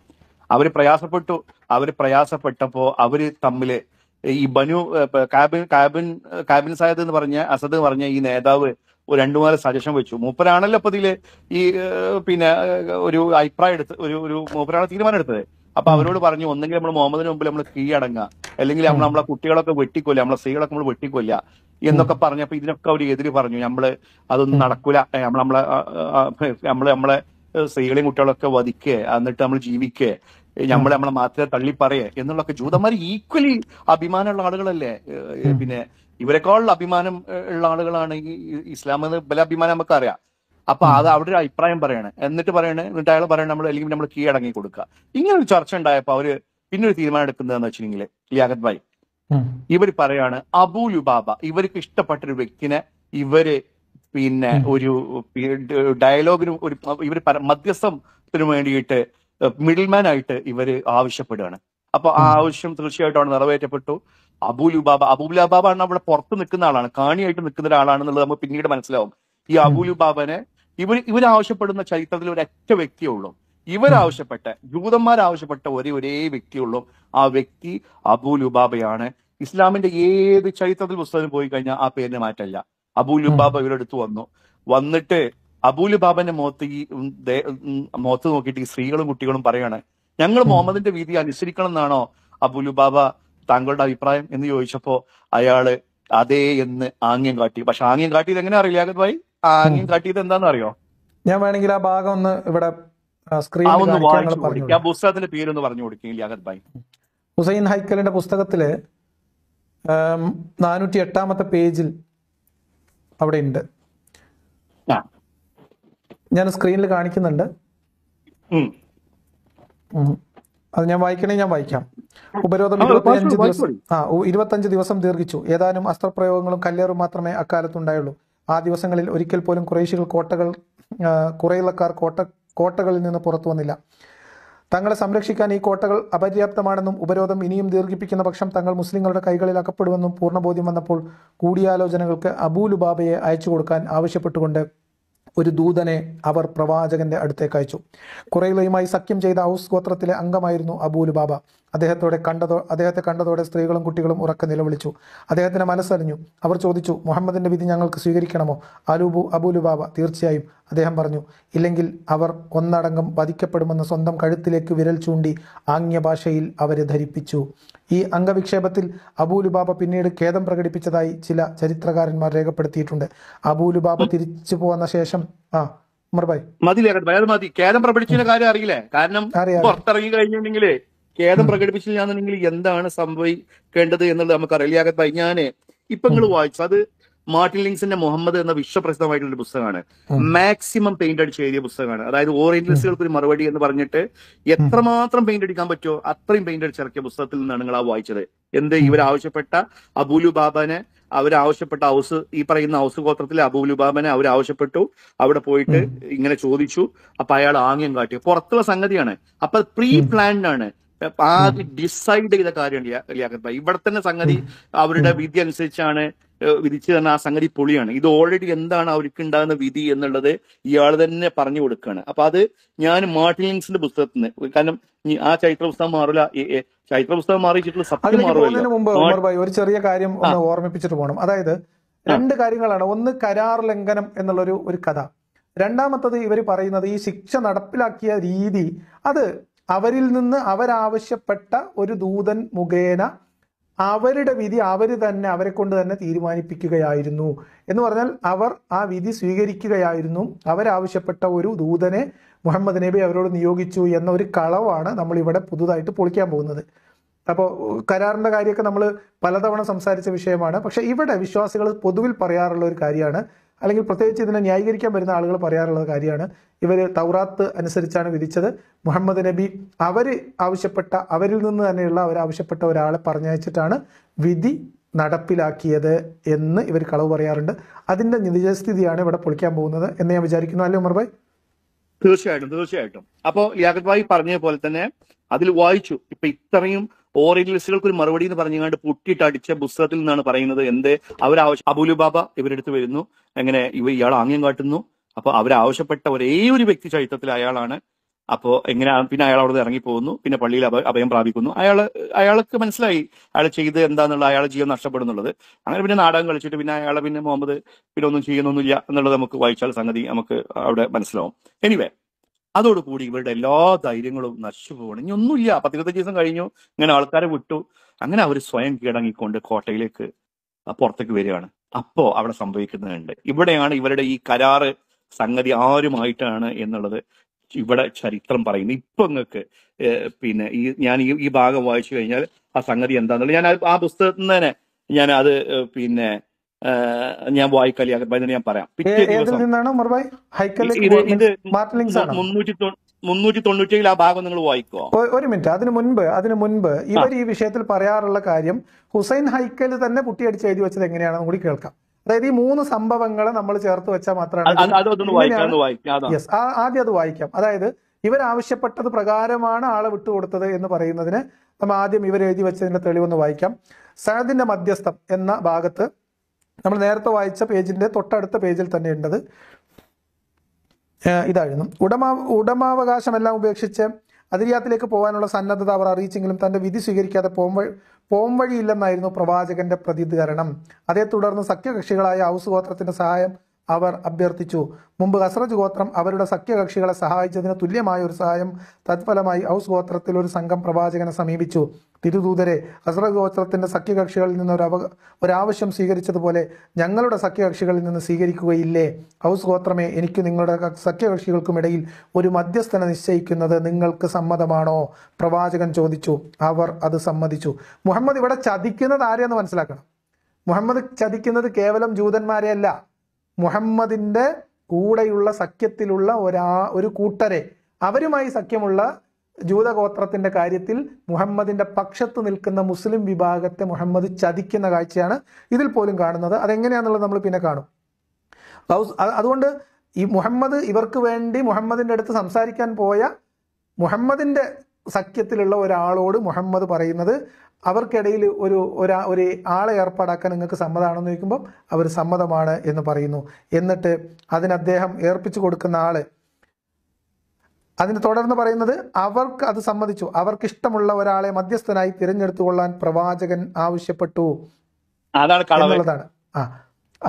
അവര് പ്രയാസപ്പെട്ടു അവര് പ്രയാസപ്പെട്ടപ്പോ അവര് തമ്മില് ഈ ബനു കാബിൻ കാബിൻ കാബിൻ സായദ് എന്ന് പറഞ്ഞ അസദ് എന്ന് പറഞ്ഞ ഈ നേതാവ് ഒരു രണ്ടു മൂന്ന് സജഷൻ വെച്ചു മൂപ്പരാണല്ലോ അപ്പൊ ഇതില് ഈ പിന്നെ ഒരു അഭിപ്രായം എടുത്ത് ഒരു ഒരു മൂപ്പരാണ് തീരുമാനം എടുത്തത് അപ്പൊ അവരോട് പറഞ്ഞു ഒന്നെങ്കിൽ നമ്മൾ മുഹമ്മദിന് മുമ്പിൽ നമ്മൾ കീഴടങ്ങുക അല്ലെങ്കിൽ നമ്മൾ നമ്മളെ കുട്ടികളൊക്കെ വെട്ടിക്കൊല്ല നമ്മളെ സ്ത്രീകളൊക്കെ നമ്മൾ വെട്ടിക്കൊല്ല എന്നൊക്കെ അപ്പൊ ഇതിനൊക്കെ അവർ എതിര് പറഞ്ഞു നമ്മള് അതൊന്നും നടക്കൂല നമ്മൾ നമ്മളെ നമ്മള് നമ്മളെ സ്ത്രീകളെയും കുട്ടികളൊക്കെ വധിക്കേ എന്നിട്ട് നമ്മൾ ജീവിക്കേ നമ്മളെ നമ്മളെ മാത്രമേ തള്ളിപ്പറയേ എന്നുള്ളൊക്കെ ജൂതന്മാർ ഈക്വലി അഭിമാനമുള്ള ആളുകളല്ലേ പിന്നെ ഇവരെക്കാളുള്ള അഭിമാനം ഉള്ള ആളുകളാണ് ഈ ഇസ്ലാം എന്ന് പല അഭിമാനം അറിയാം അപ്പൊ അത് അവിടെ ഒരു അഭിപ്രായം പറയണേ എന്നിട്ട് പറയണേ എന്നിട്ട് അയാൾ പറയണ നമ്മൾ അല്ലെങ്കിൽ നമ്മൾ കീഴടങ്ങി കൊടുക്കുക ഇങ്ങനെ ഒരു ചർച്ച ഉണ്ടായപ്പോ അവര് പിന്നെ ഒരു തീരുമാനം എടുക്കുന്നതെന്ന് വെച്ചിട്ടുണ്ടെങ്കിൽ ലിയാഗത് ഭായ് ഇവർ പറയാണ് അബൂ ലുബാബ ഇവർക്ക് ഇഷ്ടപ്പെട്ട ഒരു വ്യക്തിനെ ഇവര് പിന്നെ ഒരു ഡയലോഗിന് ഒരു ഇവർ മധ്യസ്ഥത്തിന് വേണ്ടിയിട്ട് മിഡിൽമാൻ ആയിട്ട് ഇവര് ആവശ്യപ്പെടുകയാണ് അപ്പൊ ആ ആവശ്യം തീർച്ചയായിട്ടും അവിടെ നിറവേറ്റപ്പെട്ടു അബൂലുബാബ അബൂലുബാബാണ് അവിടെ പുറത്ത് നിൽക്കുന്ന ആളാണ് കാണിയായിട്ട് നിൽക്കുന്ന ഒരാളാണെന്നുള്ളത് നമ്മൾ പിന്നീട് മനസ്സിലാവും ഈ അബൂലുബാബനെ ഇവർ ഇവരാവശ്യപ്പെടുന്ന ചരിത്രത്തിൽ ഒരൊറ്റ വ്യക്തിയേ ഉള്ളൂ ഇവരാവശ്യപ്പെട്ട ജൂതന്മാരാവശ്യപ്പെട്ട ഒരേ ഒരേ വ്യക്തിയുള്ളൂ ആ വ്യക്തി അബൂലുബാബയാണ് ഇസ്ലാമിന്റെ ഏത് ചരിത്രത്തിൽ പുസ്തകം പോയി കഴിഞ്ഞാൽ ആ പേരിന് മാറ്റമില്ല അബൂലുബാബ ഇവരെടുത്ത് വന്നു വന്നിട്ട് അബൂലുബാബന്റെ മുഖത്ത് ഈ മുഖത്ത് നോക്കിയിട്ട് ഈ സ്ത്രീകളും കുട്ടികളും പറയാണ് ഞങ്ങൾ മുഹമ്മദിന്റെ വീതി അനുസരിക്കണം എന്നാണോ അബൂലുബാബ താങ്കളുടെ അഭിപ്രായം എന്ന് ചോദിച്ചപ്പോ അയാള് അതേ എന്ന് ആംഗ്യം കാട്ടി പക്ഷെ ആംഗ്യം കാട്ടിയത് എങ്ങനെ അറിയില്ല അഗത് ഭായി ആംഗ്യം കാട്ടിയത് എന്താണെന്ന് അറിയോ ഞാൻ വേണമെങ്കിൽ ആ ഭാഗം ഒന്ന് ഇവിടെ സ്ക്രീനിൽ പുസ്തകത്തിന്റെ പേരൊന്ന് പറഞ്ഞു കൊടുക്കില്ല അഗത് ഭായി ഹുസൈൻ ഹൈക്കലിന്റെ പുസ്തകത്തില് നാനൂറ്റി എട്ടാമത്തെ പേജിൽ അവിടെ ഉണ്ട് ഞാൻ സ്ക്രീനിൽ കാണിക്കുന്നുണ്ട് അത് ഞാൻ വായിക്കണേ ഞാൻ വായിക്കാം ഉപരോധം ഇരുപത്തിയഞ്ച് ദിവസം ആ ഇരുപത്തഞ്ച് ദിവസം ദീർഘിച്ചു ഏതാനും അസ്ത്രപ്രയോഗങ്ങളും കല്ലേറും മാത്രമേ അക്കാലത്തുണ്ടായുള്ളൂ ആ ദിവസങ്ങളിൽ ഒരിക്കൽ പോലും കുറേശികൾ കോട്ടകൾ കുറയിലക്കാർ കോട്ട കോട്ടകളിൽ നിന്ന് പുറത്തു വന്നില്ല തങ്ങളെ സംരക്ഷിക്കാൻ ഈ കോട്ടകൾ അപര്യാപ്തമാണെന്നും ഉപരോധം ഇനിയും ദീർഘിപ്പിക്കുന്ന പക്ഷം തങ്ങൾ മുസ്ലിങ്ങളുടെ കൈകളിൽ അകപ്പെടുമെന്നും പൂർണ്ണബോധ്യം വന്നപ്പോൾ കൂടിയാലോചനകൾക്ക് അബൂലുബാബയെ അയച്ചു കൊടുക്കാൻ ആവശ്യപ്പെട്ടുകൊണ്ട് ഒരു ദൂതനെ അവർ പ്രവാചകന്റെ അടുത്തേക്ക് അയച്ചു കുറയിലയുമായി സഖ്യം ചെയ്ത ഔസ് ഗോത്രത്തിലെ അംഗമായിരുന്നു അബൂലുബാബ അദ്ദേഹത്തോടെ കണ്ടതോ അദ്ദേഹത്തെ കണ്ടതോടെ സ്ത്രീകളും കുട്ടികളും ഉറക്കെ നിലവിളിച്ചു അദ്ദേഹത്തിൻ്റെ മനസ്സറിഞ്ഞു അവർ ചോദിച്ചു മുഹമ്മദിൻ്റെ വിധി ഞങ്ങൾക്ക് സ്വീകരിക്കണമോ അലൂബു അബൂലുബാബ തീർച്ചയായും അദ്ദേഹം പറഞ്ഞു ഇല്ലെങ്കിൽ അവർ ഒന്നടങ്കം വധിക്കപ്പെടുമെന്ന് സ്വന്തം കഴുത്തിലേക്ക് വിരൽ ചൂണ്ടി ആംഗ്യ ഭാഷയിൽ അവരെ ധരിപ്പിച്ചു ഈ അംഗവിക്ഷേപത്തിൽ അബൂലുബാബ പിന്നീട് ഖേദം പ്രകടിപ്പിച്ചതായി ചില ചരിത്രകാരന്മാർ രേഖപ്പെടുത്തിയിട്ടുണ്ട് അബൂലുബാബ തിരിച്ചു പോകുന്ന ശേഷം ആ മതി മതി ഖേദം പ്രകടിപ്പിച്ചതിന്റെ കാര്യം അറിയില്ലേ കാരണം പുറത്തിറങ്ങി കഴിഞ്ഞിട്ടുണ്ടെങ്കിൽ ഖേദം പ്രകടിപ്പിച്ചില്ലാന്നുണ്ടെങ്കിൽ എന്താണ് സംഭവിക്കേണ്ടത് എന്നുള്ളത് നമുക്ക് ഭായ് ഞാൻ ഇപ്പൊ നിങ്ങൾ വായിച്ചു അത് മാർട്ടിൻ ലിങ്സിന്റെ മുഹമ്മദ് എന്ന വിശ്വപ്രസിദ്ധമായിട്ടുള്ള ഒരു പുസ്തകമാണ് മാക്സിമം പെയിന്റ് അടിച്ച് എഴുതിയ പുസ്തകമാണ് അതായത് ഓറിയന്റലിസ്റ്റുകൾക്ക് ഒരു മറുപടി എന്ന് പറഞ്ഞിട്ട് എത്രമാത്രം പെയിന്റ് അടിക്കാൻ പറ്റുമോ അത്രയും പെയിന്റ് അടിച്ചിറക്കിയ പുസ്തകത്തിൽ നിന്നാണ് നിങ്ങൾ ആ വായിച്ചത് എന്ത് ഇവരാവശ്യപ്പെട്ട അബൂലു ബാബാനെ അവരാവശ്യപ്പെട്ട ഹൗസ് ഈ പറയുന്ന ഹൗസ് ഗോത്രത്തിലെ അബൂലുബാബനെ അവരാവശ്യപ്പെട്ടു അവിടെ പോയിട്ട് ഇങ്ങനെ ചോദിച്ചു അപ്പൊ അയാൾ ആംഗ്യം കാട്ടി പുറത്തുള്ള സംഗതിയാണ് അപ്പൊ പ്രീ പ്ലാൻഡ് ആണ് ആദ്യം ഡിസൈഡ് ചെയ്ത കാര്യം ലിയാഖത്ത് ഇവിടെ തന്നെ സംഗതി അവരുടെ വിധി അനുസരിച്ചാണ് വിധിച്ചു തന്നെ ആ സംഗതി പൊളിയാണ് ഇത് ഓൾറെഡി എന്താണ് അവർക്ക് ഉണ്ടാകുന്ന വിധി എന്നുള്ളത് ഇയാൾ തന്നെ പറഞ്ഞു കൊടുക്കുകയാണ് അപ്പൊ അത് ഞാൻ മാർട്ടിൻസിന്റെ പുസ്തകത്തിൽ കാരണം ആ ചൈത്ര പുസ്തകം മാറില്ല ചൈത്ര പുസ്തകം മാറിയിട്ടുള്ള സത്യം മാറില്ല ഒരു ചെറിയ കാര്യം ഒന്ന് ഓർമ്മിപ്പിച്ചിട്ട് പോകണം അതായത് രണ്ട് കാര്യങ്ങളാണ് ഒന്ന് കരാർ ലംഘനം എന്നുള്ളൊരു ഒരു കഥ രണ്ടാമത്തത് ഇവർ പറയുന്നത് ഈ ശിക്ഷ നടപ്പിലാക്കിയ രീതി അത് അവരിൽ നിന്ന് അവരാവശ്യപ്പെട്ട ഒരു ദൂതൻ മുഖേന അവരുടെ വിധി അവർ തന്നെ അവരെ കൊണ്ട് തന്നെ തീരുമാനിപ്പിക്കുകയായിരുന്നു എന്ന് പറഞ്ഞാൽ അവർ ആ വിധി സ്വീകരിക്കുകയായിരുന്നു അവരാവശ്യപ്പെട്ട ഒരു ദൂതനെ മുഹമ്മദ് നബി അവരോട് നിയോഗിച്ചു എന്ന ഒരു കളവാണ് നമ്മളിവിടെ പുതുതായിട്ട് പൊളിക്കാൻ പോകുന്നത് അപ്പോൾ കരാറിൻ്റെ കാര്യമൊക്കെ നമ്മൾ പലതവണ സംസാരിച്ച വിഷയമാണ് പക്ഷേ ഇവിടെ വിശ്വാസികൾ പൊതുവിൽ പറയാറുള്ള ഒരു കാര്യമാണ് അല്ലെങ്കിൽ പ്രത്യേകിച്ച് ഇതിനെ ന്യായീകരിക്കാൻ വരുന്ന ആളുകൾ പറയാറുള്ള കാര്യമാണ് ഇവർ തൗറാത്ത് അനുസരിച്ചാണ് വിധിച്ചത് മുഹമ്മദ് നബി അവർ ആവശ്യപ്പെട്ട അവരിൽ നിന്ന് തന്നെയുള്ള ആവശ്യപ്പെട്ട ഒരാളെ പറഞ്ഞയച്ചിട്ടാണ് വിധി നടപ്പിലാക്കിയത് എന്ന് ഇവർ കളവ് പറയാറുണ്ട് അതിൻ്റെ നിജസ്ഥിതിയാണ് ഇവിടെ പൊളിക്കാൻ പോകുന്നത് എന്ന് ഞാൻ വിചാരിക്കുന്നു അല്ലേ ഉമർ ഭായ് തീർച്ചയായിട്ടും തീർച്ചയായിട്ടും അപ്പോൾ ലിയാഖത്ത് ഭായി പറഞ്ഞ പോലെ തന്നെ അതിൽ വായിച്ചു ഇപ്പൊ ഇത്രയും ഓറിയന്റലിസ്റ്റുകൾക്ക് ഒരു മറുപടി എന്ന് പറഞ്ഞുകൊണ്ട് പൊട്ടിയിട്ടടിച്ച പുസ്തകത്തിൽ നിന്നാണ് പറയുന്നത് എന്ത് അവരാവശ്യം അബുലുബാബ ഇവരെടുത്ത് വരുന്നു എങ്ങനെ ഇവ ഇയാൾ ആംഗ്യം കാട്ടുന്നു അപ്പോൾ അവരാവശ്യപ്പെട്ട ഒരേ ഒരു വ്യക്തി ചരിത്രത്തിൽ അയാളാണ് അപ്പോൾ എങ്ങനെ പിന്നെ അയാൾ അവിടെ ഇറങ്ങി പോകുന്നു പിന്നെ പള്ളിയിൽ അഭയം പ്രാപിക്കുന്നു അയാൾ അയാൾക്ക് മനസ്സിലായി അയാൾ ചെയ്ത് എന്താന്നുള്ള അയാളെ ജീവൻ നഷ്ടപ്പെടുന്നുള്ളത് അങ്ങനെ പിന്നെ നാടകം കളിച്ചിട്ട് പിന്നെ അയാളെ പിന്നെ മുഹമ്മദ് പിന്നെ ഒന്നും ചെയ്യുന്നൊന്നുമില്ല എന്നുള്ളത് നമുക്ക് വായിച്ചാൽ സംഗതി നമുക്ക് അവിടെ മനസ്സിലാവും എനിവേ അതോടുകൂടി ഇവരുടെ എല്ലാ ധൈര്യങ്ങളും നശിച്ചു പോകണം ഇനി ഒന്നുമില്ല പത്തിരുപത്തഞ്ച് ദിവസം കഴിഞ്ഞു ഇങ്ങനെ ആൾക്കാരെ വിട്ടു അങ്ങനെ അവർ സ്വയം കീടങ്ങിക്കൊണ്ട് കോട്ടയിലേക്ക് പുറത്തേക്ക് വരികയാണ് അപ്പോ അവിടെ സംഭവിക്കുന്നുണ്ട് ഇവിടെയാണ് ഇവരുടെ ഈ കരാറ് സംഗതി ആരുമായിട്ടാണ് എന്നുള്ളത് ഇവിടെ ചരിത്രം പറയുന്നു ഇപ്പൊ നിങ്ങൾക്ക് പിന്നെ ഈ ഞാൻ ഈ ഈ ഭാഗം വായിച്ചു കഴിഞ്ഞാൽ ആ സംഗതി എന്താണെന്നുള്ളത് ഞാൻ ആ പുസ്തകത്തിൽ തന്നെ ഞാൻ അത് പിന്നെ ഞാൻ വായിക്കലിയാകുമ്പോൾ ഞാൻ പറയാം പിറ്റേ ദിവസം മുന്നൂറ്റി മുന്നൂറ്റി തൊണ്ണൂറ്റിയിൽ ആ ഭാഗം നിങ്ങൾ വായിക്കോ ഒരു മിനിറ്റ് അതിനു മുൻപ് അതിനു മുൻപ് ഇവർ ഈ വിഷയത്തിൽ പറയാറുള്ള കാര്യം ഹുസൈൻ ഹൈക്കൽ തന്നെ കുട്ടിയടിച്ച് എഴുതി വെച്ചത് എങ്ങനെയാണെന്ന് കൂടി കേൾക്കാം അതായത് ഈ മൂന്ന് സംഭവങ്ങൾ നമ്മൾ ചേർത്ത് വെച്ചാൽ മാത്രമാണ് യെസ് ആദ്യം അത് വായിക്കാം അതായത് ഇവരാവശ്യപ്പെട്ടത് പ്രകാരമാണ് ആളെ വിട്ടുകൊടുത്തത് എന്ന് പറയുന്നതിന് നമ്മൾ ആദ്യം ഇവർ എഴുതി വെച്ചതിന്റെ തെളിവെന്ന് വായിക്കാം സനദിന്റെ മധ്യസ്ഥം എന്ന ഭാഗത്ത് നമ്മൾ നേരത്തെ വായിച്ച പേജിന്റെ തൊട്ടടുത്ത പേജിൽ തന്നെ ഉണ്ടത് ഇതായിരുന്നു ഉടമ ഉടമാവകാശമെല്ലാം ഉപേക്ഷിച്ച് അതിരിയാത്തിലേക്ക് പോകാനുള്ള സന്നദ്ധത അവർ അറിയിച്ചെങ്കിലും തന്റെ വിധി സ്വീകരിക്കാതെ പോം വഴിയില്ലെന്നായിരുന്നു പ്രവാചകന്റെ പ്രതികരണം അതേ തുടർന്ന് സഖ്യകക്ഷികളായ ഹൗസ് ഗോത്രത്തിന്റെ സഹായം അവർ അഭ്യർത്ഥിച്ചു മുമ്പ് ഹസ്രജ് ഗോത്രം അവരുടെ സഖ്യകക്ഷികളെ സഹായിച്ചതിന് തുല്യമായ ഒരു സഹായം തത്ഫലമായി ഔസ് ഗോത്രത്തിൽ ഒരു സംഘം പ്രവാചകനെ സമീപിച്ചു തിരുദൂതരെ ഹസ്രജ് ഗോത്രത്തിന്റെ സഖ്യകക്ഷികളിൽ നിന്ന് ഒരു ഒരാവശ്യം സ്വീകരിച്ചതുപോലെ ഞങ്ങളുടെ സഖ്യകക്ഷികളിൽ നിന്ന് സ്വീകരിക്കുകയില്ലേ ഔസ് ഗോത്രമേ എനിക്ക് നിങ്ങളുടെ സഖ്യകക്ഷികൾക്കുമിടയിൽ ഒരു മധ്യസ്ഥനെ നിശ്ചയിക്കുന്നത് നിങ്ങൾക്ക് സമ്മതമാണോ പ്രവാചകൻ ചോദിച്ചു അവർ അത് സമ്മതിച്ചു മുഹമ്മദ് ഇവിടെ ചതിക്കുന്നത് ആരെയെന്ന് മനസ്സിലാക്കണം മുഹമ്മദ് ചതിക്കുന്നത് കേവലം ജൂതന്മാരെയല്ല മുഹമ്മദിൻ്റെ കൂടെയുള്ള സഖ്യത്തിലുള്ള ഒരാ ഒരു കൂട്ടരെ അവരുമായി സഖ്യമുള്ള ജൂതഗോത്രത്തിൻ്റെ കാര്യത്തിൽ മുഹമ്മദിൻ്റെ പക്ഷത്ത് നിൽക്കുന്ന മുസ്ലിം വിഭാഗത്തെ മുഹമ്മദ് ചതിക്കുന്ന കാഴ്ചയാണ് ഇതിൽ പോലും കാണുന്നത് അതെങ്ങനെയാണെന്നുള്ളത് നമ്മൾ പിന്നെ കാണും അതുകൊണ്ട് ഈ മുഹമ്മദ് ഇവർക്ക് വേണ്ടി മുഹമ്മദിൻ്റെ അടുത്ത് സംസാരിക്കാൻ പോയ മുഹമ്മദിൻ്റെ സഖ്യത്തിലുള്ള ഒരാളോട് മുഹമ്മദ് പറയുന്നത് അവർക്കിടയിൽ ഒരു ഒരാ ഒരു ആളെ ഏർപ്പാടാക്കാൻ നിങ്ങൾക്ക് സമ്മതമാണെന്ന് ചോദിക്കുമ്പോൾ അവർ സമ്മതമാണ് എന്ന് പറയുന്നു എന്നിട്ട് അതിന് അദ്ദേഹം ഏർപ്പിച്ചു കൊടുക്കുന്ന ആൾ അതിന് തുടർന്ന് പറയുന്നത് അവർക്ക് അത് സമ്മതിച്ചു അവർക്ക് ഇഷ്ടമുള്ള ഒരാളെ മധ്യസ്ഥനായി തിരഞ്ഞെടുത്തുകൊള്ളാൻ പ്രവാചകൻ ആവശ്യപ്പെട്ടു എന്നുള്ളതാണ്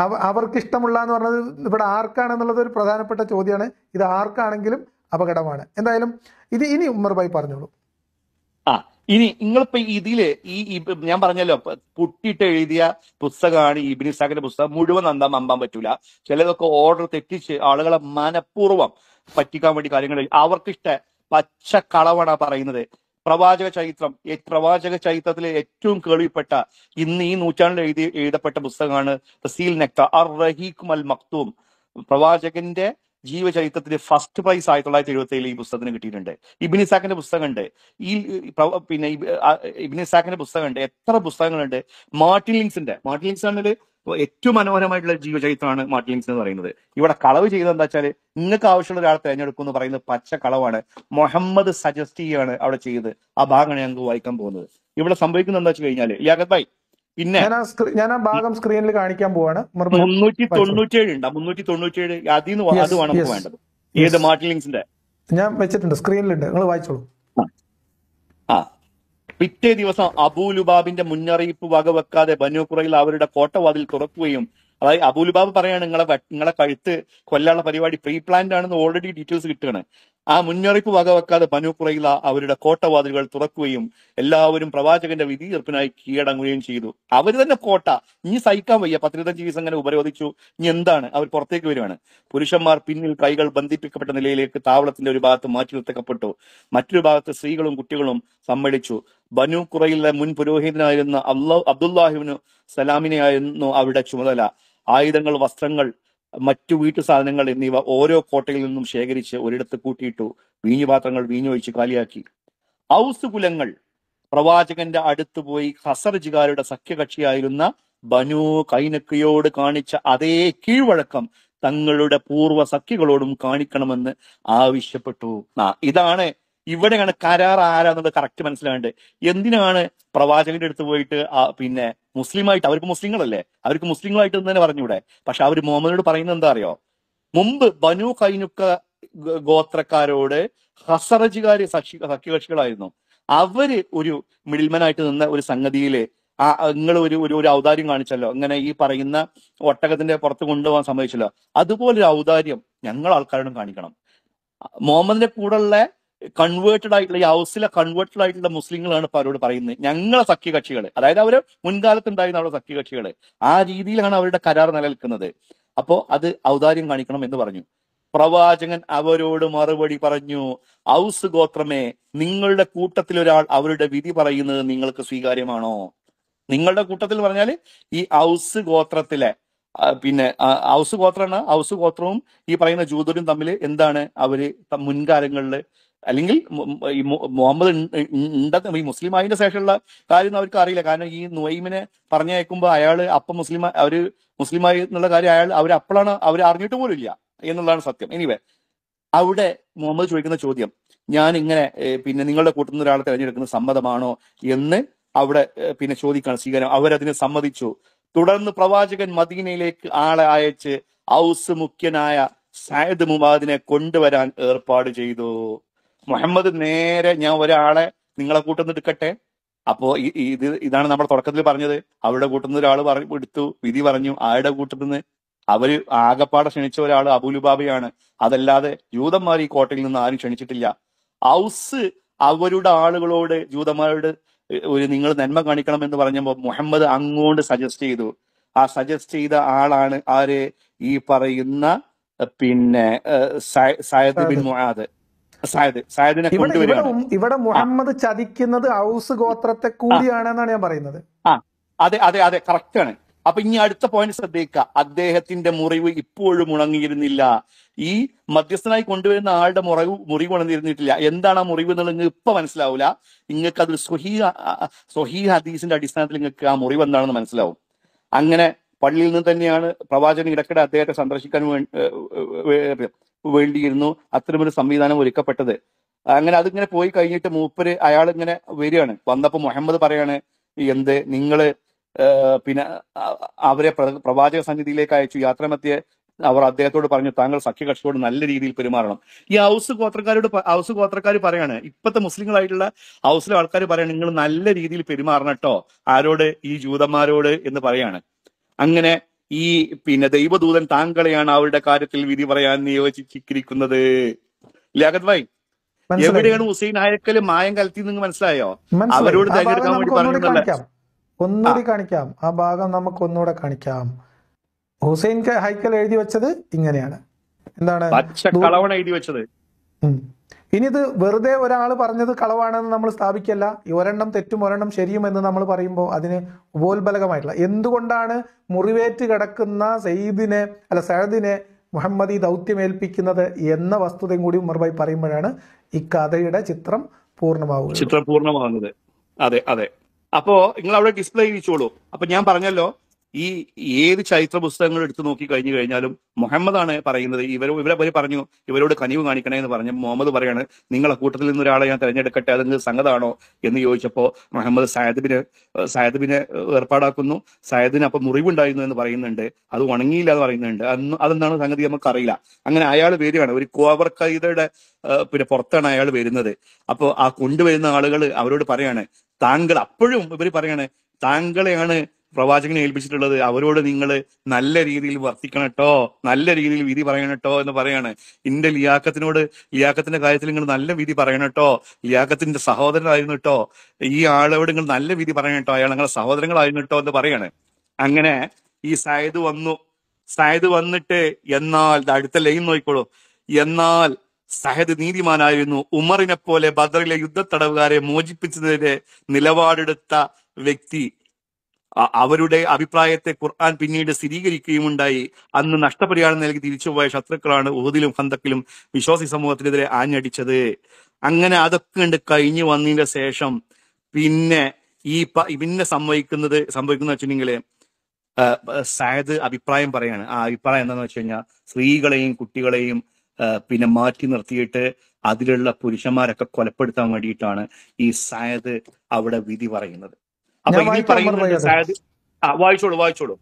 ആ ഇഷ്ടമുള്ള എന്ന് പറഞ്ഞത് ഇവിടെ ആർക്കാണെന്നുള്ളത് ഒരു പ്രധാനപ്പെട്ട ചോദ്യമാണ് ഇത് ആർക്കാണെങ്കിലും അപകടമാണ് എന്തായാലും ഇത് ഇനി ഉമ്മർബായി പറഞ്ഞോളൂ ആ ഇനി നിങ്ങളിപ്പോ ഇതില് ഈ ഞാൻ പറഞ്ഞല്ലോ പുട്ടിട്ട് എഴുതിയ പുസ്തകമാണ് ഇബിനി സാക്കിന്റെ പുസ്തകം മുഴുവൻ നന്നാൻ നമ്പാൻ പറ്റൂല ചിലതൊക്കെ ഓർഡർ തെറ്റിച്ച് ആളുകളെ മനഃപൂർവ്വം പറ്റിക്കാൻ വേണ്ടി കാര്യങ്ങൾ അവർക്കിഷ്ട പച്ച കളവാണ് പറയുന്നത് പ്രവാചക ചരിത്രം പ്രവാചക ചരിത്രത്തിലെ ഏറ്റവും കേൾവിപ്പെട്ട ഇന്ന് ഈ നൂറ്റാണ്ടിൽ എഴുതി എഴുതപ്പെട്ട പുസ്തകമാണ് തസീൽ നെക്ത അർ റഹീഖ് അൽ മക്തൂം പ്രവാചകന്റെ ജീവചരിത്രത്തിലെ ഫസ്റ്റ് പ്രൈസ് ആയിരത്തി തൊള്ളായിരത്തി എഴുപത്തി ഏഴിൽ ഈ പുസ്തകത്തിന് കിട്ടിയിട്ടുണ്ട് ഇബിനിസാക്കിന്റെ പുസ്തകമുണ്ട് ഈ പിന്നെ ഇബിനിസാക്കിന്റെ പുസ്തകമുണ്ട് എത്ര പുസ്തകങ്ങളുണ്ട് മാർട്ടിൻ ലിങ്സിന്റെ മാർട്ടിൻ ലിങ്സ് ആണെങ്കിൽ ഏറ്റവും മനോഹരമായിട്ടുള്ള ജീവചരിത്രമാണ് മാർട്ടിൻ ലിങ്സ് എന്ന് പറയുന്നത് ഇവിടെ കളവ് ചെയ്തത് എന്താ വെച്ചാൽ നിങ്ങൾക്ക് ആവശ്യമുള്ള ഒരാളെ തിരഞ്ഞെടുക്കും എന്ന് പറയുന്നത് പച്ച കളവാണ് മുഹമ്മദ് സജസ്റ്റ് ചെയ്യാണ് അവിടെ ചെയ്ത് ആ ഭാഗമാണ് ഞങ്ങൾക്ക് വായിക്കാൻ പോകുന്നത് ഇവിടെ സംഭവിക്കുന്നത് എന്താ വെച്ച് കഴിഞ്ഞാൽ യാഗത് ഭായ് പിന്നെ ഞാൻ ആ ഭാഗം സ്ക്രീനിൽ കാണിക്കാൻ പോവാണ് മുന്നൂറ്റി തൊണ്ണൂറ്റേഴ് ഉണ്ടാ മുന്നൂറ്റി തൊണ്ണൂറ്റേഴ് അതിൽ നിന്ന് അത് വേണം വേണ്ടത് ഏത് മാർട്ടിലിങ്സിന്റെ ഞാൻ വെച്ചിട്ടുണ്ട് സ്ക്രീനിലുണ്ട് നിങ്ങൾ വായിച്ചോളൂ ആ പിറ്റേ ദിവസം അബൂലുബാബിന്റെ മുന്നറിയിപ്പ് വകവെക്കാതെ ബനൂക്കുറയിൽ അവരുടെ കോട്ടവാതിൽ തുറക്കുകയും അതായത് അബൂലുബാബ് പറയാണ് നിങ്ങളെ നിങ്ങളെ കഴുത്ത് കൊല്ലാനുള്ള പരിപാടി പ്രീ പ്ലാന്റ് ആണെന്ന് ഓൾറെഡി ഡീറ്റെയിൽസ് കിട്ടുകയാണ് ആ മുന്നറിയിപ്പ് വകവെക്കാതെ ബനു കുറയില അവരുടെ കോട്ടവാതിലുകൾ തുറക്കുകയും എല്ലാവരും പ്രവാചകന്റെ വിധി തീർപ്പിനായി കീഴടങ്ങുകയും ചെയ്തു അവർ തന്നെ കോട്ട നീ സഹിക്കാൻ വയ്യ പത്തിരുപത്തഞ്ച് ദിവസം അങ്ങനെ ഉപരോധിച്ചു നീ എന്താണ് അവർ പുറത്തേക്ക് വരുവാണ് പുരുഷന്മാർ പിന്നിൽ കൈകൾ ബന്ധിപ്പിക്കപ്പെട്ട നിലയിലേക്ക് താവളത്തിന്റെ ഒരു ഭാഗത്ത് മാറ്റി നിർത്തക്കപ്പെട്ടു മറ്റൊരു ഭാഗത്ത് സ്ത്രീകളും കുട്ടികളും സമ്മേളിച്ചു ബനു കുറയിലെ മുൻ പുരോഹിതനായിരുന്ന അബ്ദുല്ലാഹിബിനു സലാമിനെ ആയിരുന്നു അവരുടെ ചുമതല ആയുധങ്ങൾ വസ്ത്രങ്ങൾ മറ്റു വീട്ടു സാധനങ്ങൾ എന്നിവ ഓരോ കോട്ടയിൽ നിന്നും ശേഖരിച്ച് ഒരിടത്ത് കൂട്ടിയിട്ടു വീഞ്ഞുപാത്രങ്ങൾ വീഞ്ഞൊഴിച്ച് കാലിയാക്കി ഔസ് കുലങ്ങൾ പ്രവാചകന്റെ അടുത്ത് പോയി ഹസർജുകാരുടെ സഖ്യകക്ഷിയായിരുന്ന ബനു കൈനക്കയോട് കാണിച്ച അതേ കീഴ്വഴക്കം തങ്ങളുടെ പൂർവ്വ സഖ്യകളോടും കാണിക്കണമെന്ന് ആവശ്യപ്പെട്ടു ഇതാണ് ഇവിടെയാണ് കരാർ ആരാന്നുള്ളത് കറക്റ്റ് മനസ്സിലാകേണ്ടത് എന്തിനാണ് പ്രവാചകന്റെ അടുത്ത് പോയിട്ട് പിന്നെ മുസ്ലിമായിട്ട് അവർക്ക് മുസ്ലിങ്ങളല്ലേ അവർക്ക് മുസ്ലിങ്ങളായിട്ട് തന്നെ പറഞ്ഞൂടെ പക്ഷെ അവർ മുഹമ്മദിനോട് പറയുന്നത് എന്താ അറിയോ മുമ്പ് ബനു കൈനുക്ക ഗോത്രക്കാരോട് ഹസറജുകാര് സഖ്യ സഖ്യകക്ഷികളായിരുന്നു അവര് ഒരു മിഡിൽമാനായിട്ട് നിന്ന ഒരു സംഗതിയില് ആ നിങ്ങൾ ഒരു ഒരു ഒരു ഔദാര്യം കാണിച്ചല്ലോ ഇങ്ങനെ ഈ പറയുന്ന ഒട്ടകത്തിന്റെ പുറത്ത് കൊണ്ടുപോകാൻ സമ്മതിച്ചല്ലോ അതുപോലെ ഒരു ഔദാര്യം ഞങ്ങൾ ആൾക്കാരോടും കാണിക്കണം മുഹമ്മദിന്റെ ഉള്ള കൺവേർട്ടഡ് ആയിട്ടുള്ള ഈ ഹൗസിലെ കൺവേർട്ടഡ് ആയിട്ടുള്ള മുസ്ലിങ്ങളാണ് ഇപ്പൊ അവരോട് പറയുന്നത് ഞങ്ങളെ സഖ്യകക്ഷികൾ അതായത് അവർ മുൻകാലത്തുണ്ടായിരുന്ന അവരുടെ സഖ്യകക്ഷികൾ ആ രീതിയിലാണ് അവരുടെ കരാർ നിലനിൽക്കുന്നത് അപ്പോ അത് ഔദാര്യം കാണിക്കണം എന്ന് പറഞ്ഞു പ്രവാചകൻ അവരോട് മറുപടി പറഞ്ഞു ഔസ് ഗോത്രമേ നിങ്ങളുടെ കൂട്ടത്തിൽ ഒരാൾ അവരുടെ വിധി പറയുന്നത് നിങ്ങൾക്ക് സ്വീകാര്യമാണോ നിങ്ങളുടെ കൂട്ടത്തിൽ പറഞ്ഞാൽ ഈ ഔസ് ഗോത്രത്തിലെ പിന്നെ ഔസ് ഗോത്രമാണ് ഔസ് ഗോത്രവും ഈ പറയുന്ന ജൂതരും തമ്മിൽ എന്താണ് അവര് മുൻകാലങ്ങളിൽ അല്ലെങ്കിൽ ഈ മുഹമ്മദ് ഉണ്ടെന്ന് ഈ മുസ്ലിമായതിന്റെ ശേഷമുള്ള കാര്യം അവർക്ക് അറിയില്ല കാരണം ഈ നുവൈമിനെ പറഞ്ഞയക്കുമ്പോൾ അയാൾ അപ്പം മുസ്ലിം അവര് മുസ്ലിമായി എന്നുള്ള കാര്യം അയാൾ അവർ അപ്പോഴാണ് അവർ അറിഞ്ഞിട്ട് പോലും ഇല്ല എന്നുള്ളതാണ് സത്യം എനിവേ അവിടെ മുഹമ്മദ് ചോദിക്കുന്ന ചോദ്യം ഞാൻ ഇങ്ങനെ പിന്നെ നിങ്ങളുടെ കൂട്ടുന്ന ഒരാളെ തിരഞ്ഞെടുക്കുന്ന സമ്മതമാണോ എന്ന് അവിടെ പിന്നെ ചോദിക്കാണ് സ്വീകാരം അവരതിനെ സമ്മതിച്ചു തുടർന്ന് പ്രവാചകൻ മദീനയിലേക്ക് ആളെ അയച്ച് ഔസ് മുഖ്യനായ സയദ് മുബാദിനെ കൊണ്ടുവരാൻ ഏർപ്പാട് ചെയ്തു മുഹമ്മദ് നേരെ ഞാൻ ഒരാളെ നിങ്ങളെ കൂട്ടുന്ന എടുക്കട്ടെ അപ്പോ ഇത് ഇതാണ് നമ്മൾ തുടക്കത്തിൽ പറഞ്ഞത് അവരുടെ കൂട്ടുന്ന ഒരാൾ പറഞ്ഞു എടുത്തു വിധി പറഞ്ഞു ആരുടെ കൂട്ടത്തുനിന്ന് അവര് ആകപ്പാടെ ക്ഷണിച്ച ഒരാൾ അബുലുബാബയാണ് അതല്ലാതെ ജൂതന്മാർ ഈ കോട്ടയിൽ നിന്ന് ആരും ക്ഷണിച്ചിട്ടില്ല ഔസ് അവരുടെ ആളുകളോട് ജൂതന്മാരോട് ഒരു നിങ്ങൾ നന്മ കാണിക്കണം എന്ന് പറഞ്ഞപ്പോൾ മുഹമ്മദ് അങ്ങോട്ട് സജസ്റ്റ് ചെയ്തു ആ സജസ്റ്റ് ചെയ്ത ആളാണ് ആര് ഈ പറയുന്ന പിന്നെ സയദ് ബിൻ മുഹാദ് ഇവിടെ മുഹമ്മദ് ചതിക്കുന്നത് ഔസ് ഗോത്രത്തെ കൂടിയാണെന്നാണ് ഞാൻ പറയുന്നത് ആ അതെ അതെ അതെ കറക്റ്റ് ആണ് അപ്പൊ ഇനി അടുത്ത പോയിന്റ് ശ്രദ്ധിക്കുക അദ്ദേഹത്തിന്റെ മുറിവ് ഇപ്പോഴും ഉണങ്ങിയിരുന്നില്ല ഈ മധ്യസ്ഥനായി കൊണ്ടുവരുന്ന ആളുടെ മുറിവ് മുറിവ് ഉണർന്നിരുന്നിട്ടില്ല എന്താണ് ആ മുറിവ് എന്നുള്ളത് നിങ്ങൾക്ക് ഇപ്പൊ മനസ്സിലാവില്ല നിങ്ങൾക്ക് അത് സുഹീ സുഹീ ഹദീസിന്റെ അടിസ്ഥാനത്തിൽ നിങ്ങൾക്ക് ആ മുറിവ് എന്താണെന്ന് മനസ്സിലാവും അങ്ങനെ പള്ളിയിൽ നിന്ന് തന്നെയാണ് പ്രവാചകൻ ഇടക്കിടെ അദ്ദേഹത്തെ സന്ദർശിക്കാൻ വേണ്ടി വേണ്ടിയിരുന്നു അത്തരമൊരു സംവിധാനം ഒരുക്കപ്പെട്ടത് അങ്ങനെ അതിങ്ങനെ പോയി കഴിഞ്ഞിട്ട് മൂപ്പര് അയാൾ ഇങ്ങനെ വരികയാണ് വന്നപ്പോൾ മുഹമ്മദ് പറയാണ് എന്ത് നിങ്ങൾ പിന്നെ അവരെ പ്രവാചക സന്നിധിയിലേക്ക് അയച്ചു യാത്രമെത്തിയ അവർ അദ്ദേഹത്തോട് പറഞ്ഞു താങ്കൾ സഖ്യകക്ഷിയോട് നല്ല രീതിയിൽ പെരുമാറണം ഈ ഹൗസ് ഗോത്രക്കാരോട് ഹൗസ് ഗോത്രക്കാർ പറയാണ് ഇപ്പത്തെ മുസ്ലിങ്ങളായിട്ടുള്ള ഹൗസിലെ ആൾക്കാർ പറയാണ് നിങ്ങൾ നല്ല രീതിയിൽ പെരുമാറണം കേട്ടോ ആരോട് ഈ ജൂതന്മാരോട് എന്ന് പറയാണ് അങ്ങനെ ഈ പിന്നെ ദൈവദൂതൻ താങ്കളെയാണ് അവരുടെ കാര്യത്തിൽ വിധി പറയാൻ നിയോഗിച്ചിരിക്കുന്നത് ലിയാഖത് ഭായ് എവിടെയാണ് ഹുസൈൻ ആയക്കൽ മായം കലത്തി നിങ്ങൾ മനസ്സിലായോ അവരോട് തെരഞ്ഞെടുക്കാൻ വേണ്ടി പറഞ്ഞിട്ടുണ്ടല്ലോ ഒന്നുകൂടി കാണിക്കാം ആ ഭാഗം നമുക്ക് ഒന്നുകൂടെ കാണിക്കാം ഹുസൈൻ ഹൈക്കൽ എഴുതി വെച്ചത് ഇങ്ങനെയാണ് എന്താണ് കളവണ എഴുതി വെച്ചത് ഇനിയിത് വെറുതെ ഒരാൾ പറഞ്ഞത് കളവാണെന്ന് നമ്മൾ സ്ഥാപിക്കല്ല ഒരെണ്ണം തെറ്റും ഒരെണ്ണം ശരിയും എന്ന് നമ്മൾ പറയുമ്പോൾ അതിന് ഉപോത്ബലകമായിട്ടുള്ള എന്തുകൊണ്ടാണ് മുറിവേറ്റ് കിടക്കുന്ന സെയ്ദിനെ അല്ല സഹദിനെ മുഹമ്മദി ദൗത്യമേൽപ്പിക്കുന്നത് എന്ന വസ്തുതയും കൂടി ഉമർബായി പറയുമ്പോഴാണ് ഈ കഥയുടെ ചിത്രം പൂർണ്ണമാവുക ചിത്രം പൂർണ്ണമാകുന്നത് അതെ അതെ അപ്പോ നിങ്ങൾ അവിടെ ഡിസ്പ്ലേ ചെയ്യിച്ചോളൂ അപ്പൊ ഞാൻ പറഞ്ഞല്ലോ ഈ ഏത് ചരിത്ര പുസ്തകങ്ങൾ എടുത്തു നോക്കി കഴിഞ്ഞു കഴിഞ്ഞാലും മുഹമ്മദാണ് പറയുന്നത് ഇവർ ഇവരെ പോയി പറഞ്ഞു ഇവരോട് കനിവ് കാണിക്കണേ എന്ന് പറഞ്ഞു മുഹമ്മദ് പറയാണ് നിങ്ങളെ കൂട്ടത്തിൽ നിന്ന് ഒരാളെ ഞാൻ തിരഞ്ഞെടുക്കട്ടെ അതെങ്കിൽ സംഗതാണോ എന്ന് ചോദിച്ചപ്പോൾ മുഹമ്മദ് സായദിബിന് സായദിബിനെ ഏർപ്പാടാക്കുന്നു സായദിന് അപ്പൊ മുറിവുണ്ടായിരുന്നു എന്ന് പറയുന്നുണ്ട് അത് ഉണങ്ങിയില്ല എന്ന് പറയുന്നുണ്ട് അന്ന് അതെന്താണ് സംഗതി നമുക്കറിയില്ല അങ്ങനെ അയാൾ വരികയാണ് ഒരു കോവർ കൈതയുടെ പിന്നെ പുറത്താണ് അയാൾ വരുന്നത് അപ്പോൾ ആ കൊണ്ടുവരുന്ന ആളുകൾ അവരോട് പറയാണ് താങ്കൾ അപ്പോഴും ഇവർ പറയാണ് താങ്കളെയാണ് പ്രവാചകനെ ഏൽപ്പിച്ചിട്ടുള്ളത് അവരോട് നിങ്ങൾ നല്ല രീതിയിൽ കേട്ടോ നല്ല രീതിയിൽ വിധി കേട്ടോ എന്ന് പറയാണ് ഇന്റെ ലിയാക്കത്തിനോട് ലിയാക്കത്തിന്റെ കാര്യത്തിൽ നിങ്ങൾ നല്ല വിധി കേട്ടോ ലിയാക്കത്തിന്റെ സഹോദരനായിരുന്നു കേട്ടോ ഈ ആളോട് നിങ്ങൾ നല്ല വിധി കേട്ടോ അയാൾ നിങ്ങളുടെ സഹോദരങ്ങളായിരുന്നു കേട്ടോ എന്ന് പറയാണ് അങ്ങനെ ഈ സായത് വന്നു സായത് വന്നിട്ട് എന്നാൽ അടുത്ത ലൈൻ നോക്കിക്കോളൂ എന്നാൽ സഹദ് നീതിമാനായിരുന്നു ഉമറിനെ പോലെ ബദറിലെ യുദ്ധത്തടവുകാരെ മോചിപ്പിച്ചതിന്റെ നിലപാടെടുത്ത വ്യക്തി അവരുടെ അഭിപ്രായത്തെ ഖുർആൻ പിന്നീട് സ്ഥിരീകരിക്കുകയുമുണ്ടായി അന്ന് നഷ്ടപരിഹാരം നൽകി തിരിച്ചുപോയ ശത്രുക്കളാണ് ഉഹദിലും ഹന്തക്കിലും വിശ്വാസി സമൂഹത്തിനെതിരെ ആഞ്ഞടിച്ചത് അങ്ങനെ അതൊക്കെ കണ്ട് കഴിഞ്ഞു വന്നതിന്റെ ശേഷം പിന്നെ ഈ പിന്നെ സംഭവിക്കുന്നത് സംഭവിക്കുന്ന വെച്ചിട്ടുണ്ടെങ്കിൽ സായത് അഭിപ്രായം പറയാണ് ആ അഭിപ്രായം എന്താന്ന് വെച്ച് കഴിഞ്ഞാൽ സ്ത്രീകളെയും കുട്ടികളെയും പിന്നെ മാറ്റി നിർത്തിയിട്ട് അതിലുള്ള പുരുഷന്മാരൊക്കെ കൊലപ്പെടുത്താൻ വേണ്ടിയിട്ടാണ് ഈ സായത് അവിടെ വിധി പറയുന്നത് അപ്പൊ ഇനി പറയുന്നുണ്ട് സാഡ് ആ വായിച്ചോളൂ വായിച്ചോളൂ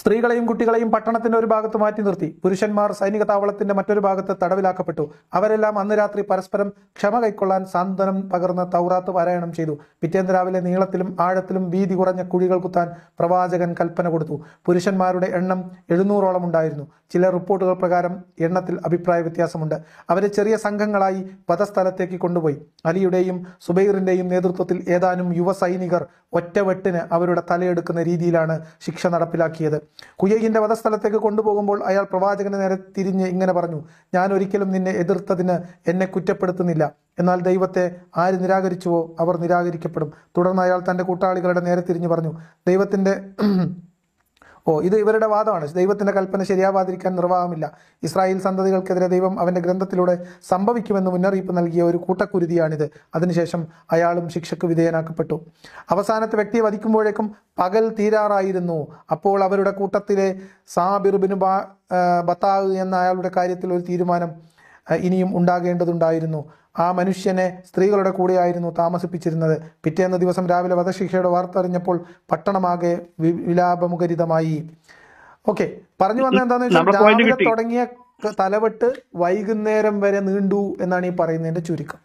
സ്ത്രീകളെയും കുട്ടികളെയും പട്ടണത്തിന്റെ ഒരു ഭാഗത്ത് മാറ്റി നിർത്തി പുരുഷന്മാർ സൈനിക താവളത്തിന്റെ മറ്റൊരു ഭാഗത്ത് തടവിലാക്കപ്പെട്ടു അവരെല്ലാം അന്ന് രാത്രി പരസ്പരം ക്ഷമ കൈക്കൊള്ളാൻ സാന്ത്വനം പകർന്ന് തൗറാത്ത് പാരായണം ചെയ്തു പിറ്റേന്ന് രാവിലെ നീളത്തിലും ആഴത്തിലും വീതി കുറഞ്ഞ കുഴികൾ കുത്താൻ പ്രവാചകൻ കൽപ്പന കൊടുത്തു പുരുഷന്മാരുടെ എണ്ണം എഴുന്നൂറോളം ഉണ്ടായിരുന്നു ചില റിപ്പോർട്ടുകൾ പ്രകാരം എണ്ണത്തിൽ അഭിപ്രായ വ്യത്യാസമുണ്ട് അവരെ ചെറിയ സംഘങ്ങളായി പദസ്ഥലത്തേക്ക് കൊണ്ടുപോയി അലിയുടെയും സുബൈറിന്റെയും നേതൃത്വത്തിൽ ഏതാനും യുവ സൈനികർ ഒറ്റവെട്ടിന് അവരുടെ തലയെടുക്കുന്ന രീതിയിലാണ് ശിക്ഷ നടപ്പിലാക്കി ഉണ്ടാക്കിയത് കുയ്യയിൻ്റെ വധസ്ഥലത്തേക്ക് കൊണ്ടുപോകുമ്പോൾ അയാൾ പ്രവാചകന് നേരെ തിരിഞ്ഞ് ഇങ്ങനെ പറഞ്ഞു ഞാൻ ഒരിക്കലും നിന്നെ എതിർത്തതിന് എന്നെ കുറ്റപ്പെടുത്തുന്നില്ല എന്നാൽ ദൈവത്തെ ആര് നിരാകരിച്ചുവോ അവർ നിരാകരിക്കപ്പെടും തുടർന്ന് അയാൾ തൻ്റെ കൂട്ടാളികളുടെ നേരെ തിരിഞ്ഞു പറഞ്ഞു ദൈവത്തിൻ്റെ ഓ ഇത് ഇവരുടെ വാദമാണ് ദൈവത്തിൻ്റെ കൽപ്പന ശരിയാവാതിരിക്കാൻ നിർവാഹമില്ല ഇസ്രായേൽ സന്തതികൾക്കെതിരെ ദൈവം അവൻ്റെ ഗ്രന്ഥത്തിലൂടെ സംഭവിക്കുമെന്ന് മുന്നറിയിപ്പ് നൽകിയ ഒരു കൂട്ടക്കുരുതിയാണിത് അതിനുശേഷം അയാളും ശിക്ഷക്ക് വിധേയനാക്കപ്പെട്ടു അവസാനത്തെ വ്യക്തിയെ വധിക്കുമ്പോഴേക്കും പകൽ തീരാറായിരുന്നു അപ്പോൾ അവരുടെ കൂട്ടത്തിലെ സാബിർബിന് ബാ ബത്താവ് എന്ന അയാളുടെ കാര്യത്തിൽ ഒരു തീരുമാനം ഇനിയും ഉണ്ടാകേണ്ടതുണ്ടായിരുന്നു ആ മനുഷ്യനെ സ്ത്രീകളുടെ കൂടെയായിരുന്നു താമസിപ്പിച്ചിരുന്നത് പിറ്റേന്ന് ദിവസം രാവിലെ വധശിക്ഷയുടെ വാർത്ത അറിഞ്ഞപ്പോൾ പട്ടണമാകെ വിലാപമുഖരിതമായി ഓക്കെ പറഞ്ഞു വന്ന എന്താന്ന് വെച്ചാൽ രാവിലെ തുടങ്ങിയ തലവെട്ട് വൈകുന്നേരം വരെ നീണ്ടു എന്നാണ് ഈ പറയുന്നതിന്റെ ചുരുക്കം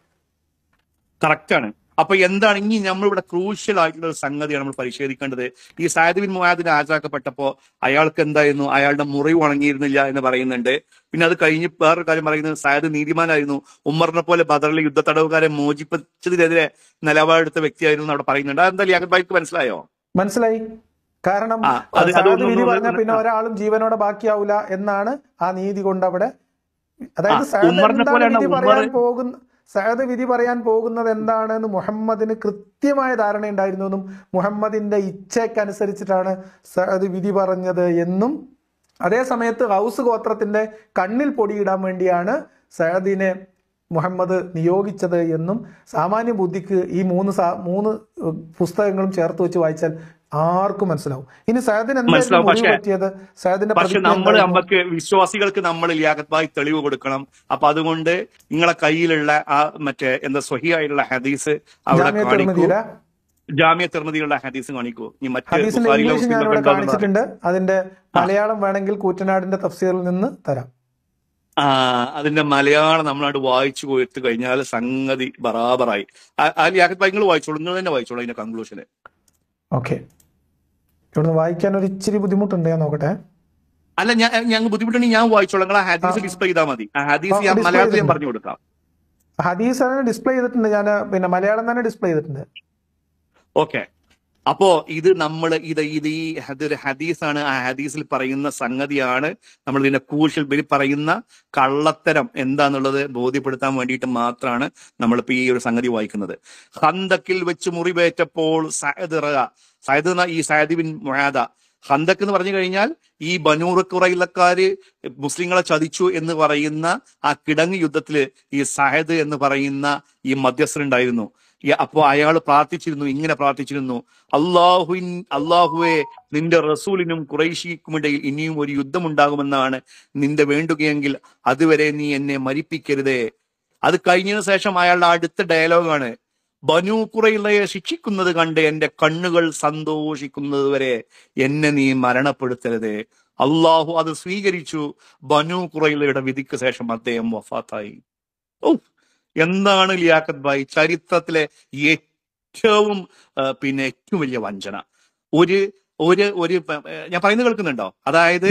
ആണ് അപ്പൊ എന്താണ് ഇനി നമ്മളിവിടെ ക്രൂഷ്യൽ ആയിട്ടുള്ള ഒരു സംഗതിയാണ് നമ്മൾ പരിശോധിക്കേണ്ടത് ഈ സായദ് ബിൻ മുഹാദിന് ഹാജരാക്കപ്പെട്ടപ്പോ അയാൾക്ക് എന്തായിരുന്നു അയാളുടെ മുറിവ് ഉണങ്ങിയിരുന്നില്ല എന്ന് പറയുന്നുണ്ട് പിന്നെ അത് കഴിഞ്ഞ് വേറൊരു കാര്യം പറയുന്നത് സായദ് നീതിമാനായിരുന്നു ഉമ്മറിനെ പോലെ ബദറിലെ യുദ്ധ തടവുകാരെ മോചിപ്പിച്ചതിനെതിരെ നിലപാടെടുത്ത വ്യക്തിയായിരുന്നു അവിടെ പറയുന്നുണ്ട് അതെന്തായാലും അങ്ങനെ ബൈക്ക് മനസ്സിലായോ മനസ്സിലായി കാരണം പിന്നെ ഒരാളും ജീവനോടെ ബാക്കിയാവില്ല എന്നാണ് ആ നീതി കൊണ്ട് അവിടെ അതായത് പോകുന്ന സയദ് വിധി പറയാൻ പോകുന്നത് എന്താണെന്ന് മുഹമ്മദിന് കൃത്യമായ ധാരണ എന്നും മുഹമ്മദിൻ്റെ ഇച്ഛയ്ക്കനുസരിച്ചിട്ടാണ് സയദ് വിധി പറഞ്ഞത് എന്നും അതേ സമയത്ത് ഹൗസ് ഗോത്രത്തിൻ്റെ കണ്ണിൽ പൊടിയിടാൻ വേണ്ടിയാണ് സയദിനെ മുഹമ്മദ് നിയോഗിച്ചത് എന്നും സാമാന്യ ബുദ്ധിക്ക് ഈ മൂന്ന് മൂന്ന് പുസ്തകങ്ങളും ചേർത്ത് വെച്ച് വായിച്ചാൽ ആർക്കും മനസ്സിലാവും ഇനി സയദിന് എന്തായാലും സയദിന്റെ പക്ഷെ നമ്മൾ നമ്മക്ക് വിശ്വാസികൾക്ക് നമ്മൾ ലിയാഖത്തായി തെളിവ് കൊടുക്കണം അപ്പൊ അതുകൊണ്ട് നിങ്ങളെ കയ്യിലുള്ള ആ മറ്റേ എന്താ സ്വഹിയായിട്ടുള്ള ഹദീസ് അവിടെ കാണിക്കൂ ജാമ്യ തിർമതിയുള്ള ഹദീസ് കാണിക്കൂ ഈ മറ്റേ കാണിച്ചിട്ടുണ്ട് അതിന്റെ മലയാളം വേണമെങ്കിൽ കൂറ്റനാടിന്റെ തഫ്സീറിൽ നിന്ന് തരാം അതിന്റെ മലയാളം നമ്മളായിട്ട് വായിച്ചു പോയിട്ട് കഴിഞ്ഞാൽ സംഗതി ബറാബറായി ആ ലിയാഖത്ത് ഭായി വായിച്ചോളൂ നിങ്ങൾ തന്നെ വായിച്ചോളൂ അതിന്റെ കൺക്ലൂഷന് ഓക്കെ ഇവിടുന്ന് വായിക്കാൻ ഒരു ഇച്ചിരി ബുദ്ധിമുട്ടുണ്ട് ഞാൻ നോക്കട്ടെ അല്ല ഞാൻ ഞങ്ങൾ ഞാൻ ഹദീസ് ഡിസ്പ്ലേ മതി ഹദീസ് ഞാൻ മലയാളത്തിൽ പറഞ്ഞു കൊടുക്കാം തന്നെ ഡിസ്പ്ലേ ചെയ്തിട്ടുണ്ട് ഞാൻ പിന്നെ മലയാളം തന്നെ ഡിസ്പ്ലേ ചെയ്തിട്ടുണ്ട് ഓക്കെ അപ്പോ ഇത് നമ്മൾ ഇത് ഇത് ഈ ഇതൊരു ഹദീസാണ് ആ ഹദീസിൽ പറയുന്ന സംഗതിയാണ് നമ്മൾ ഇതിന്റെ കൂശൽ പറയുന്ന കള്ളത്തരം എന്താന്നുള്ളത് ബോധ്യപ്പെടുത്താൻ വേണ്ടിയിട്ട് മാത്രമാണ് നമ്മളിപ്പോ ഈ ഒരു സംഗതി വായിക്കുന്നത് ഹന്തക്കിൽ വെച്ച് മുറിവേറ്റപ്പോൾ സഹദ് സായത് ഈ സയദ് ബിൻ മൊഹാദ ഹന്തക്ക് എന്ന് പറഞ്ഞു കഴിഞ്ഞാൽ ഈ ബനൂർ മുസ്ലിങ്ങളെ ചതിച്ചു എന്ന് പറയുന്ന ആ കിടങ്ങ് യുദ്ധത്തിൽ ഈ സഹദ് എന്ന് പറയുന്ന ഈ ഉണ്ടായിരുന്നു അപ്പോ അയാൾ പ്രാർത്ഥിച്ചിരുന്നു ഇങ്ങനെ പ്രാർത്ഥിച്ചിരുന്നു അള്ളാഹു അള്ളാഹുവെ നിന്റെ റസൂലിനും കുറേശിക്കുമിടയിൽ ഇനിയും ഒരു ഉണ്ടാകുമെന്നാണ് നിന്റെ വേണ്ടുകയെങ്കിൽ അതുവരെ നീ എന്നെ മരിപ്പിക്കരുതേ അത് കഴിഞ്ഞതിന് ശേഷം അയാളുടെ അടുത്ത ഡയലോഗാണ് ബനു കുറയിലയെ ശിക്ഷിക്കുന്നത് കണ്ട് എൻ്റെ കണ്ണുകൾ സന്തോഷിക്കുന്നത് വരെ എന്നെ നീ മരണപ്പെടുത്തരുത് അള്ളാഹു അത് സ്വീകരിച്ചു ബനു കുറയിലയുടെ വിധിക്ക് ശേഷം അദ്ദേഹം വഫാത്തായി ഓ എന്താണ് ലിയാഖത്ത് ഭായ് ചരിത്രത്തിലെ ഏറ്റവും പിന്നെ ഏറ്റവും വലിയ വഞ്ചന ഒരു ഒരു ഒരു ഞാൻ പറയുന്നത് കേൾക്കുന്നുണ്ടോ അതായത്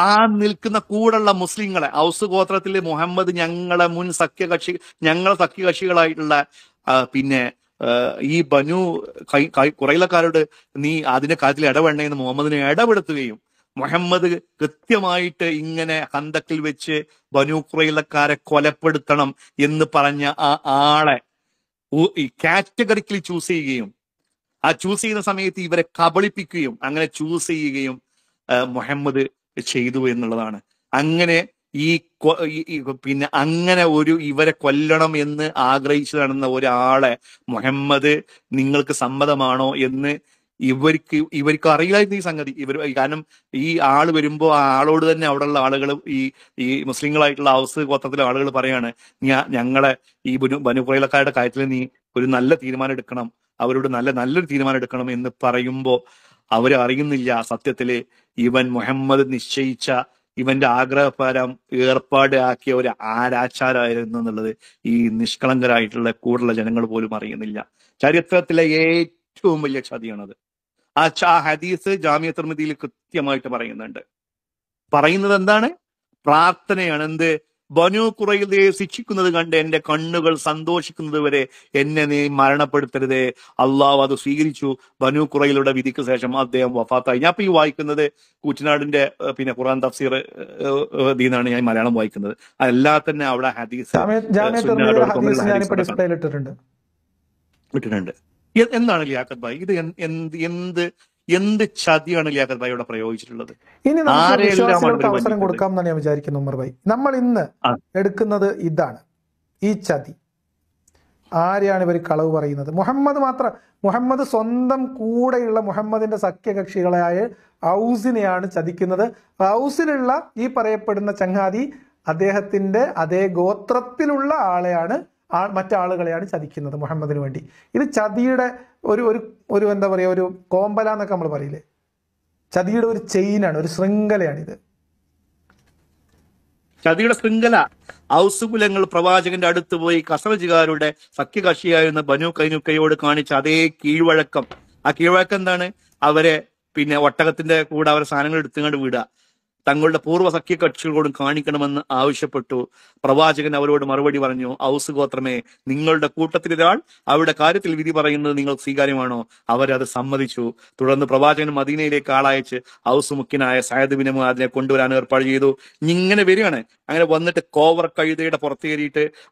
ആ നിൽക്കുന്ന കൂടുള്ള മുസ്ലിങ്ങളെ ഔസ് ഗോത്രത്തിലെ മുഹമ്മദ് ഞങ്ങളെ മുൻ സഖ്യകക്ഷി ഞങ്ങളെ സഖ്യകക്ഷികളായിട്ടുള്ള പിന്നെ ഈ ബനു കുറയിലക്കാരോട് നീ അതിന്റെ കാര്യത്തിൽ ഇടപെടണമെന്ന് മുഹമ്മദിനെ ഇടപെടുത്തുകയും മുഹമ്മദ് കൃത്യമായിട്ട് ഇങ്ങനെ ഹന്തക്കിൽ വെച്ച് ബനു കുറയിലക്കാരെ കൊലപ്പെടുത്തണം എന്ന് പറഞ്ഞ ആ ആളെ കാറ്റഗറിക്കലി ചൂസ് ചെയ്യുകയും ആ ചൂസ് ചെയ്യുന്ന സമയത്ത് ഇവരെ കബളിപ്പിക്കുകയും അങ്ങനെ ചൂസ് ചെയ്യുകയും മുഹമ്മദ് ചെയ്തു എന്നുള്ളതാണ് അങ്ങനെ ഈ പിന്നെ അങ്ങനെ ഒരു ഇവരെ കൊല്ലണം എന്ന് ആഗ്രഹിച്ചു നടന്ന ഒരാളെ മുഹമ്മദ് നിങ്ങൾക്ക് സമ്മതമാണോ എന്ന് ഇവർക്ക് ഇവർക്ക് അറിയില്ലായിരുന്നു ഈ സംഗതി ഇവർ കാരണം ഈ ആൾ വരുമ്പോ ആ ആളോട് തന്നെ അവിടെ ഉള്ള ആളുകൾ ഈ ഈ മുസ്ലിങ്ങളായിട്ടുള്ള ഹൗസ് ഗോത്രത്തിലെ ആളുകൾ പറയാണ് ഞങ്ങളെ ഈ ബനു ബനുപുറയിലക്കാരുടെ കാര്യത്തിൽ നീ ഒരു നല്ല തീരുമാനം എടുക്കണം അവരോട് നല്ല നല്ലൊരു തീരുമാനം എടുക്കണം എന്ന് പറയുമ്പോൾ അവരറിയുന്നില്ല സത്യത്തില് ഇവൻ മുഹമ്മദ് നിശ്ചയിച്ച ഇവന്റെ ആഗ്രഹപരം ഏർപ്പാട് ആക്കിയ ഒരു ആരാച്ചാരായിരുന്നു എന്നുള്ളത് ഈ നിഷ്കളങ്കരായിട്ടുള്ള കൂടുതലുള്ള ജനങ്ങൾ പോലും അറിയുന്നില്ല ചരിത്രത്തിലെ ഏറ്റവും വലിയ ചതിയാണത് ആ ചാ ഹദീസ് ജാമ്യ നിർമ്മിതിയിൽ കൃത്യമായിട്ട് പറയുന്നുണ്ട് പറയുന്നത് എന്താണ് പ്രാർത്ഥനയാണ് എന്ത് ബനു കുറയിലയെ ശിക്ഷിക്കുന്നത് കണ്ട് എന്റെ കണ്ണുകൾ സന്തോഷിക്കുന്നത് വരെ എന്നെ നീ മരണപ്പെടുത്തരുതേ അള്ളാവ് അത് സ്വീകരിച്ചു ബനു കുറയിലയുടെ വിധിക്ക് ശേഷം അദ്ദേഹം വഫാത്തായി ഞാൻ ഈ വായിക്കുന്നത് കൂറ്റനാടിന്റെ പിന്നെ ഖുറാൻ തഫ്സീർ ഇതിന്നാണ് ഞാൻ മലയാളം വായിക്കുന്നത് അതെല്ലാം തന്നെ അവിടെ ഹദീസ് ഇട്ടിട്ടുണ്ട് എന്താണ് ലിയാക്കത്ത് ഭായി ഇത് എന്ത് എന്ത് എന്ത് ചതിയാണ് ലിയാഖത്ത് ഭായി പ്രയോഗിച്ചിട്ടുള്ളത് ഇനി അവസരം കൊടുക്കാം എന്നാണ് ഞാൻ വിചാരിക്കുന്നു ഉമർ ഭായി നമ്മൾ ഇന്ന് എടുക്കുന്നത് ഇതാണ് ഈ ചതി ആരെയാണ് ഇവർ കളവ് പറയുന്നത് മുഹമ്മദ് മാത്രം മുഹമ്മദ് സ്വന്തം കൂടെയുള്ള മുഹമ്മദിന്റെ സഖ്യകക്ഷികളായ ഔസിനെയാണ് ചതിക്കുന്നത് ഔസിലുള്ള ഈ പറയപ്പെടുന്ന ചങ്ങാതി അദ്ദേഹത്തിന്റെ അതേ ഗോത്രത്തിലുള്ള ആളെയാണ് ആ മറ്റാളുകളെയാണ് ചതിക്കുന്നത് മുഹമ്മദിന് വേണ്ടി ഇത് ചതിയുടെ ഒരു ഒരു ഒരു എന്താ പറയുക ഒരു കോമ്പല എന്നൊക്കെ നമ്മൾ പറയില്ലേ ചതിയുടെ ഒരു ചെയിനാണ് ഒരു ശൃംഖലയാണിത് ചതിയുടെ ശൃംഖല ഔസുകുലങ്ങൾ പ്രവാചകന്റെ അടുത്ത് പോയി കസവജുകാരുടെ സഖ്യകക്ഷിയായിരുന്ന ബനു കൈനുക്കയോട് കാണിച്ച അതേ കീഴ്വഴക്കം ആ കീഴ്വഴക്കം എന്താണ് അവരെ പിന്നെ ഒട്ടകത്തിന്റെ കൂടെ അവരെ സാധനങ്ങൾ എടുത്തുകൊണ്ട് വിടുക തങ്ങളുടെ പൂർവ്വ സഖ്യ കക്ഷികളോടും കാണിക്കണമെന്ന് ആവശ്യപ്പെട്ടു പ്രവാചകൻ അവരോട് മറുപടി പറഞ്ഞു ഔസ് ഗോത്രമേ നിങ്ങളുടെ കൂട്ടത്തിൽ ഒരാൾ അവരുടെ കാര്യത്തിൽ വിധി പറയുന്നത് നിങ്ങൾ സ്വീകാര്യമാണോ അവരത് സമ്മതിച്ചു തുടർന്ന് പ്രവാചകൻ മദീനയിലേക്ക് ആളയച്ച് ഔസ് മുഖ്യനായ സയദ് ബിൻ മുഹാദിനെ കൊണ്ടുവരാൻ ഏർപ്പാട് ചെയ്തു ഇങ്ങനെ വരികയാണ് അങ്ങനെ വന്നിട്ട് കോവർ കഴുതയുടെ പുറത്ത്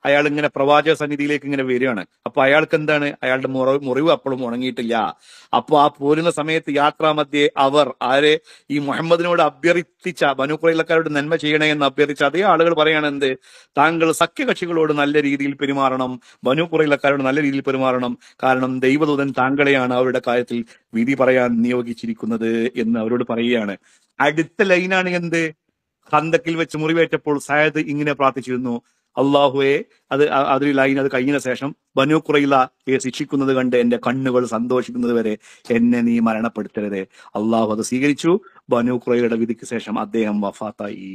അയാൾ ഇങ്ങനെ പ്രവാചക സന്നിധിയിലേക്ക് ഇങ്ങനെ വരികയാണ് അപ്പൊ അയാൾക്ക് എന്താണ് അയാളുടെ മുറിവ് അപ്പോഴും ഉണങ്ങിയിട്ടില്ല അപ്പൊ ആ പോരുന്ന സമയത്ത് യാത്രാമധ്യേ അവർ ആരെ ഈ മുഹമ്മദിനോട് അഭ്യർത്ഥിച്ച ബനുക്കുറയിലക്കാരോട് നന്മ ചെയ്യണേ എന്ന് അഭ്യർത്ഥിച്ച അതേ ആളുകൾ പറയാണ് എന്ത് താങ്കൾ സഖ്യകക്ഷികളോട് നല്ല രീതിയിൽ പെരുമാറണം ബനുക്കുറയിലക്കാരോട് നല്ല രീതിയിൽ പെരുമാറണം കാരണം ദൈവദൂതൻ താങ്കളെയാണ് അവരുടെ കാര്യത്തിൽ വിധി പറയാൻ നിയോഗിച്ചിരിക്കുന്നത് എന്ന് അവരോട് പറയുകയാണ് അടുത്ത ലൈനാണ് എന്ത് ഹന്തക്കിൽ വെച്ച് മുറിവേറ്റപ്പോൾ സയദ് ഇങ്ങനെ പ്രാർത്ഥിച്ചിരുന്നു അള്ളാഹുവെ അത് അതിൽ ലൈൻ അത് കഴിഞ്ഞ ശേഷം ബനു കുറയില ശിക്ഷിക്കുന്നത് കണ്ട് എന്റെ കണ്ണുകൾ സന്തോഷിക്കുന്നത് വരെ എന്നെ നീ മരണപ്പെടുത്തരുത് അള്ളാഹു അത് സ്വീകരിച്ചു ബനു കുറയുടെ വിധിക്ക് ശേഷം അദ്ദേഹം വഫാത്തായി